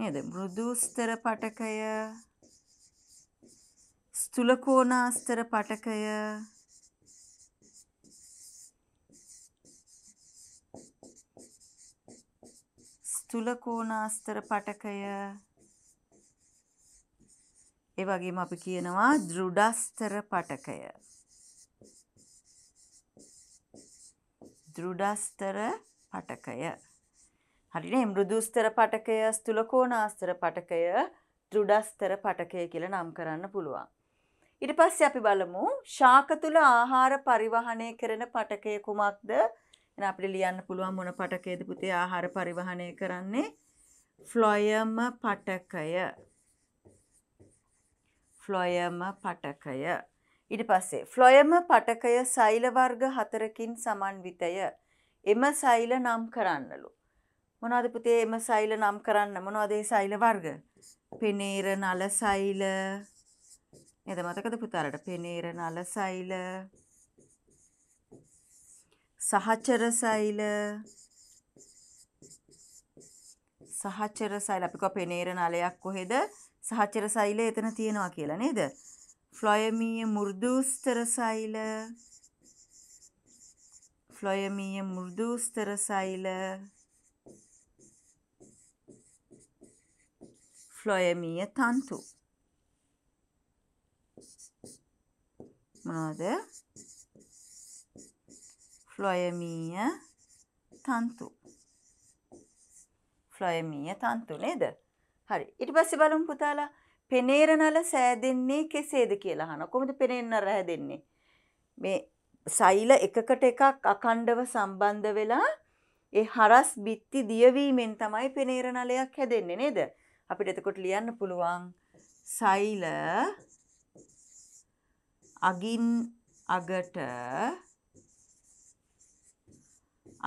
නේද මෘදු ස්ථර පටකය ස්තුලකෝණාස්තර පටකය ස්තුලකෝණාස්තර පටකය ඒ වගේම අපි කියනවා දෘඩස්තර පටකය දෘඩස්තර පටකය හරිනේ මෘදුස්තර පටකය ස්තුලකෝණාස්තර පටකය දෘඩස්තර පටකය කියලා නම් කරන්න පුළුවන් ඊට පස්සේ අපි බලමු ශාක තුල ආහාර පරිවහණය කරන පටකය කුමක්ද? එහෙනම් අපිට ලියන්න පුළුවන් මොන පටකයේද පුතේ ආහාර පරිවහණය කරන්නේ? ෆ්ලොයම පටකය. ෆ්ලොයම පටකය. ඊට පස්සේ ෆ්ලොයම පටකය සෛල වර්ග හතරකින් සමන්විතය. එම සෛල නම් කරන්නලු. මොනවද පුතේ එම සෛල නම් කරන්න? මොනවද ඒ සෛල වර්ග? පෙනේර නල සෛල නේද මතකද පුතාලට පෙනේර නල සෛල සහචර සෛල සහචර සෛල අපි කිව්වා පෙනේර නලයක් කොහෙද සහචර සෛලය එතන තියෙනවා කියලා නේද ෆ්ලොයමීය මෘදුස්තර සෛල ෆ්ලොයමීය මෘදුස්තර සෛල ෆ්ලොයමීය තන්තු මොනවද? ෆ්ලොයමීය තන්තු. ෆ්ලොයමීය තන්තු නේද? හරි. ඊට පස්සේ බලමු පුතාලා පෙනේර නල සෑදෙන්නේ කෙසේද කියලා අහනවා. කොහොමද පෙනේර නල හැදෙන්නේ? මේ සෛල එකකට එකක් අකණ්ඩව සම්බන්ධ වෙලා ඒ හරස් බිත්ති දියවීමෙන් තමයි පෙනේර නලයක් හැදෙන්නේ නේද? අපිට එතකොට ලියන්න පුළුවන් සෛල අගින් අගට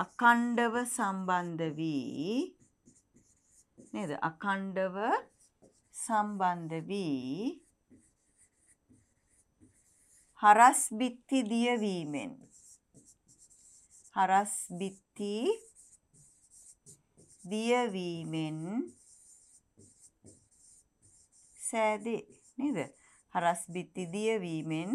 අකණ්ඩව සම්බන්ධ වී නේද අකණ්ඩව සම්බන්ධ වී හරස් බිත්ති දියවීමෙන් හරස් බිත්ති දියවීමෙන් සෑදේ නේද හරස් බිත්ති දියවීමෙන්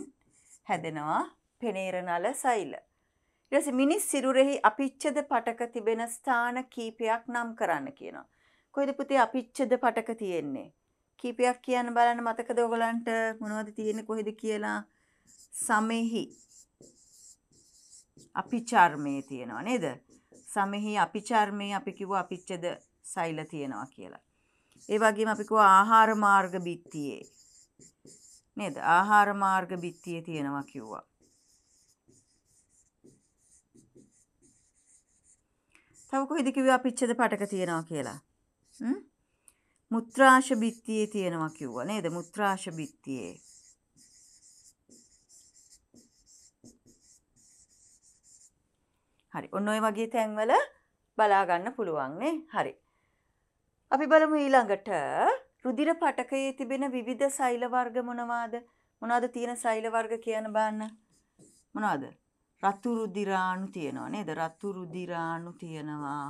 හැදෙනවා පෙනේර නල සෛල. ඊට පස්සේ මිනිස් සිරුරෙහි අපිච්ඡද පටක තිබෙන ස්ථාන කීපයක් නම් කරන්න කියනවා. කොහෙද පුතේ අපිච්ඡද පටක තියෙන්නේ? කීපයක් කියන්න බලන්න මතකද ඔයගලන්ට මොනවද තියෙන්නේ කොහෙද කියලා? සමෙහි අපිචර්මයේ තියෙනවා නේද? සමෙහි අපිචර්මයේ අපි කිව්ව අපිච්ඡද සෛල තියෙනවා කියලා. ඒ වගේම අපි කිව්වා ආහාර මාර්ග බිත්තියේ නේද? ආහාර මාර්ග බිත්තියේ තියෙනවා කිව්වා. තව කොහෙද කිව්වා පිච්ඡද පටක තියෙනවා කියලා? හ්ම්? මුත්‍රාශ බිත්තියේ තියෙනවා කිව්වා නේද? මුත්‍රාශ බිත්තියේ. හරි. ඔන්න ඔය වගේ තැන්වල බලා ගන්න පුළුවන් නේ. හරි. අපි බලමු ඊළඟට රුධිර පටකයේ තිබෙන විවිධ සෛල වර්ග මොනවාද? මොනවාද තියෙන සෛල වර්ග කියන බාන්න. මොනවාද? රතු රුධිරාණු තියෙනවා නේද? රතු රුධිරාණු තියෙනවා.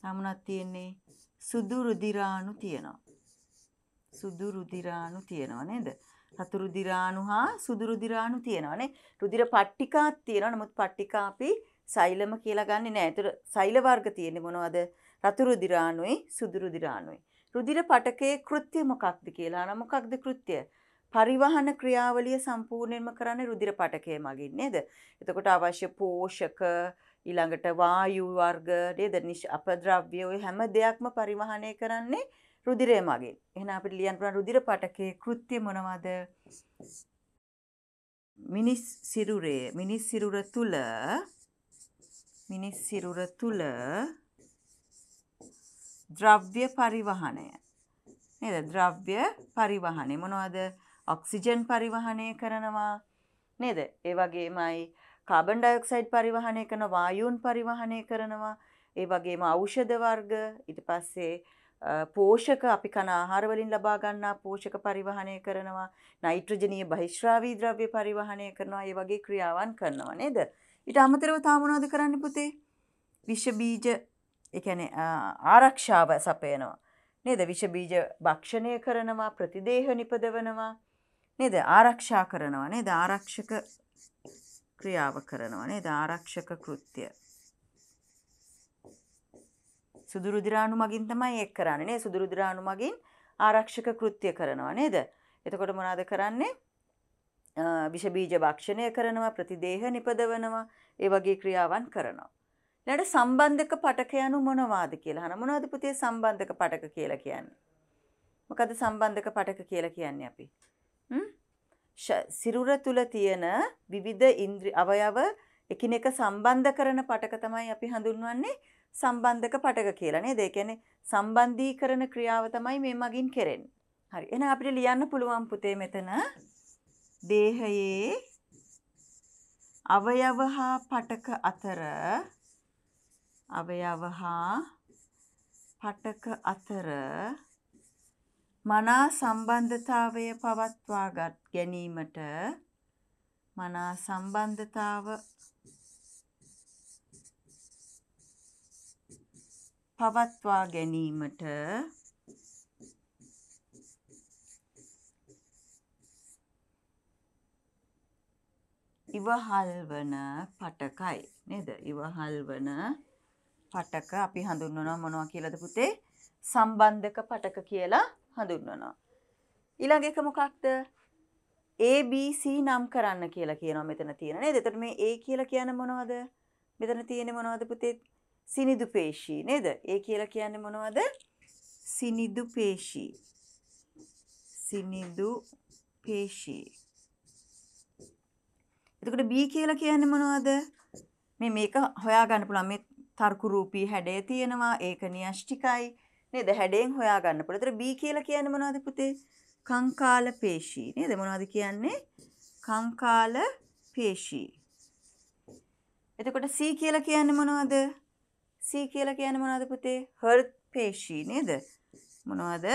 සමුණක් තියෙන්නේ සුදු රුධිරාණු තියෙනවා. සුදු රුධිරාණු තියෙනවා නේද? රතු රුධිරාණු හා සුදු රුධිරාණු තියෙනවානේ. රුධිර පට්ටිකාක් තියෙනවා. නමුත් පට්ටිකා අපි සෛලම කියලා ගන්නෙ නෑ. ඒතර සෛල වර්ග තියෙන්නේ මොනවද? රතු රුධිරාණුයි සුදු රුධිරාණුයි. රුධිර පටකයේ කෘත්‍ය මොකක්ද කියලා. අන මොකක්ද කෘත්‍ය? පරිවහන ක්‍රියාවලිය සම්පූර්ණයෙන්ම කරන්නේ රුධිර පටකය මගින් නේද? එතකොට අවශ්‍ය පෝෂක ඊළඟට වායු වර්ග නේද? අපද්‍රව්‍ය ඔය හැම දෙයක්ම පරිවහනය කරන්නේ රුධිරය මගින්. එහෙනම් අපිට ලියන්න පුළුවන් රුධිර පටකයේ කෘත්‍ය මොනවද? මිනිස් සිරුරේ මිනිස් සිරුර තුල මිනිස් සිරුර තුල ද්‍රව්‍ය පරිවහනය. නේද? ද්‍රව්‍ය පරිවහනය මොනවද? ඔක්සිජන් පරිවහනය කරනවා. නේද? ඒ වගේමයි කාබන් ඩයොක්සයිඩ් පරිවහනය කරන වායුන් පරිවහනය කරනවා. ඒ වගේම ඖෂධ වර්ග ඊට පස්සේ පෝෂක අපි කන ආහාරවලින් ලබා ගන්නා පෝෂක පරිවහනය කරනවා නයිට්‍රජනීය බහිශ්‍රාවී ද්‍රව්‍ය පරිවහනය කරනවා ඒ වගේ ක්‍රියාවන් කරනවා නේද ඊට අමතරව තාම මොනවද කරන්න පුතේ විෂ බීජ එකන ආරක්ෂාව සපයනවා. නේද විෂබීජ භක්ෂණය කරනවා ප්‍රතිදේහ නිපදවනවා නේද ආරක්ෂා කරනවා නේද ආරක්ෂක ක්‍රියාව කරනවා නේද ආරක්ෂක කෘත්‍ය. සුදුරුදිරාණු මගින් තමයි එක් කරන්නේ නේ සුදුරුදිරාණු මගින් ආරක්ෂක කෘත්‍ය කරනවා නේද? එතකොට මොනවද කරන්නේ? විෂබීජ භක්ෂණය කරනවා ප්‍රතිදේහ නිපදවනවා ඒ වගේ ක්‍රියාවන් කරනවා. ඊළඟ සම්බන්ධක පටක යනු මොනවාද කියලා අහන මොනවද පුතේ සම්බන්ධක පටක කියලා කියන්නේ මොකද සම්බන්ධක පටක කියලා කියන්නේ අපි සිරුර තුල තියෙන විවිධ ඉන්ද්‍ර අවයව එකිනෙක සම්බන්ධ කරන පටක තමයි අපි හඳුන්වන්නේ සම්බන්ධක පටක කියලා නේද ඒ කියන්නේ සම්බන්ධීකරණ ක්‍රියාව තමයි මේ මගින් කෙරෙන්නේ හරි එහෙනම් අපිට ලියන්න පුළුවන් පුතේ මෙතන දේහයේ අවයව හා පටක අතර අවයව හා පටක අතර මනා සම්බන්ධතාවය පවත්වා ගැනීමට මනා සම්බන්ධතාව පවත්වා ගැනීමට ඉවහල් වන පටකයි නේද ඉවහල් වන පටක අපි හඳුන්වනවා මොනවා කියලද පුතේ සම්බන්ධක පටක කියලා හඳුන්වනවා. ඊළඟ එක මොකක්ද? ABC නම් කරන්න කියලා කියනවා මෙතන තියෙන නේද? එතකොට මේ A කියලා කියන්නේ මොනවද? මෙතන තියෙන්නේ මොනවද පුතේ? සිනිදු පේශී නේද? A කියලා කියන්නේ මොනවද? සිනිදු පේශී. සිනිදු පේශී. එතකොට B කියලා කියන්නේ මොනවද? මේ මේක හොයාගන්න පුළුවන් මේ තර්කුරූපී හැඩය තියෙනවා ඒක න්‍යෂ්ටිකයි නේද හැඩයෙන් හොයා ගන්න පුළුවන්. ඒතර B කියලා කියන්නේ මොනවද පුතේ? කංකාල පේශී නේද? මොනවද කියන්නේ? කංකාල පේශී. එතකොට C කියලා කියන්නේ මොනවද? C කියලා කියන්නේ මොනවද පුතේ? හෘත් පේශී නේද? මොනවද?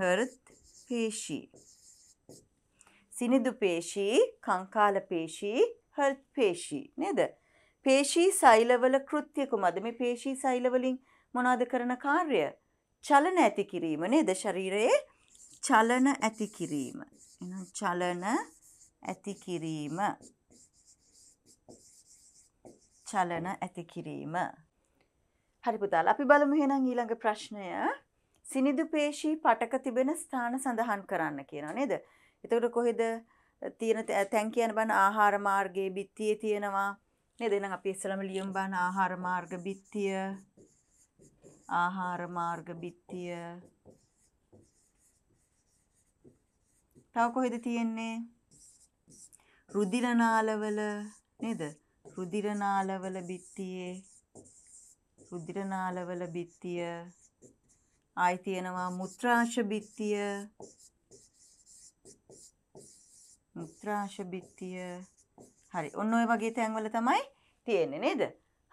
හෘත් පේශී. සිනිදු පේශී, කංකාල පේශී, හෘත් පේශී නේද? පේශී සෛලවල කෘත්‍ය කුමද මේ පේශී සෛලවලින් මොනවද කරන කාර්ය? චලන ඇති කිරීම නේද ශරීරයේ චලන ඇති කිරීම. එහෙනම් චලන ඇති කිරීම. චලන ඇති කිරීම. හරි පුතාලා අපි බලමු එහෙනම් ඊළඟ ප්‍රශ්නය. සිනිදු පේශී පටක තිබෙන ස්ථාන සඳහන් කරන්න කියනවා නේද? එතකොට කොහෙද තියෙන තැන් කියන බන ආහාර මාර්ගයේ බිත්තියේ තියෙනවා නේද එහෙනම් අපි ඉස්සලම ලියමු බාන ආහාර මාර්ග බිත්තිය ආහාර මාර්ග බිත්තිය තව කොහෙද තියෙන්නේ රුධිර නාලවල නේද රුධිර නාලවල බිත්තියේ රුධිර නාලවල බිත්තිය ආයි තියෙනවා මුත්‍රාශ බිත්තිය මුත්‍රාශ බිත්තිය හරි ඔන්න ඔය වගේ තැන්වල තමයි තියෙන්නේ නේද?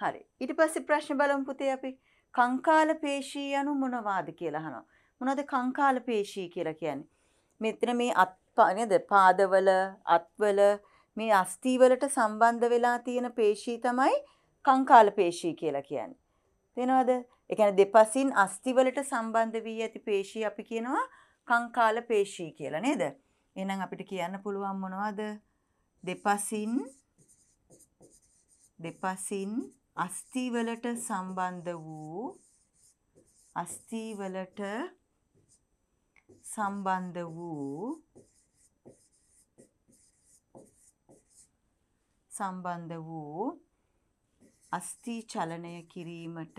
හරි. ඊට පස්සේ ප්‍රශ්න බලමු පුතේ අපි. කංකාල පේශී anu මොනවාද කියලා අහනවා. මොනවද කංකාල පේශී කියලා කියන්නේ? මෙතන මේ අත් නේද පාදවල අත්වල මේ අස්ථි වලට සම්බන්ධ වෙලා තියෙන පේශී තමයි කංකාල පේශී කියලා කියන්නේ. තේනවද? ඒ කියන්නේ දෙපසින් අස්ථි වලට සම්බන්ධ වී ඇති පේශී අපි කියනවා කංකාල පේශී කියලා නේද? එහෙනම් අපිට කියන්න පුළුවන් මොනවද? දෙපසින් දෙපසින් අස්ති වලට සම්බන්ධ වූ අස්ති වලට සම්බන්ධ වූ සම්බන්ධ වූ අස්ති චලනය කිරීමට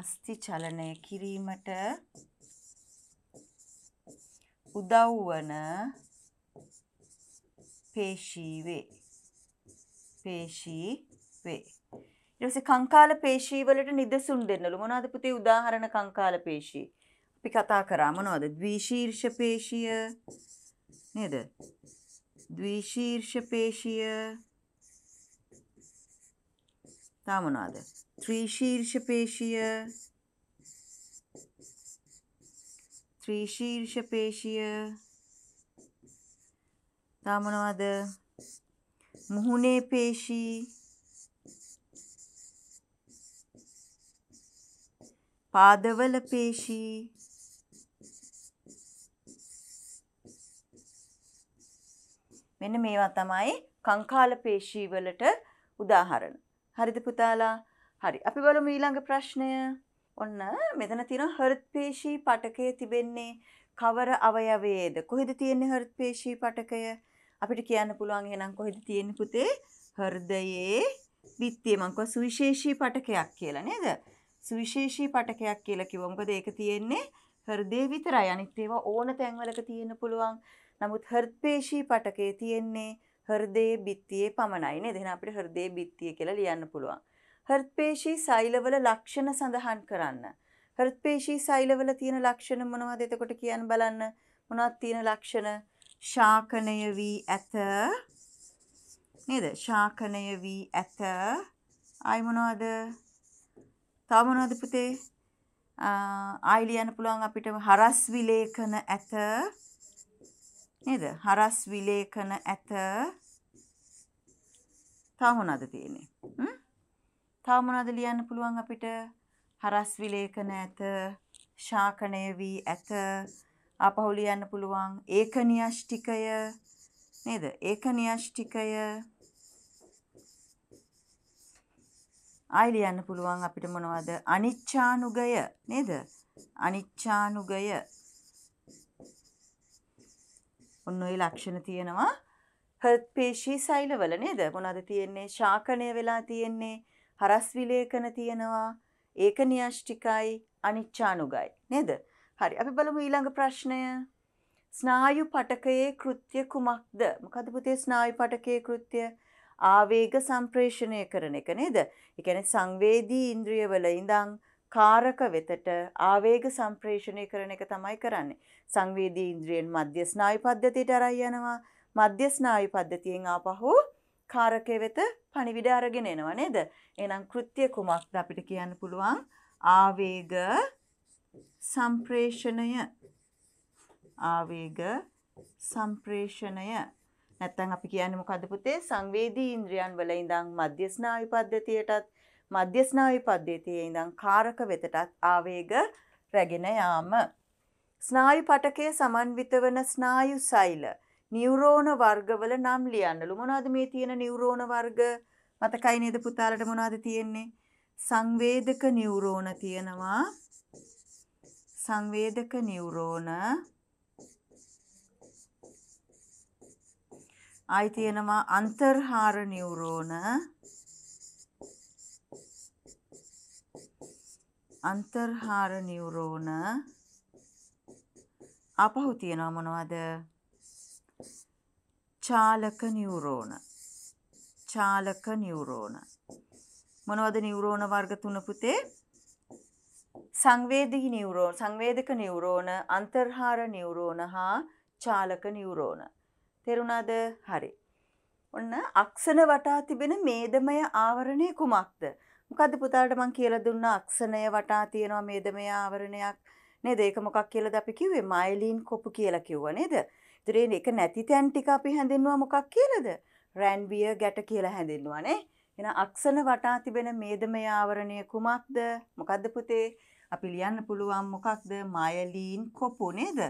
අස්ති චලනය කිරීමට උදව් වන පේශී වේ. පේශී වේ. ඊට පස්සේ කංකාල පේශී වලට නිදසුන් දෙන්නලු. මොනවද පුතේ උදාහරණ කංකාල පේශී? අපි කතා කරා මොනවද? ද්විශීර්ෂ පේශිය නේද? ද්විශීර්ෂ පේශිය තව මොනවද? ත්‍රිශීර්ෂ පේශිය ශ්‍රී ශීර්ෂ පේශිය තාමනවද මුහුණේ පේශී පාදවල පේශී මෙන්න මේවා තමයි කංකාල පේශී වලට උදාහරණ. හරිද පුතාලා? හරි. අපි බලමු ඊළඟ ප්‍රශ්නය. ඔන්න මෙතන තියෙන හෘත්පේශී පටකය තිබෙන්නේ කවර අවයවයේද? කොහෙද තියෙන්නේ හෘත්පේශී පටකය? අපිට කියන්න පුළුවන් එහෙනම් කොහෙද තියෙන්නේ පුතේ? හෘදයේ බිත්තිය මං කිව්වා සුවිශේෂී පටකයක් කියලා නේද? සුවිශේෂී පටකයක් කියලා කිව්වා. මොකද ඒක තියෙන්නේ හෘදේ විතරයි. අනිත් ඒවා ඕන තැන්වලක තියෙන්න පුළුවන්. නමුත් හෘත්පේශී පටකයේ තියෙන්නේ හෘදයේ බිත්තියේ පමණයි නේද? එහෙනම් අපිට හෘදයේ බිත්තිය කියලා ලියන්න පුළුවන්. හෘත්පේශී සෛලවල ලක්ෂණ සඳහන් කරන්න. හෘත්පේශී සෛලවල තියෙන ලක්ෂණ මොනවද එතකොට කියන්න බලන්න. මොනවද තියෙන ලක්ෂණ? ශාකණය වී ඇත. නේද? ශාකණය වී ඇත. ආයි මොනවද? තව මොනවද පුතේ? ආයි ලියන්න පුළුවන් අපිට හරස් විලේඛන ඇත. නේද? හරස් විලේඛන ඇත. තව මොනවද තියෙන්නේ? හ්ම්? තව මොනවද ලියන්න පුළුවන් අපිට? හරස් විලේකන ඇත, ශාකණය වී ඇත. ආපහු ලියන්න පුළුවන් ඒකනියෂ්ටිකය නේද? ඒකනියෂ්ටිකය ආයි ලියන්න පුළුවන් අපිට මොනවද අනිච්චානුගය නේද අනිච්චානුගය ඔන්න ඔය ලක්ෂණ තියෙනවා හෘත්පේශී සෛලවල නේද මොනවද තියෙන්නේ ශාකණය වෙලා තියෙන්නේ හරස් විලේකන තියෙනවා ඒක න්‍යෂ්ටිකයි අනිච්චානුගයි නේද? හරි අපි බලමු ඊළඟ ප්‍රශ්නය. ස්නායු පටකයේ කෘත්‍ය කුමක්ද? මොකද පුතේ ස්නායු පටකයේ කෘත්‍ය ආවේග සම්ප්‍රේෂණය කරන එක නේද? ඒ කියන්නේ සංවේදී ඉන්ද්‍රියවල ඉඳන් කාරක වෙතට ආවේග සම්ප්‍රේෂණය කරන එක තමයි කරන්නේ. සංවේදී ඉන්ද්‍රියෙන් මධ්‍ය ස්නායු පද්ධතියට අරන් යනවා. මධ්‍ය ස්නායු පද්ධතියෙන් ආපහු කාරකය වෙත පණිවිඩ අරගෙන එනවා නේද? එහෙනම් කෘත්‍ය කුමක්ද අපිට කියන්න පුළුවන්? ආවේග සම්ප්‍රේෂණය. ආවේග සම්ප්‍රේෂණය. නැත්තම් අපි කියන්නේ මොකද්ද පුතේ? සංවේදී ඉන්ද්‍රියන් වල ඉඳන් මධ්‍යස්නායු පද්ධතියටත් මධ්‍යස්නායු පද්ධතියේ ඉඳන් කාරක වෙතටත් ආවේග රැගෙන යාම. ස්නායු පටකය සමන්විත වන ස්නායු සෛල නිවරෝණ වර්ගවල නම් ලියන්නලු. මොනවද මේ තියෙන නිවරෝණ වර්ග? මතකයි නේද පුතාලට මොනවද තියෙන්නේ? සංවේදක නිවරෝණ තියෙනවා. සංවේදක නිවරෝණ ආයි තියෙනවා අන්තර්හාර නිවරෝණ අන්තර්හාර නිවරෝණ අපහු තියෙනවා මොනවද චාලක නියුරෝන චාලක නියුරෝන මොනවද නියුරෝන වර්ග තුන පුතේ සංවේදී නියුරෝන සංවේදක නියුරෝන අන්තර්හාර නියුරෝන හා චාලක නියුරෝන තේරුණාද හරි ඔන්න අක්ෂණ වටා තිබෙන මේදමය ආවරණය කුමක්ද මොකද පුතාට මං කියලා දුන්න අක්ෂණය වටා තියෙනවා මේදමය ආවරණයක් නේද ඒක මොකක් කියලාද අපි කිව්වේ මයිලින් කොපු කියලා කිව්වා නේද තරෙන් එක නැති තැන් ටික අපි හැඳෙන්වා මොකක් කියලද රැන්විය ගැට කියලා හැඳෙන්වානේ එන අක්ෂණ වටා තිබෙන මේදමය ආවරණය කුමක්ද මොකක්ද පුතේ අපි ලියන්න පුළුවන් මොකක්ද මයලීන් කොපු නේද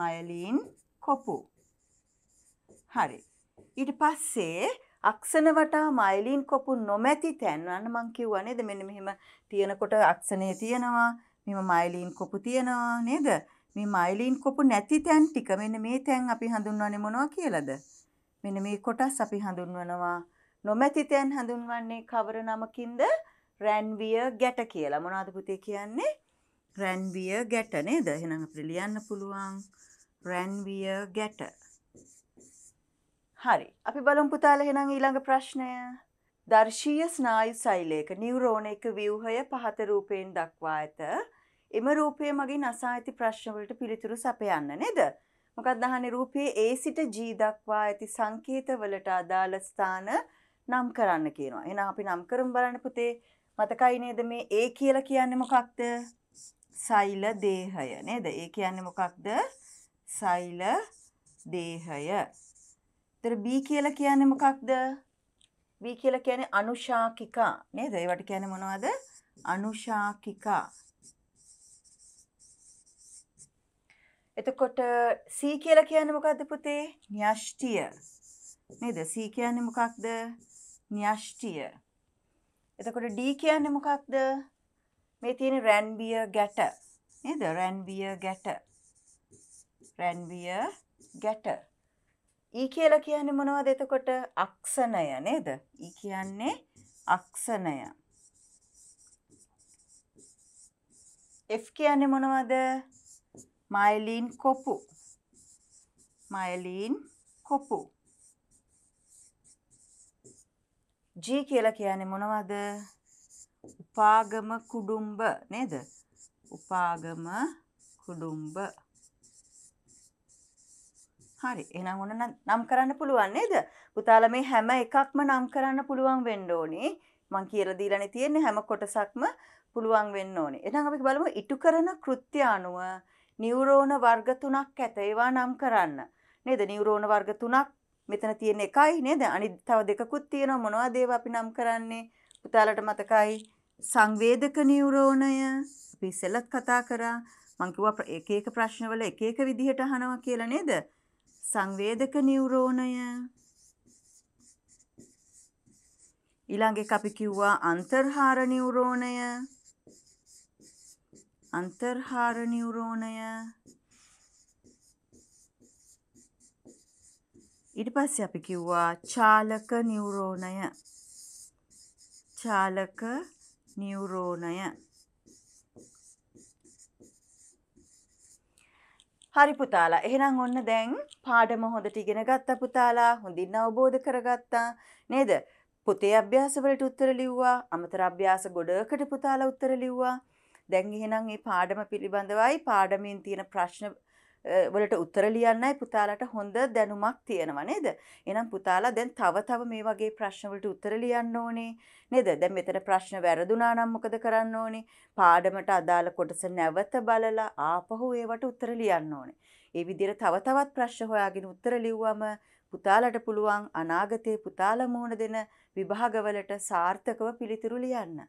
මයලීන් කොපු හරි ඊට පස්සේ අක්ෂණ වටා මයිලින් කොපු නොමැති තැන්වන්න මං කිව්වා නේද මෙන්න මෙහෙම තියෙනකොට අක්ෂණය තියෙනවා මෙහෙම මයිලින් කොපු තියෙනවා නේද මේ මයිලින් කොපු නැති තැන් ටික මෙන්න මේ තැන් අපි හඳුන්වන්නේ මොනවා කියලාද? මෙන්න මේ කොටස් අපි හඳුන්වනවා. නොමැති තැන් හඳුන්වන්නේ කවර නමකින්ද? රැන්විය ගැට කියලා. මොනවද පුතේ කියන්නේ? රැන්විය ගැට නේද? එහෙනම් අපිට ලියන්න පුළුවන් රැන්විය ගැට. හරි. අපි බලමු පුතාලා එහෙනම් ඊළඟ ප්‍රශ්නය. දර්ශීය ස්නායු සෛලයක නියුරෝන එක ව්‍යුහය පහත රූපයෙන් දක්වා ඇත. එම රූපය මගින් අසා ඇති ප්‍රශ්නවලට පිළිතුරු සපයන්න නේද? මොකක්ද අහන්නේ රූපයේ A සිට G දක්වා ඇති සංකේතවලට අදාළ ස්ථාන නම් කරන්න කියනවා. එහෙනම් අපි නම් කරමු බලන්න පුතේ. මතකයි නේද මේ A කියලා කියන්නේ මොකක්ද? සෛල දේහය නේද? ඒ කියන්නේ මොකක්ද? සෛල දේහය. ඒතර B කියලා කියන්නේ මොකක්ද? B කියලා කියන්නේ අනුශාකිකා නේද? ඒවට කියන්නේ මොනවද? අනුශාකිකා. එතකොට C කියලා කියන්නේ මොකක්ද පුතේ? න්‍යෂ්ටිය. නේද? C කියන්නේ මොකක්ද? න්‍යෂ්ටිය. එතකොට D කියන්නේ මොකක්ද? මේ තියෙන රැන්බිය ගැට. නේද? රැන්බිය ගැට. රැන්බිය ගැට. E කියලා කියන්නේ මොනවද එතකොට? අක්ෂණය නේද? E කියන්නේ අක්ෂණය. F කියන්නේ මොනවද? මයලීන් කොපු මයලීන් කොපු ජී කියලා කියන්නේ මොනවද උපාගම කුඩුම්බ නේද උපාගම කුඩුම්බ හරි එහෙනම් ඔන්න නම් කරන්න පුළුවන් නේද පුතාලා මේ හැම එකක්ම නම් කරන්න පුළුවන් වෙන්න ඕනේ මං කියලා දීලානේ තියෙන්නේ හැම කොටසක්ම පුළුවන් වෙන්න ඕනේ එහෙනම් අපි බලමු ඉටු කරන කෘත්‍ය අනුව නිවරෝණ වර්ග තුනක් ඇත ඒවා නම් කරන්න නේද නිවරෝණ වර්ග තුනක් මෙතන තියෙන එකයි නේද අනි තව දෙකකුත් තියෙන මොනවා දේව අපි නම් කරන්නේ පුතාලට මතකයි සංවේදක නිවරෝණය අපි ඉස්සෙල්ලත් කතා කරා මං කිව්වා එක එක ප්‍රශ්නවල එක එක විදිහට අහනවා කියලා නේද සංවේදක නිවරෝණය ඊළඟ එක අපි කිව්වා අන්තර්හාර නිවරෝණය අන්තර්හාර නියුරෝණය ඊට පස්සේ අපි කිව්වා චාලක නියුරෝණය චාලක නියුරෝණය හරි පුතාලා එහෙනම් ඔන්න දැන් පාඩම හොඳට ඉගෙන ගත්තා පුතාලා හොඳින් අවබෝධ කරගත්තා නේද පොතේ අභ්‍යාසවලට උත්තර ලිව්වා අමතර අභ්‍යාස ගොඩකට පුතාලා උත්තර ලිව්වා දැන් එහෙනම් මේ පාඩම පිළිබඳවයි පාඩමින් තියෙන ප්‍රශ්න වලට උත්තර ලියන්නයි පුතාලට හොඳ දැනුමක් තියෙනවා නේද? එහෙනම් පුතාලා දැන් තව තව මේ වගේ ප්‍රශ්න වලට උත්තර ලියන්න ඕනේ නේද? දැන් මෙතන ප්‍රශ්න වැරදුනා නම් මොකද කරන්න ඕනේ? පාඩමට අදාළ කොටස නැවත බලලා ආපහු ඒවට උත්තර ලියන්න ඕනේ. ඒ විදිහට තව තවත් ප්‍රශ්න හොයාගෙන උත්තර ලිව්වම පුතාලට පුළුවන් අනාගතයේ පුතාලා මුහුණ දෙන විභාගවලට සාර්ථකව පිළිතුරු ලියන්න.